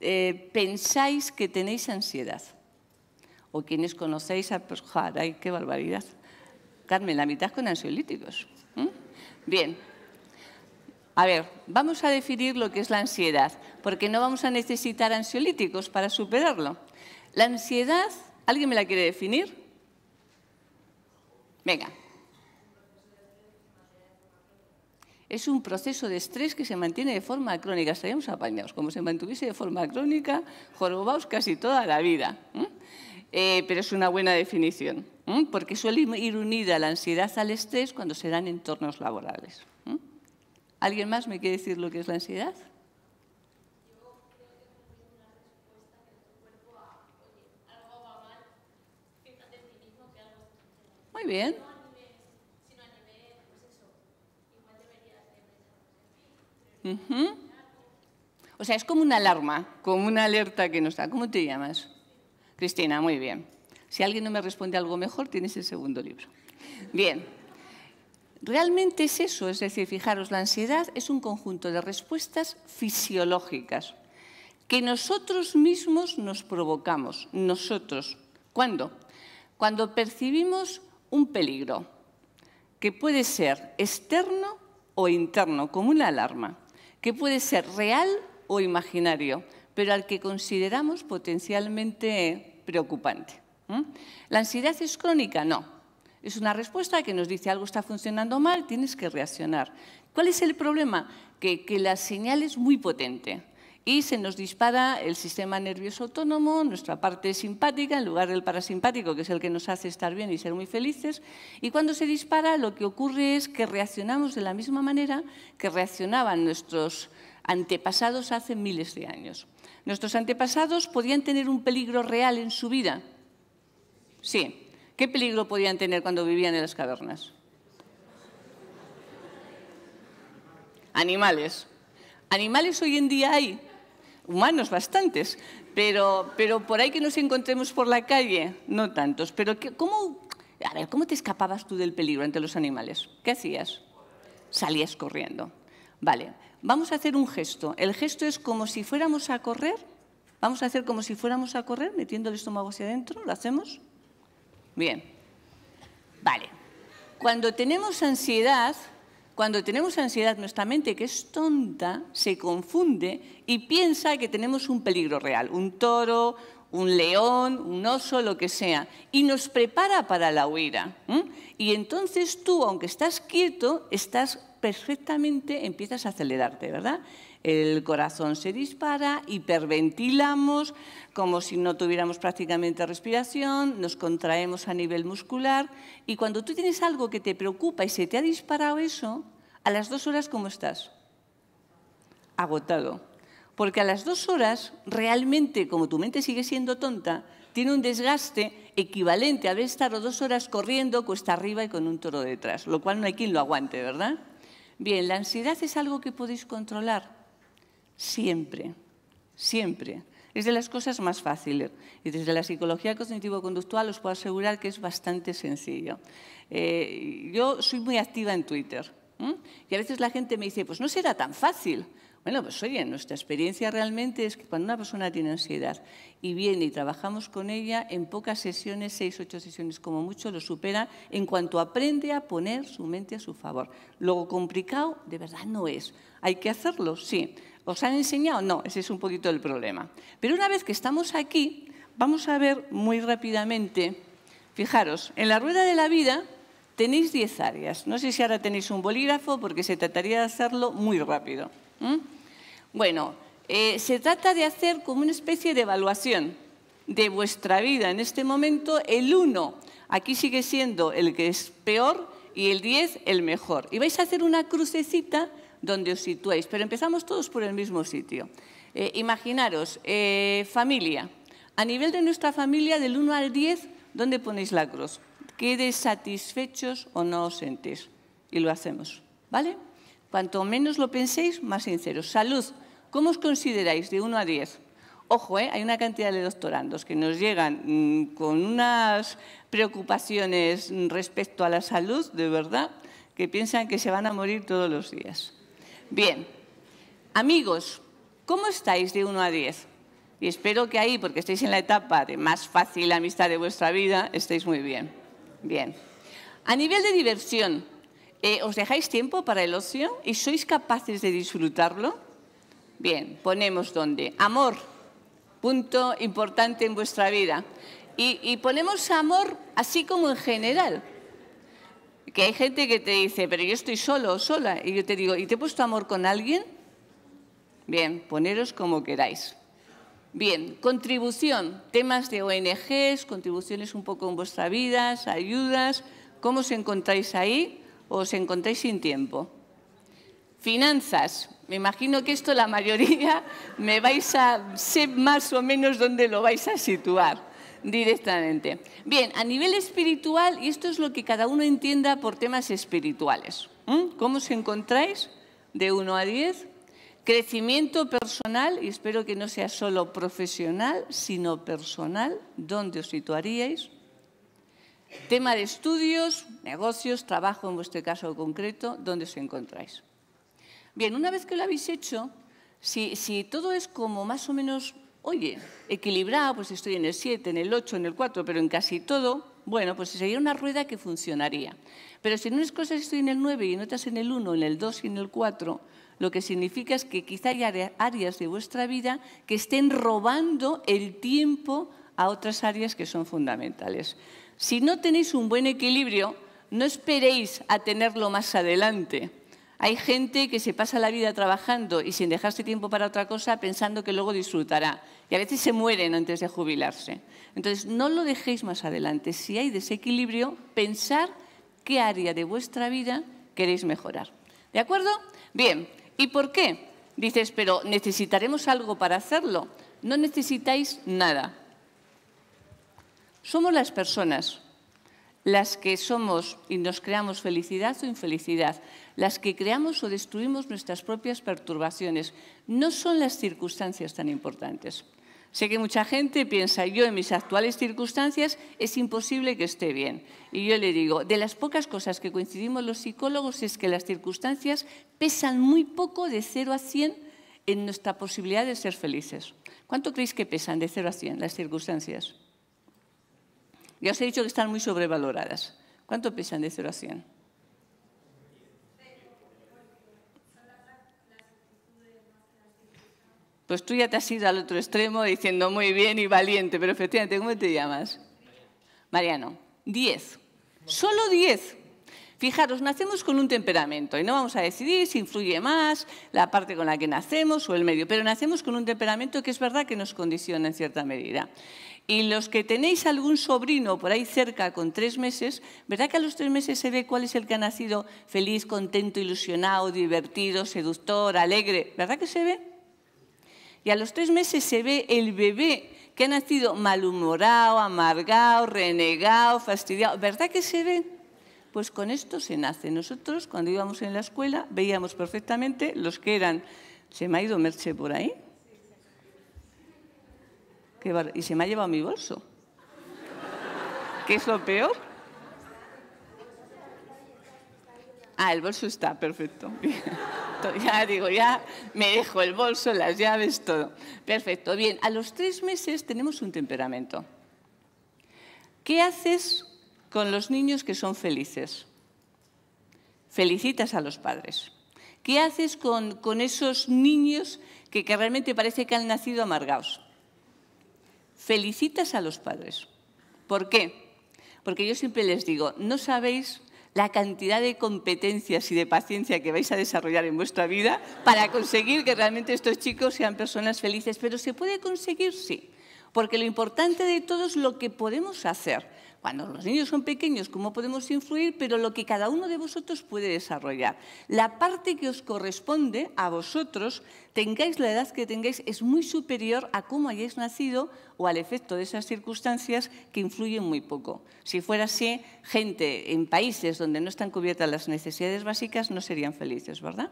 eh, pensáis que tenéis ansiedad? o quienes conocéis a... Pues, ¡Ay, qué barbaridad! Carmen, la mitad con ansiolíticos. ¿eh? Bien. A ver, vamos a definir lo que es la ansiedad, porque no vamos a necesitar ansiolíticos para superarlo. La ansiedad, ¿alguien me la quiere definir? Venga. Es un proceso de estrés que se mantiene de forma crónica. Estaríamos apañados, como se mantuviese de forma crónica, jorobaos casi toda la vida. ¿eh? Eh, pero es una buena definición, porque suele ir unida la ansiedad al estrés cuando se dan entornos laborales. ¿Alguien más me quiere decir lo que es la ansiedad? Muy bien. O sea, es como una alarma, como una alerta que nos da. ¿Cómo te llamas? Cristina, muy bien. Si alguien no me responde algo mejor, tienes el segundo libro. Bien. Realmente es eso, es decir, fijaros, la ansiedad es un conjunto de respuestas fisiológicas que nosotros mismos nos provocamos, nosotros. ¿Cuándo? Cuando percibimos un peligro, que puede ser externo o interno, como una alarma, que puede ser real o imaginario, pero al que consideramos potencialmente preocupante. ¿La ansiedad es crónica? No. Es una respuesta que nos dice algo está funcionando mal, tienes que reaccionar. ¿Cuál es el problema? que la señal es muy potente y se nos dispara el sistema nervioso autónomo, nuestra parte simpática en lugar del parasimpático, que es el que nos hace estar bien y ser muy felices. Y cuando se dispara, lo que ocurre es que reaccionamos de la misma manera que reaccionaban nuestros antepasados hace miles de años. ¿Nuestros antepasados podían tener un peligro real en su vida? Sí. ¿Qué peligro podían tener cuando vivían en las cavernas? Animales. Animales hoy en día hay, humanos bastantes, pero, pero por ahí que nos encontremos por la calle, no tantos. Pero ¿cómo, ¿cómo te escapabas tú del peligro ante los animales? ¿Qué hacías? Salías corriendo. Vale vamos a hacer un gesto. El gesto es como si fuéramos a correr. Vamos a hacer como si fuéramos a correr, metiendo el estómago hacia adentro. ¿Lo hacemos? Bien. Vale. Cuando tenemos ansiedad, cuando tenemos ansiedad, nuestra mente, que es tonta, se confunde y piensa que tenemos un peligro real, un toro, un león, un oso, lo que sea, y nos prepara para la huida. Y entonces tú, aunque estás quieto, estás perfectamente, empiezas a acelerarte, ¿verdad? El corazón se dispara, hiperventilamos, como si no tuviéramos prácticamente respiración, nos contraemos a nivel muscular, y cuando tú tienes algo que te preocupa y se te ha disparado eso, a las dos horas, ¿cómo estás? Agotado porque a las dos horas, realmente, como tu mente sigue siendo tonta, tiene un desgaste equivalente a haber estado dos horas corriendo cuesta arriba y con un toro detrás, lo cual no hay quien lo aguante, ¿verdad? Bien, la ansiedad es algo que podéis controlar siempre, siempre. Es de las cosas más fáciles y desde la psicología cognitivo-conductual os puedo asegurar que es bastante sencillo. Eh, yo soy muy activa en Twitter y a veces la gente me dice, pues no será tan fácil. Bueno, pues oye, nuestra experiencia realmente es que cuando una persona tiene ansiedad y viene y trabajamos con ella, en pocas sesiones, seis, ocho sesiones como mucho, lo supera en cuanto aprende a poner su mente a su favor. Luego, complicado, de verdad no es. ¿Hay que hacerlo? Sí. ¿Os han enseñado? No, ese es un poquito el problema. Pero una vez que estamos aquí, vamos a ver muy rápidamente, fijaros, en la rueda de la vida tenéis diez áreas. No sé si ahora tenéis un bolígrafo porque se trataría de hacerlo muy rápido. ¿Mm? Bueno, eh, se trata de hacer como una especie de evaluación de vuestra vida. En este momento, el 1 aquí sigue siendo el que es peor y el 10 el mejor. Y vais a hacer una crucecita donde os situéis, pero empezamos todos por el mismo sitio. Eh, imaginaros, eh, familia. A nivel de nuestra familia, del 1 al 10, ¿dónde ponéis la cruz? ¿Quedes satisfechos o no os sentís? Y lo hacemos, ¿vale? Cuanto menos lo penséis, más sinceros. Salud, ¿cómo os consideráis de 1 a 10? Ojo, ¿eh? hay una cantidad de doctorandos que nos llegan mm, con unas preocupaciones respecto a la salud, de verdad, que piensan que se van a morir todos los días. Bien, amigos, ¿cómo estáis de 1 a 10? Y espero que ahí, porque estáis en la etapa de más fácil amistad de vuestra vida, estéis muy bien. Bien. A nivel de diversión, eh, ¿Os dejáis tiempo para el ocio y sois capaces de disfrutarlo? Bien, ponemos dónde. Amor, punto importante en vuestra vida. Y, ponemos amor así como en general. Que hay gente que te dice, pero yo estoy solo o sola. Y yo te digo, ¿y te he puesto amor con alguien? Bien, poneros como queráis. Bien, contribución, temas de ONGs, contribuciones un poco en vuestra vida, ayudas, ¿cómo os encontráis ahí? os encontráis sin tiempo. Finanzas. Me imagino que esto la mayoría me vais a, sé más o menos dónde lo vais a situar directamente. Bien, a nivel espiritual, y esto es lo que cada uno entienda por temas espirituales. ¿Cómo os encontráis? De 1 a 10. Crecimiento personal, y espero que no sea solo profesional, sino personal. ¿Dónde os situaríais? Tema de estudios, negocios, trabajo en vuestro caso concreto, ¿dónde os encontráis? Bien, una vez que lo habéis hecho, si, todo es como más o menos, oye, equilibrado, pues estoy en el 7, en el 8, en el 4, pero en casi todo, bueno, pues sería una rueda que funcionaría. Pero si en unas cosas estoy en el 9 y en otras en el 1, en el 2 y en el 4, lo que significa es que quizá hay áreas de vuestra vida que estén robando el tiempo a otras áreas que son fundamentales. Si no tenéis un buen equilibrio, no esperéis a tenerlo más adelante. Hay gente que se pasa la vida trabajando y sin dejarse tiempo para otra cosa pensando que luego disfrutará. Y a veces se mueren antes de jubilarse. Entonces, no lo dejéis más adelante. Si hay desequilibrio, pensar qué área de vuestra vida queréis mejorar. ¿De acuerdo? Bien. ¿Y por qué? Dices, pero necesitaremos algo para hacerlo. No necesitáis nada. Somos las personas las que somos y nos creamos felicidad o infelicidad, las que creamos o destruimos nuestras propias perturbaciones. No son las circunstancias tan importantes. Sé que mucha gente piensa, yo en mis actuales circunstancias es imposible que esté bien. Y yo le digo, de las pocas cosas que coincidimos los psicólogos es que las circunstancias pesan muy poco de 0 a 100 en nuestra posibilidad de ser felices. ¿Cuánto creéis que pesan de 0 a 100 las circunstancias? Ya os he dicho que están muy sobrevaloradas. ¿Cuánto pesan de 0 a 100? Pues tú ya te has ido al otro extremo diciendo muy bien y valiente, pero efectivamente, ¿cómo te llamas? Mariano. 10. Solo 10. Fijaros, nacemos con un temperamento y no vamos a decidir si influye más la parte con la que nacemos o el medio, pero nacemos con un temperamento que es verdad que nos condiciona en cierta medida. Y los que tenéis algún sobrino por ahí cerca con tres meses, ¿verdad que a los tres meses se ve cuál es el que ha nacido feliz, contento, ilusionado, divertido, seductor, alegre? ¿Verdad que se ve? Y a los tres meses se ve el bebé que ha nacido malhumorado, amargado, renegado, fastidiado. ¿Verdad que se ve? Pues con esto se nace. Nosotros cuando íbamos en la escuela veíamos perfectamente los que eran... ¿Se me ha ido Merche por ahí? Y se me ha llevado mi bolso. ¿Qué es lo peor? Ah, el bolso está, perfecto. ya digo, ya me dejo el bolso, las llaves, todo. Perfecto, bien. A los tres meses tenemos un temperamento. ¿Qué haces con los niños que son felices? Felicitas a los padres. ¿Qué haces con, esos niños que realmente parece que han nacido amargados? felicitas a los padres. ¿Por qué? Porque yo siempre les digo, no sabéis la cantidad de competencias y de paciencia que vais a desarrollar en vuestra vida para conseguir que realmente estos chicos sean personas felices. Pero se puede conseguir, sí, porque lo importante de todo es lo que podemos hacer cuando los niños son pequeños, ¿cómo podemos influir? Pero lo que cada uno de vosotros puede desarrollar. La parte que os corresponde a vosotros, tengáis la edad que tengáis, es muy superior a cómo hayáis nacido o al efecto de esas circunstancias que influyen muy poco. Si fuera así, gente en países donde no están cubiertas las necesidades básicas no serían felices, ¿verdad?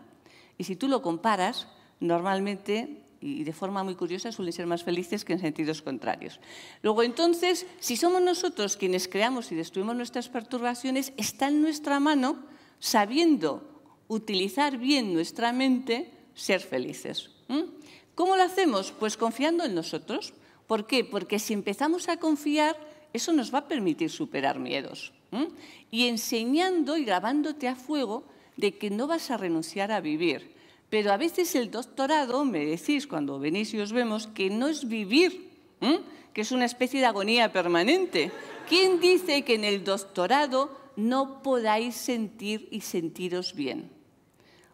Y si tú lo comparas, normalmente y de forma muy curiosa suelen ser más felices que en sentidos contrarios. Luego entonces, si somos nosotros quienes creamos y destruimos nuestras perturbaciones, está en nuestra mano, sabiendo utilizar bien nuestra mente, ser felices. ¿Mm? ¿Cómo lo hacemos? Pues confiando en nosotros. ¿Por qué? Porque si empezamos a confiar, eso nos va a permitir superar miedos. ¿Mm? Y enseñando y grabándote a fuego de que no vas a renunciar a vivir, pero a veces el doctorado, me decís cuando venís y os vemos, que no es vivir, ¿eh? que es una especie de agonía permanente. ¿Quién dice que en el doctorado no podáis sentir y sentiros bien?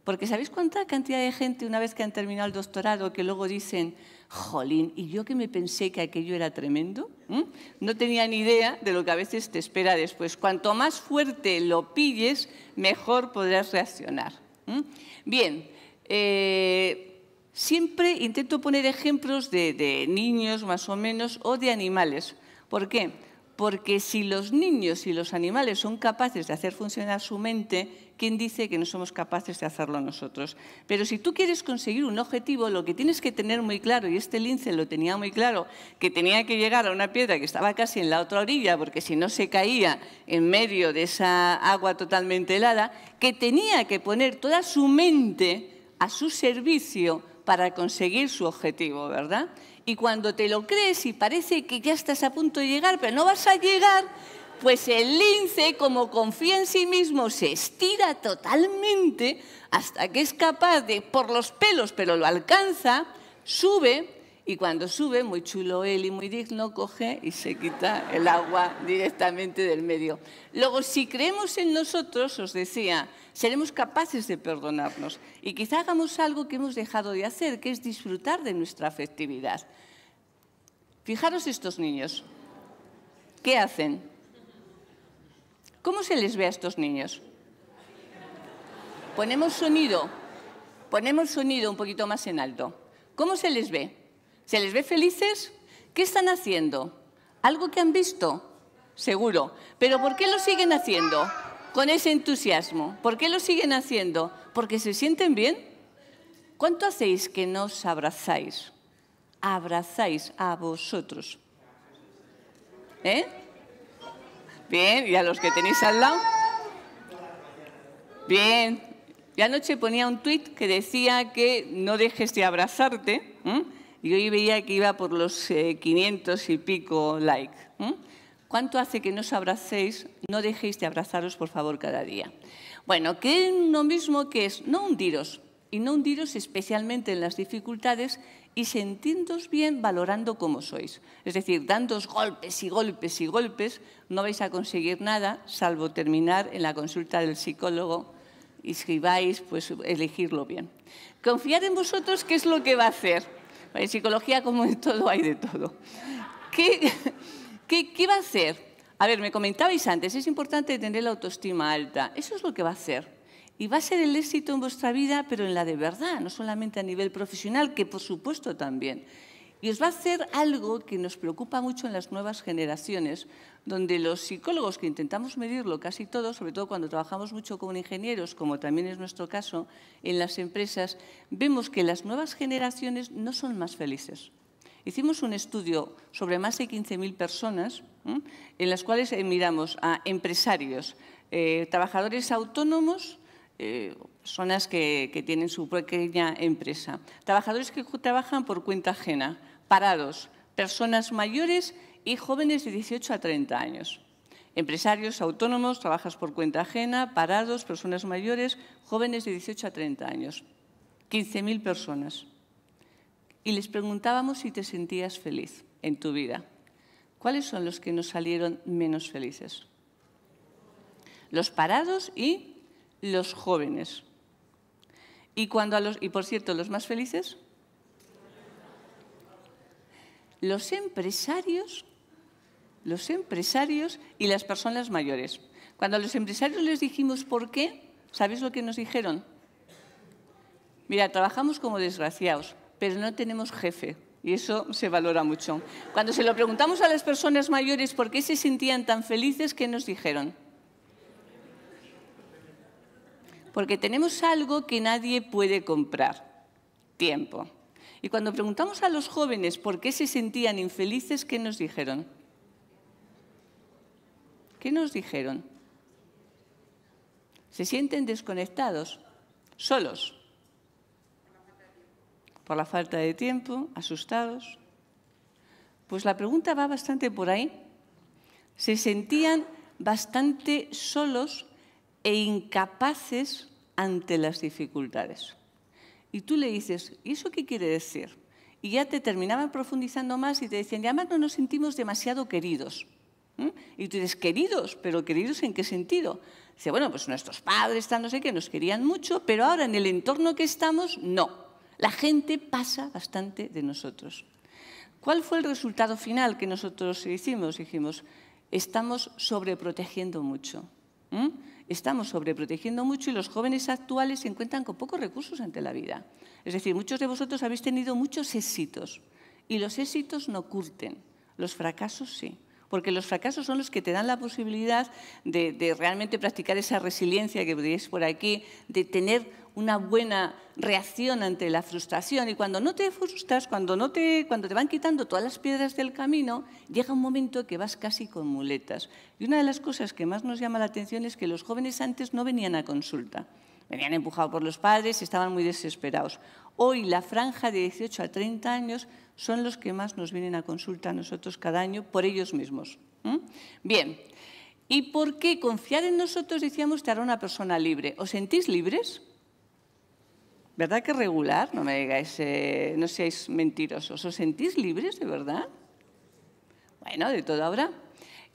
Porque ¿sabéis cuánta cantidad de gente una vez que han terminado el doctorado que luego dicen, jolín, y yo que me pensé que aquello era tremendo? ¿eh? No tenía ni idea de lo que a veces te espera después. Cuanto más fuerte lo pilles, mejor podrás reaccionar. ¿eh? Bien, eh, siempre intento poner ejemplos de, de niños más o menos o de animales. ¿Por qué? Porque si los niños y los animales son capaces de hacer funcionar su mente, ¿quién dice que no somos capaces de hacerlo nosotros? Pero si tú quieres conseguir un objetivo, lo que tienes que tener muy claro, y este lince lo tenía muy claro, que tenía que llegar a una piedra que estaba casi en la otra orilla, porque si no se caía en medio de esa agua totalmente helada, que tenía que poner toda su mente a su servicio para conseguir su objetivo, ¿verdad? Y cuando te lo crees y parece que ya estás a punto de llegar, pero no vas a llegar, pues el lince, como confía en sí mismo, se estira totalmente hasta que es capaz de, por los pelos, pero lo alcanza, sube y cuando sube, muy chulo él y muy digno, coge y se quita el agua directamente del medio. Luego, si creemos en nosotros, os decía, seremos capaces de perdonarnos y quizá hagamos algo que hemos dejado de hacer, que es disfrutar de nuestra afectividad. Fijaros estos niños. ¿Qué hacen? ¿Cómo se les ve a estos niños? Ponemos sonido, ponemos sonido un poquito más en alto. ¿Cómo se les ve? ¿Se les ve felices? ¿Qué están haciendo? ¿Algo que han visto? Seguro. ¿Pero por qué lo siguen haciendo? Con ese entusiasmo. ¿Por qué lo siguen haciendo? ¿Porque se sienten bien? ¿Cuánto hacéis que nos abrazáis? Abrazáis a vosotros. ¿Eh? Bien, y a los que tenéis al lado. Bien. Y anoche ponía un tuit que decía que no dejes de abrazarte. Y hoy veía que iba por los 500 eh, y pico like. ¿Cuánto hace que no os abracéis? No dejéis de abrazaros, por favor, cada día. Bueno, que lo mismo que es no hundiros, y no hundiros especialmente en las dificultades y sentidos bien valorando cómo sois. Es decir, dándos golpes y golpes y golpes, no vais a conseguir nada, salvo terminar en la consulta del psicólogo y si vais, pues elegirlo bien. Confiar en vosotros, ¿qué es lo que va a hacer? En psicología, como en todo, hay de todo. ¿Qué, va a hacer? A ver, me comentabais antes, es importante tener la autoestima alta. Eso es lo que va a hacer. Y va a ser el éxito en vuestra vida, pero en la de verdad, no solamente a nivel profesional, que por supuesto también. Y os va a hacer algo que nos preocupa mucho en las nuevas generaciones, donde los psicólogos que intentamos medirlo casi todos, sobre todo cuando trabajamos mucho con ingenieros, como también es nuestro caso en las empresas, vemos que las nuevas generaciones no son más felices. Hicimos un estudio sobre más de 15.000 personas, en las cuales eh, miramos a empresarios, eh, trabajadores autónomos, eh, personas que, tienen su pequeña empresa, trabajadores que trabajan por cuenta ajena, parados, personas mayores y jóvenes de 18 a 30 años. Empresarios autónomos, trabajas por cuenta ajena, parados, personas mayores, jóvenes de 18 a 30 años. 15.000 personas. Y les preguntábamos si te sentías feliz en tu vida. ¿Cuáles son los que nos salieron menos felices? Los parados y los jóvenes. Y, cuando a los, y por cierto, los más felices, los empresarios, los empresarios y las personas mayores. Cuando a los empresarios les dijimos por qué, ¿sabéis lo que nos dijeron? Mira, trabajamos como desgraciados, pero no tenemos jefe y eso se valora mucho. Cuando se lo preguntamos a las personas mayores por qué se sentían tan felices, ¿qué nos dijeron? porque tenemos algo que nadie puede comprar, tiempo. Y cuando preguntamos a los jóvenes por qué se sentían infelices, ¿qué nos dijeron? ¿Qué nos dijeron? Se sienten desconectados, solos, por la falta de tiempo, asustados. Pues la pregunta va bastante por ahí. Se sentían bastante solos e incapaces ante las dificultades. Y tú le dices, ¿y eso qué quiere decir? Y ya te terminaban profundizando más y te decían, ya además no nos sentimos demasiado queridos. Y tú dices, queridos, pero queridos en qué sentido? Dice, bueno, pues nuestros padres, tan no sé qué, nos querían mucho, pero ahora en el entorno que estamos, no. La gente pasa bastante de nosotros. ¿Cuál fue el resultado final que nosotros hicimos? Dijimos, estamos sobreprotegiendo mucho. Estamos sobreprotegiendo mucho y los jóvenes actuales se encuentran con pocos recursos ante la vida. Es decir, muchos de vosotros habéis tenido muchos éxitos y los éxitos no curten, los fracasos sí porque los fracasos son los que te dan la posibilidad de, realmente practicar esa resiliencia que veis por aquí, de tener una buena reacción ante la frustración. Y cuando no te frustras, cuando, te, cuando te van quitando todas las piedras del camino, llega un momento que vas casi con muletas. Y una de las cosas que más nos llama la atención es que los jóvenes antes no venían a consulta. Venían empujados por los padres, estaban muy desesperados. Hoy la franja de 18 a 30 años son los que más nos vienen a consulta a nosotros cada año por ellos mismos. Bien, ¿y por qué confiar en nosotros, decíamos, te hará una persona libre? ¿Os sentís libres? ¿Verdad que regular? No me digáis, eh, no seáis mentirosos. ¿Os sentís libres de verdad? Bueno, de todo ahora.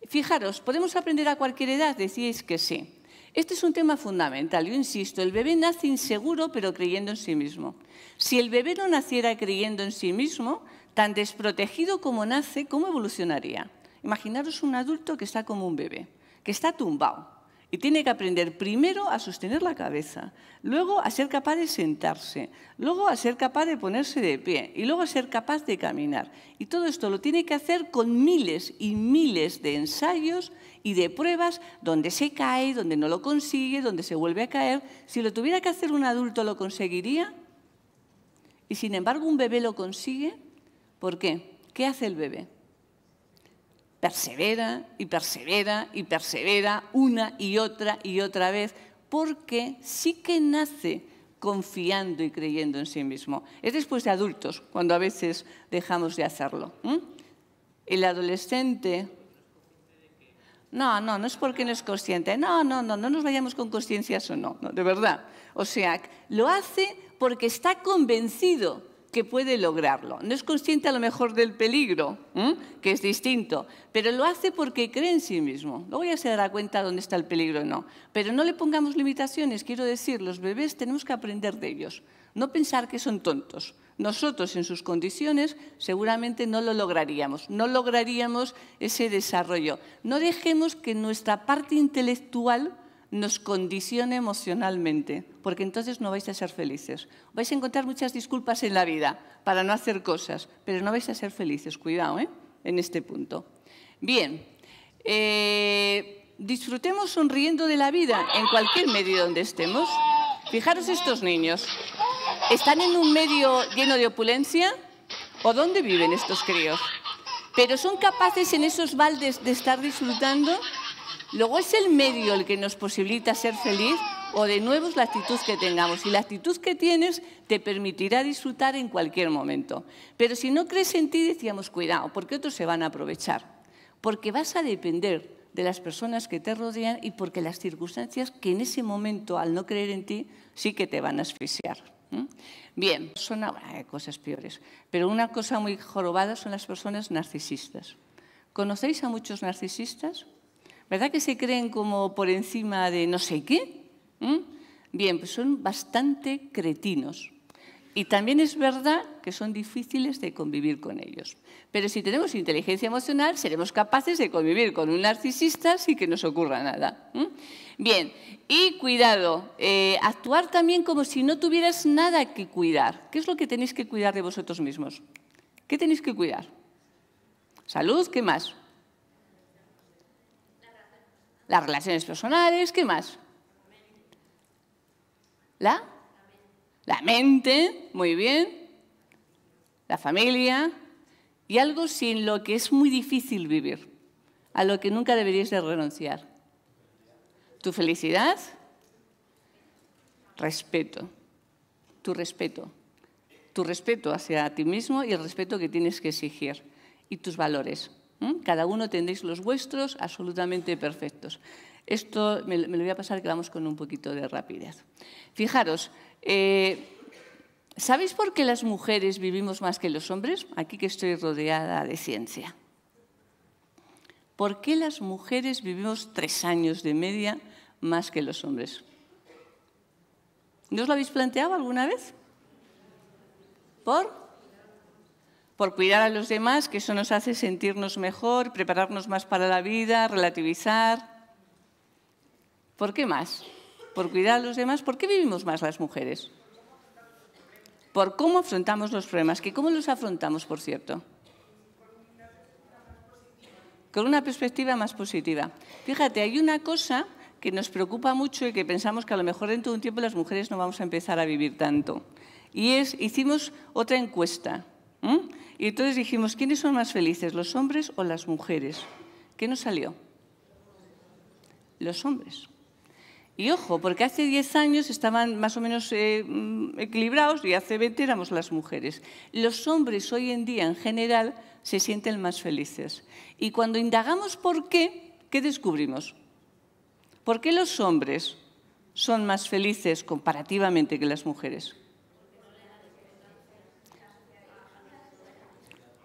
Fijaros, ¿podemos aprender a cualquier edad? Decíais que sí. Este es un tema fundamental. Yo insisto, el bebé nace inseguro pero creyendo en sí mismo. Si el bebé no naciera creyendo en sí mismo, tan desprotegido como nace, ¿cómo evolucionaría? Imaginaros un adulto que está como un bebé, que está tumbado y tiene que aprender primero a sostener la cabeza, luego a ser capaz de sentarse, luego a ser capaz de ponerse de pie y luego a ser capaz de caminar. Y todo esto lo tiene que hacer con miles y miles de ensayos y de pruebas donde se cae, donde no lo consigue, donde se vuelve a caer. Si lo tuviera que hacer un adulto, ¿lo conseguiría? Y sin embargo, un bebé lo consigue. ¿Por qué? ¿Qué hace el bebé? Persevera y persevera y persevera una y otra y otra vez, porque sí que nace confiando y creyendo en sí mismo. Es después de adultos, cuando a veces dejamos de hacerlo. El adolescente no, no, no es porque no es consciente. No, no, no, no nos vayamos con conciencias o no, no, de verdad. O sea, lo hace porque está convencido que puede lograrlo. No es consciente a lo mejor del peligro, que es distinto, pero lo hace porque cree en sí mismo. Luego ya se dará cuenta dónde está el peligro o no. Pero no le pongamos limitaciones, quiero decir, los bebés tenemos que aprender de ellos, no pensar que son tontos. Nosotros en sus condiciones seguramente no lo lograríamos, no lograríamos ese desarrollo. No dejemos que nuestra parte intelectual nos condicione emocionalmente, porque entonces no vais a ser felices. Vais a encontrar muchas disculpas en la vida para no hacer cosas, pero no vais a ser felices, cuidado, ¿eh? en este punto. Bien, eh, disfrutemos sonriendo de la vida en cualquier medio donde estemos. Fijaros estos niños, ¿Están en un medio lleno de opulencia? ¿O dónde viven estos críos? Pero son capaces en esos baldes de estar disfrutando. Luego es el medio el que nos posibilita ser feliz o de nuevo es la actitud que tengamos. Y la actitud que tienes te permitirá disfrutar en cualquier momento. Pero si no crees en ti, decíamos, cuidado, porque otros se van a aprovechar. Porque vas a depender de las personas que te rodean y porque las circunstancias que en ese momento, al no creer en ti, sí que te van a asfixiar. ¿Mm? Bien, son eh, cosas peores, pero una cosa muy jorobada son las personas narcisistas. ¿Conocéis a muchos narcisistas? ¿Verdad que se creen como por encima de no sé qué? ¿Mm? Bien, pues son bastante cretinos. Y también es verdad que son difíciles de convivir con ellos. Pero si tenemos inteligencia emocional, seremos capaces de convivir con un narcisista sin que nos ocurra nada. Bien, y cuidado, eh, actuar también como si no tuvieras nada que cuidar. ¿Qué es lo que tenéis que cuidar de vosotros mismos? ¿Qué tenéis que cuidar? Salud, ¿qué más? Las relaciones personales, ¿qué más? La la mente, muy bien, la familia y algo sin lo que es muy difícil vivir, a lo que nunca deberíais de renunciar. Tu felicidad, respeto, tu respeto, tu respeto hacia ti mismo y el respeto que tienes que exigir y tus valores. Cada uno tendréis los vuestros absolutamente perfectos. Esto me, me lo voy a pasar que vamos con un poquito de rapidez. Fijaros, eh, ¿Sabéis por qué las mujeres vivimos más que los hombres? Aquí que estoy rodeada de ciencia. ¿Por qué las mujeres vivimos tres años de media más que los hombres? ¿No os lo habéis planteado alguna vez? ¿Por? Por cuidar a los demás, que eso nos hace sentirnos mejor, prepararnos más para la vida, relativizar. ¿Por qué más? por cuidar a los demás, ¿por qué vivimos más las mujeres? Por cómo afrontamos los problemas, que cómo los afrontamos, por cierto. Con una perspectiva más positiva. Fíjate, hay una cosa que nos preocupa mucho y que pensamos que a lo mejor dentro de un tiempo las mujeres no vamos a empezar a vivir tanto. Y es, hicimos otra encuesta. Y entonces dijimos, ¿quiénes son más felices, los hombres o las mujeres? ¿Qué nos salió? Los hombres. Y ojo, porque hace 10 años estaban más o menos eh, mm, equilibrados y hace 20 éramos las mujeres. Los hombres hoy en día, en general, se sienten más felices. Y cuando indagamos por qué, ¿qué descubrimos? ¿Por qué los hombres son más felices comparativamente que las mujeres?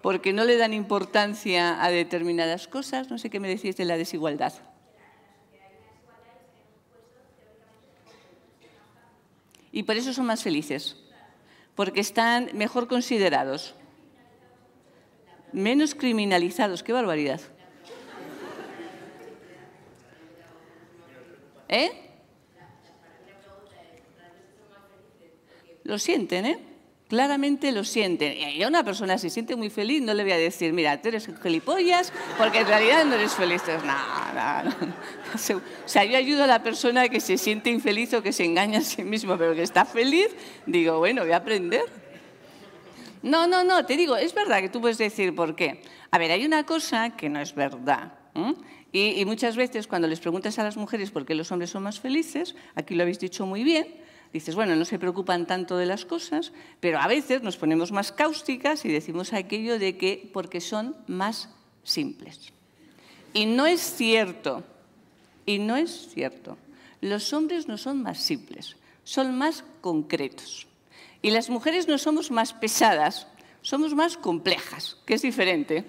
Porque no le dan importancia a determinadas cosas. No sé qué me decís de la desigualdad. y por eso son más felices, porque están mejor considerados, menos criminalizados, qué barbaridad. ¿Eh? Lo sienten, ¿eh? Claramente lo sienten. Y a una persona se siente muy feliz no le voy a decir, mira, tú eres un gilipollas porque en realidad no eres feliz. No, no, no. O sea, yo ayudo a la persona que se siente infeliz o que se engaña a sí mismo, pero que está feliz, digo, bueno, voy a aprender. No, no, no, te digo, es verdad que tú puedes decir por qué. A ver, hay una cosa que no es verdad. Y, y muchas veces cuando les preguntas a las mujeres por qué los hombres son más felices, aquí lo habéis dicho muy bien, dices, bueno, no se preocupan tanto de las cosas, pero a veces nos ponemos más cáusticas y decimos aquello de que porque son más simples. Y no es cierto, y no es cierto. Los hombres no son más simples, son más concretos. Y las mujeres no somos más pesadas, somos más complejas, que es diferente.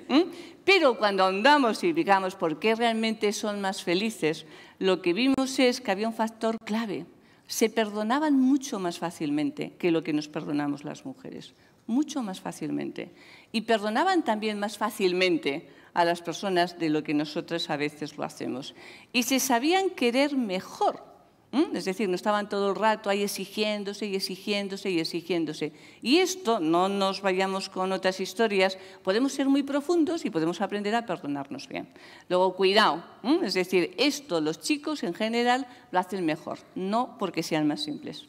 Pero cuando andamos y digamos por qué realmente son más felices, lo que vimos es que había un factor clave, se perdonaban mucho más fácilmente que lo que nos perdonamos las mujeres, mucho más fácilmente. Y perdonaban también más fácilmente a las personas de lo que nosotras a veces lo hacemos. Y se sabían querer mejor ¿Mm? Es decir, no estaban todo el rato ahí exigiéndose y exigiéndose y exigiéndose. Y esto, no nos vayamos con otras historias, podemos ser muy profundos y podemos aprender a perdonarnos bien. Luego, cuidado, ¿Mm? es decir, esto los chicos en general lo hacen mejor, no porque sean más simples.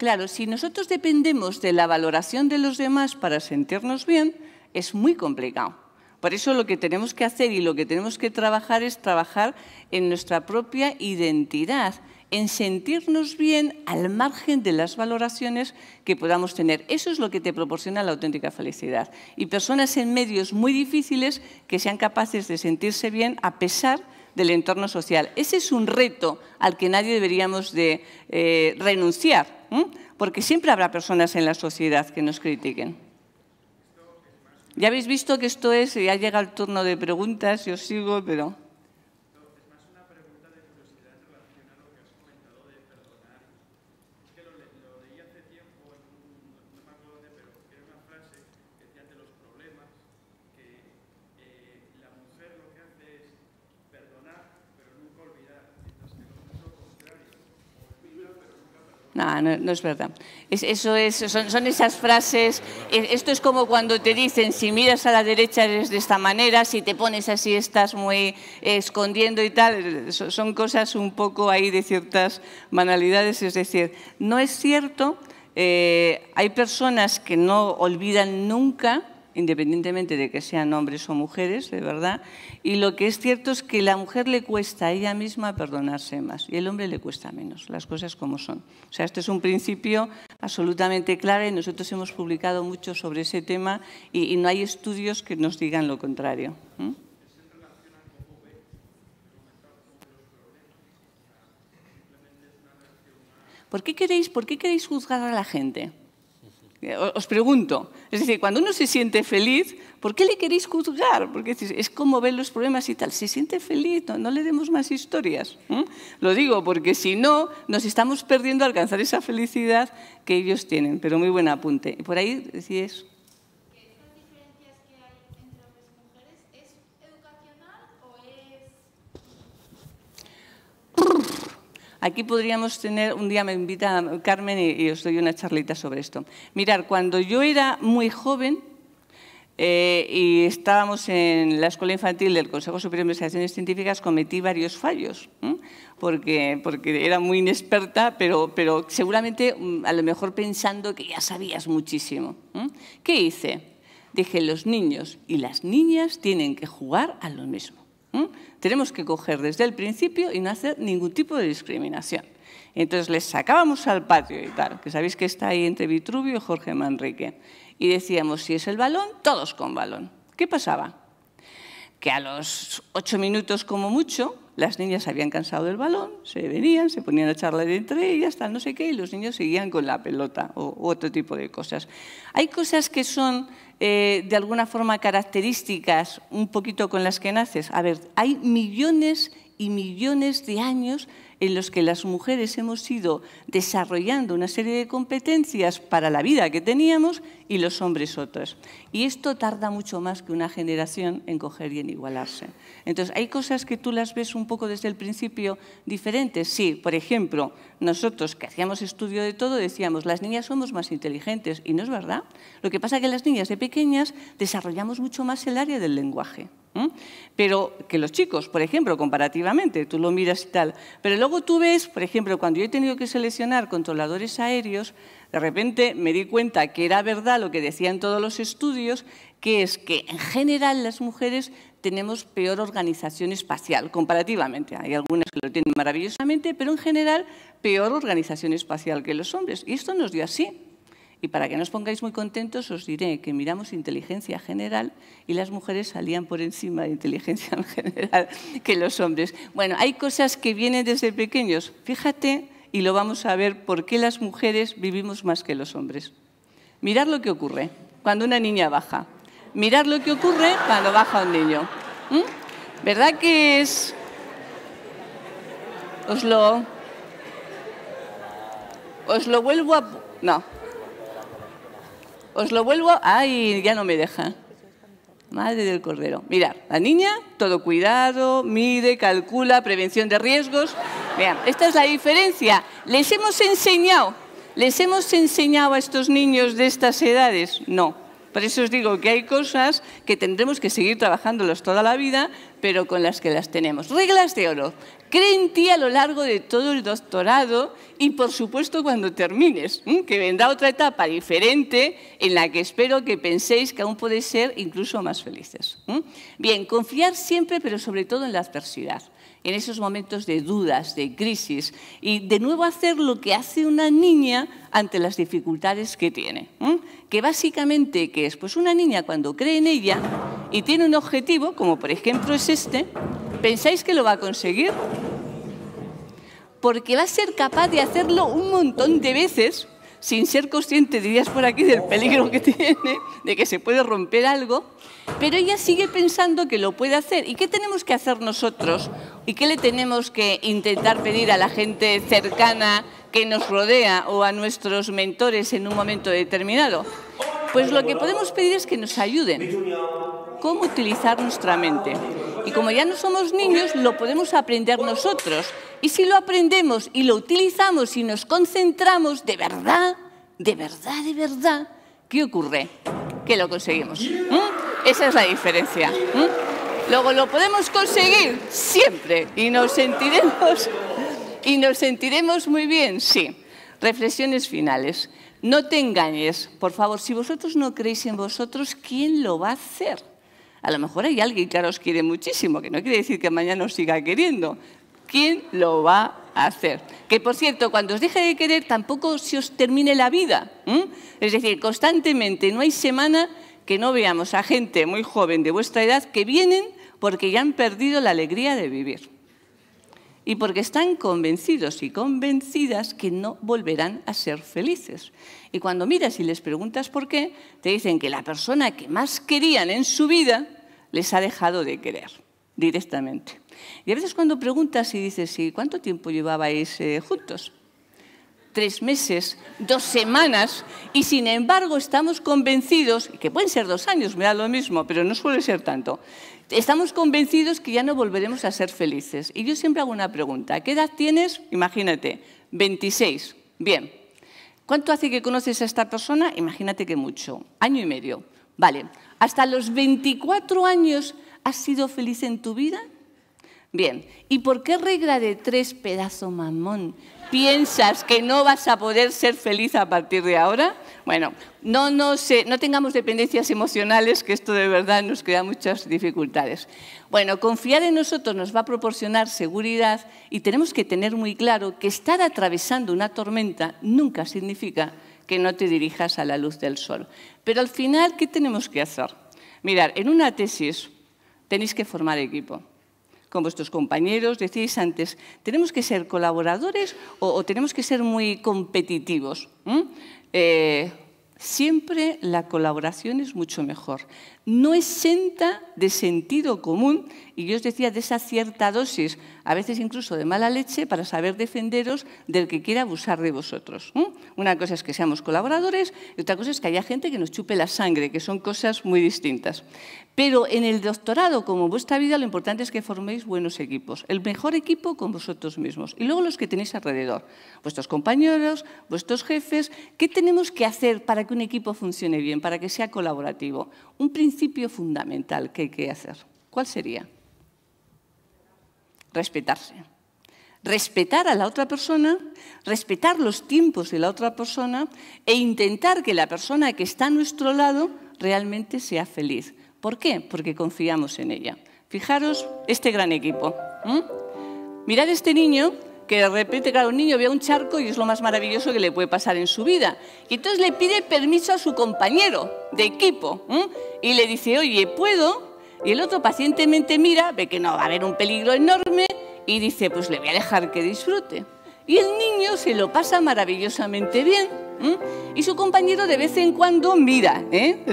Claro, si nosotros dependemos de la valoración de los demás para sentirnos bien, es muy complicado. Por eso lo que tenemos que hacer y lo que tenemos que trabajar es trabajar en nuestra propia identidad, en sentirnos bien al margen de las valoraciones que podamos tener. Eso es lo que te proporciona la auténtica felicidad. Y personas en medios muy difíciles que sean capaces de sentirse bien a pesar de del entorno social. Ese es un reto al que nadie deberíamos de eh, renunciar, porque siempre habrá personas en la sociedad que nos critiquen. Ya habéis visto que esto es, ya eh, llega el turno de preguntas, yo sigo, pero... No, no, es verdad. son, esas frases. E, esto es como cuando te dicen, si miras a la derecha eres de esta manera, si te pones así estás muy eh, escondiendo y tal. Son cosas un poco ahí de ciertas banalidades. Es decir, no es cierto. Eh, hay personas que no olvidan nunca independientemente de que sean hombres o mujeres, de verdad. Y lo que es cierto es que la mujer le cuesta a ella misma perdonarse más y el hombre le cuesta menos, las cosas como son. O sea, esto es un principio absolutamente claro y nosotros hemos publicado mucho sobre ese tema y, no hay estudios que nos digan lo contrario. queréis, ¿Por qué queréis juzgar a la gente? Eh, os pregunto, es decir, cuando uno se siente feliz, ¿por qué le queréis juzgar? Porque es como ven los problemas y tal. Se siente feliz, no, le demos más historias. Lo digo porque si no, nos estamos perdiendo a alcanzar esa felicidad que ellos tienen. Pero muy buen apunte. por ahí decís... Aquí podríamos tener, un día me invita Carmen y, os doy una charlita sobre esto. Mirar, cuando yo era muy joven, eh, y estábamos en la escuela infantil del Consejo Superior de Investigaciones Científicas, cometí varios fallos, porque, porque era muy inexperta, pero, pero seguramente mm, a lo mejor pensando que ya sabías muchísimo. ¿Qué hice? Dije, los niños y las niñas tienen que jugar a lo mismo. Tenemos que coger desde el principio y no hacer ningún tipo de discriminación. Entonces les sacábamos al patio y tal, que sabéis que está ahí entre Vitruvio y Jorge Manrique. Y decíamos, si es el balón, todos con balón. ¿Qué pasaba? Que a los ocho minutos como mucho, las niñas habían cansado el balón, se venían, se ponían a charlar entre ellas, tal, no sé qué, y los niños seguían con la pelota o u otro tipo de cosas. Hay cosas que son eh, de alguna forma características un poquito con las que naces. A ver, hay millones y millones de años en los que las mujeres hemos ido desarrollando una serie de competencias para la vida que teníamos y los hombres otras. Y esto tarda mucho más que una generación en coger y en igualarse. Entonces, hay cosas que tú las ves un poco desde el principio diferentes. Sí, por ejemplo, nosotros que hacíamos estudio de todo decíamos, las niñas somos más inteligentes, y no es verdad. Lo que pasa es que las niñas de pequeñas desarrollamos mucho más el área del lenguaje. Pero que los chicos, por ejemplo, comparativamente, tú lo miras y tal. Pero luego tú ves, por ejemplo, cuando yo he tenido que seleccionar controladores aéreos, de repente me di cuenta que era verdad lo que decían todos los estudios que es que en general las mujeres tenemos peor organización espacial comparativamente. Hay algunas que lo tienen maravillosamente, pero en general peor organización espacial que los hombres. Y esto nos dio así. Y para que nos pongáis muy contentos, os diré que miramos inteligencia general y las mujeres salían por encima de inteligencia general que los hombres. Bueno, hay cosas que vienen desde pequeños. Fíjate, y lo vamos a ver, por qué las mujeres vivimos más que los hombres. Mirad lo que ocurre cuando una niña baja. Mirad lo que ocurre cuando baja un niño. ¿Verdad que es...? Os lo... Os lo vuelvo a... No. Os lo vuelvo... Ay, ya no me deja. Madre del Cordero. Mirad, la niña, todo cuidado, mide, calcula, prevención de riesgos. Vean, esta es la diferencia. Les hemos enseñado, les hemos enseñado a estos niños de estas edades. No, por eso os digo que hay cosas que tendremos que seguir trabajándolas toda la vida, pero con las que las tenemos. Reglas de oro. Cree en ti a lo largo de todo el doctorado y, por supuesto, cuando termines, que vendrá otra etapa diferente en la que espero que penséis que aún podéis ser incluso más felices. Bien, confiar siempre, pero sobre todo en la adversidad en esos momentos de dudas, de crisis, y de nuevo hacer lo que hace una niña ante las dificultades que tiene. Que básicamente, ¿qué es? Pues una niña cuando cree en ella y tiene un objetivo, como por ejemplo es este, ¿pensáis que lo va a conseguir? Porque va a ser capaz de hacerlo un montón de veces sin ser consciente, dirías por aquí, del peligro que tiene, de que se puede romper algo, pero ella sigue pensando que lo puede hacer. ¿Y qué tenemos que hacer nosotros? ¿Y qué le tenemos que intentar pedir a la gente cercana que nos rodea o a nuestros mentores en un momento determinado? Pues lo que podemos pedir es que nos ayuden. ¿Cómo utilizar nuestra mente? Y como ya no somos niños, lo podemos aprender nosotros. Y si lo aprendemos y lo utilizamos y nos concentramos de verdad, de verdad, de verdad, ¿qué ocurre? Que lo conseguimos. Esa es la diferencia. Luego lo podemos conseguir siempre y nos sentiremos y nos sentiremos muy bien, sí. Reflexiones finales. No te engañes, por favor, si vosotros no creéis en vosotros, ¿quién lo va a hacer? A lo mejor hay alguien que ahora os quiere muchísimo, que no quiere decir que mañana os siga queriendo. ¿Quién lo va a hacer? Que por cierto, cuando os deje de querer, tampoco se os termine la vida. Es decir, constantemente, no hay semana que no veamos a gente muy joven de vuestra edad que vienen porque ya han perdido la alegría de vivir. Y porque están convencidos y convencidas que no volverán a ser felices. Y cuando miras y les preguntas por qué, te dicen que la persona que más querían en su vida les ha dejado de querer directamente. Y a veces cuando preguntas y dices, cuánto tiempo llevabais eh, juntos? tres meses, dos semanas, y sin embargo estamos convencidos, que pueden ser dos años, me da lo mismo, pero no suele ser tanto, estamos convencidos que ya no volveremos a ser felices. Y yo siempre hago una pregunta, ¿qué edad tienes? Imagínate, 26. Bien, ¿Cuánto hace que conoces a esta persona? Imagínate que mucho, año y medio. Vale, ¿hasta los 24 años has sido feliz en tu vida? Bien, ¿y por qué regla de tres, pedazo mamón? ¿Piensas que no vas a poder ser feliz a partir de ahora? Bueno, no, no, sé, no tengamos dependencias emocionales, que esto de verdad nos crea muchas dificultades. Bueno, confiar en nosotros nos va a proporcionar seguridad y tenemos que tener muy claro que estar atravesando una tormenta nunca significa que no te dirijas a la luz del sol. Pero al final, ¿qué tenemos que hacer? Mirad, en una tesis tenéis que formar equipo con vuestros compañeros. Decíais antes, ¿tenemos que ser colaboradores o, tenemos que ser muy competitivos? ¿Mm? Eh, siempre la colaboración es mucho mejor no es exenta de sentido común y yo os decía de esa cierta dosis, a veces incluso de mala leche, para saber defenderos del que quiera abusar de vosotros. Una cosa es que seamos colaboradores y otra cosa es que haya gente que nos chupe la sangre, que son cosas muy distintas. Pero en el doctorado, como vuestra vida, lo importante es que forméis buenos equipos, el mejor equipo con vosotros mismos y luego los que tenéis alrededor, vuestros compañeros, vuestros jefes. ¿Qué tenemos que hacer para que un equipo funcione bien, para que sea colaborativo? un principio fundamental que hay que hacer. ¿Cuál sería? Respetarse. Respetar a la otra persona, respetar los tiempos de la otra persona e intentar que la persona que está a nuestro lado realmente sea feliz. ¿Por qué? Porque confiamos en ella. Fijaros este gran equipo. Mirad este niño que de repente, claro, un niño ve un charco y es lo más maravilloso que le puede pasar en su vida. Y entonces le pide permiso a su compañero de equipo y le dice, oye, ¿puedo? Y el otro pacientemente mira, ve que no va a haber un peligro enorme y dice, pues le voy a dejar que disfrute. Y el niño se lo pasa maravillosamente bien. Y su compañero de vez en cuando mira. ¿eh?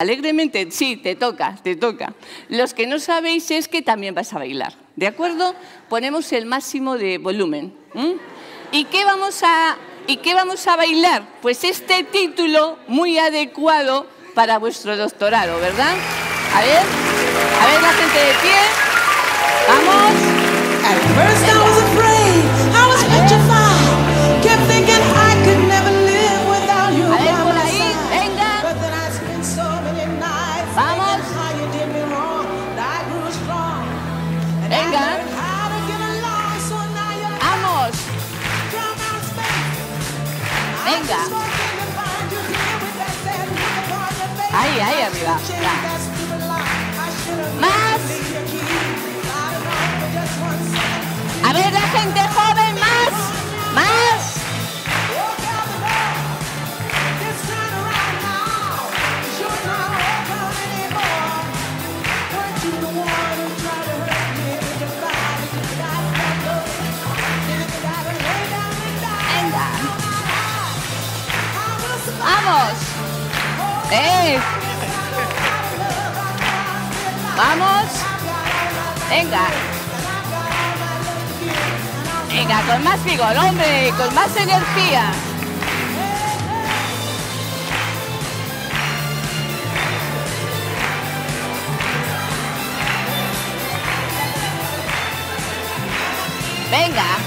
Alegremente, sí, te toca, te toca. Los que no sabéis es que también vas a bailar, ¿de acuerdo? Ponemos el máximo de volumen. ¿Y, qué vamos a, ¿Y qué vamos a bailar? Pues este título muy adecuado para vuestro doctorado, ¿verdad? A ver, a ver la gente de pie. Vamos. venga. Ahí, ahí arriba. Más. A ver la gente joven. ¡Vamos! ¡Vamos! ¡Venga! ¡Venga, con más vigor, hombre! ¡Con más energía! ¡Venga!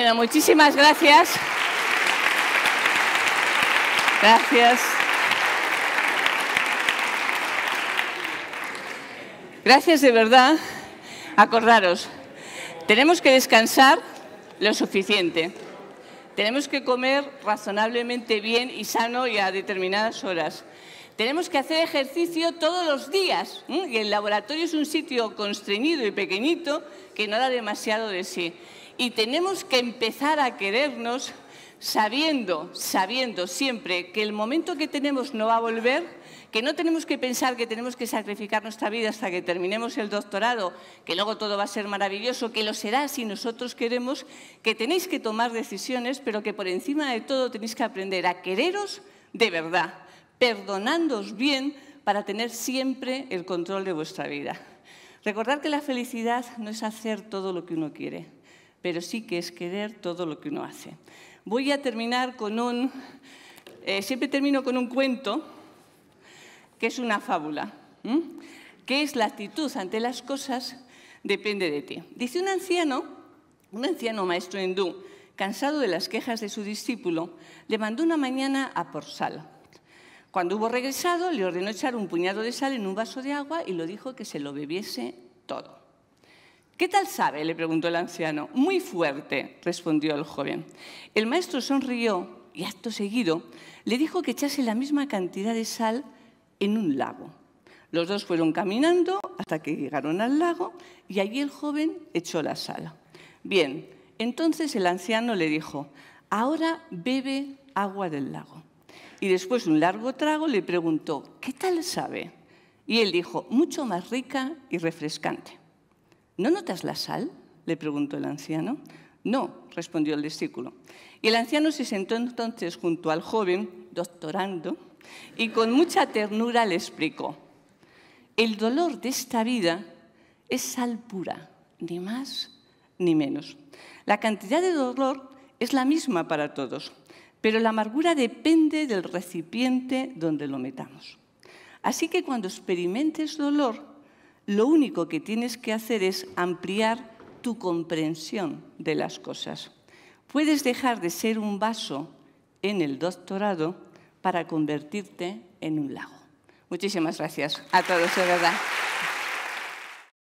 Bueno, muchísimas gracias. Gracias. Gracias de verdad. Acordaros, tenemos que descansar lo suficiente. Tenemos que comer razonablemente bien y sano y a determinadas horas. Tenemos que hacer ejercicio todos los días. Y el laboratorio es un sitio constreñido y pequeñito que no da demasiado de sí y tenemos que empezar a querernos sabiendo, sabiendo siempre que el momento que tenemos no va a volver, que no tenemos que pensar que tenemos que sacrificar nuestra vida hasta que terminemos el doctorado, que luego todo va a ser maravilloso, que lo será si nosotros queremos, que tenéis que tomar decisiones, pero que por encima de todo tenéis que aprender a quereros de verdad, perdonándoos bien para tener siempre el control de vuestra vida. Recordar que la felicidad no es hacer todo lo que uno quiere, pero sí que es querer todo lo que uno hace. Voy a terminar con un... Eh, siempre termino con un cuento que es una fábula, que es la actitud ante las cosas depende de ti. Dice un anciano, un anciano maestro hindú, cansado de las quejas de su discípulo, le mandó una mañana a por sal. Cuando hubo regresado, le ordenó echar un puñado de sal en un vaso de agua y lo dijo que se lo bebiese todo. ¿Qué tal sabe? le preguntó el anciano. Muy fuerte, respondió el joven. El maestro sonrió y acto seguido le dijo que echase la misma cantidad de sal en un lago. Los dos fueron caminando hasta que llegaron al lago y allí el joven echó la sal. Bien, entonces el anciano le dijo, ahora bebe agua del lago. Y después de un largo trago le preguntó, ¿qué tal sabe? Y él dijo, mucho más rica y refrescante. ¿No notas la sal? le preguntó el anciano. No, respondió el discípulo. Y el anciano se sentó entonces junto al joven, doctorando, y con mucha ternura le explicó, el dolor de esta vida es sal pura, ni más ni menos. La cantidad de dolor es la misma para todos, pero la amargura depende del recipiente donde lo metamos. Así que cuando experimentes dolor, lo único que tienes que hacer es ampliar tu comprensión de las cosas. Puedes dejar de ser un vaso en el doctorado para convertirte en un lago. Muchísimas gracias a todos, de verdad.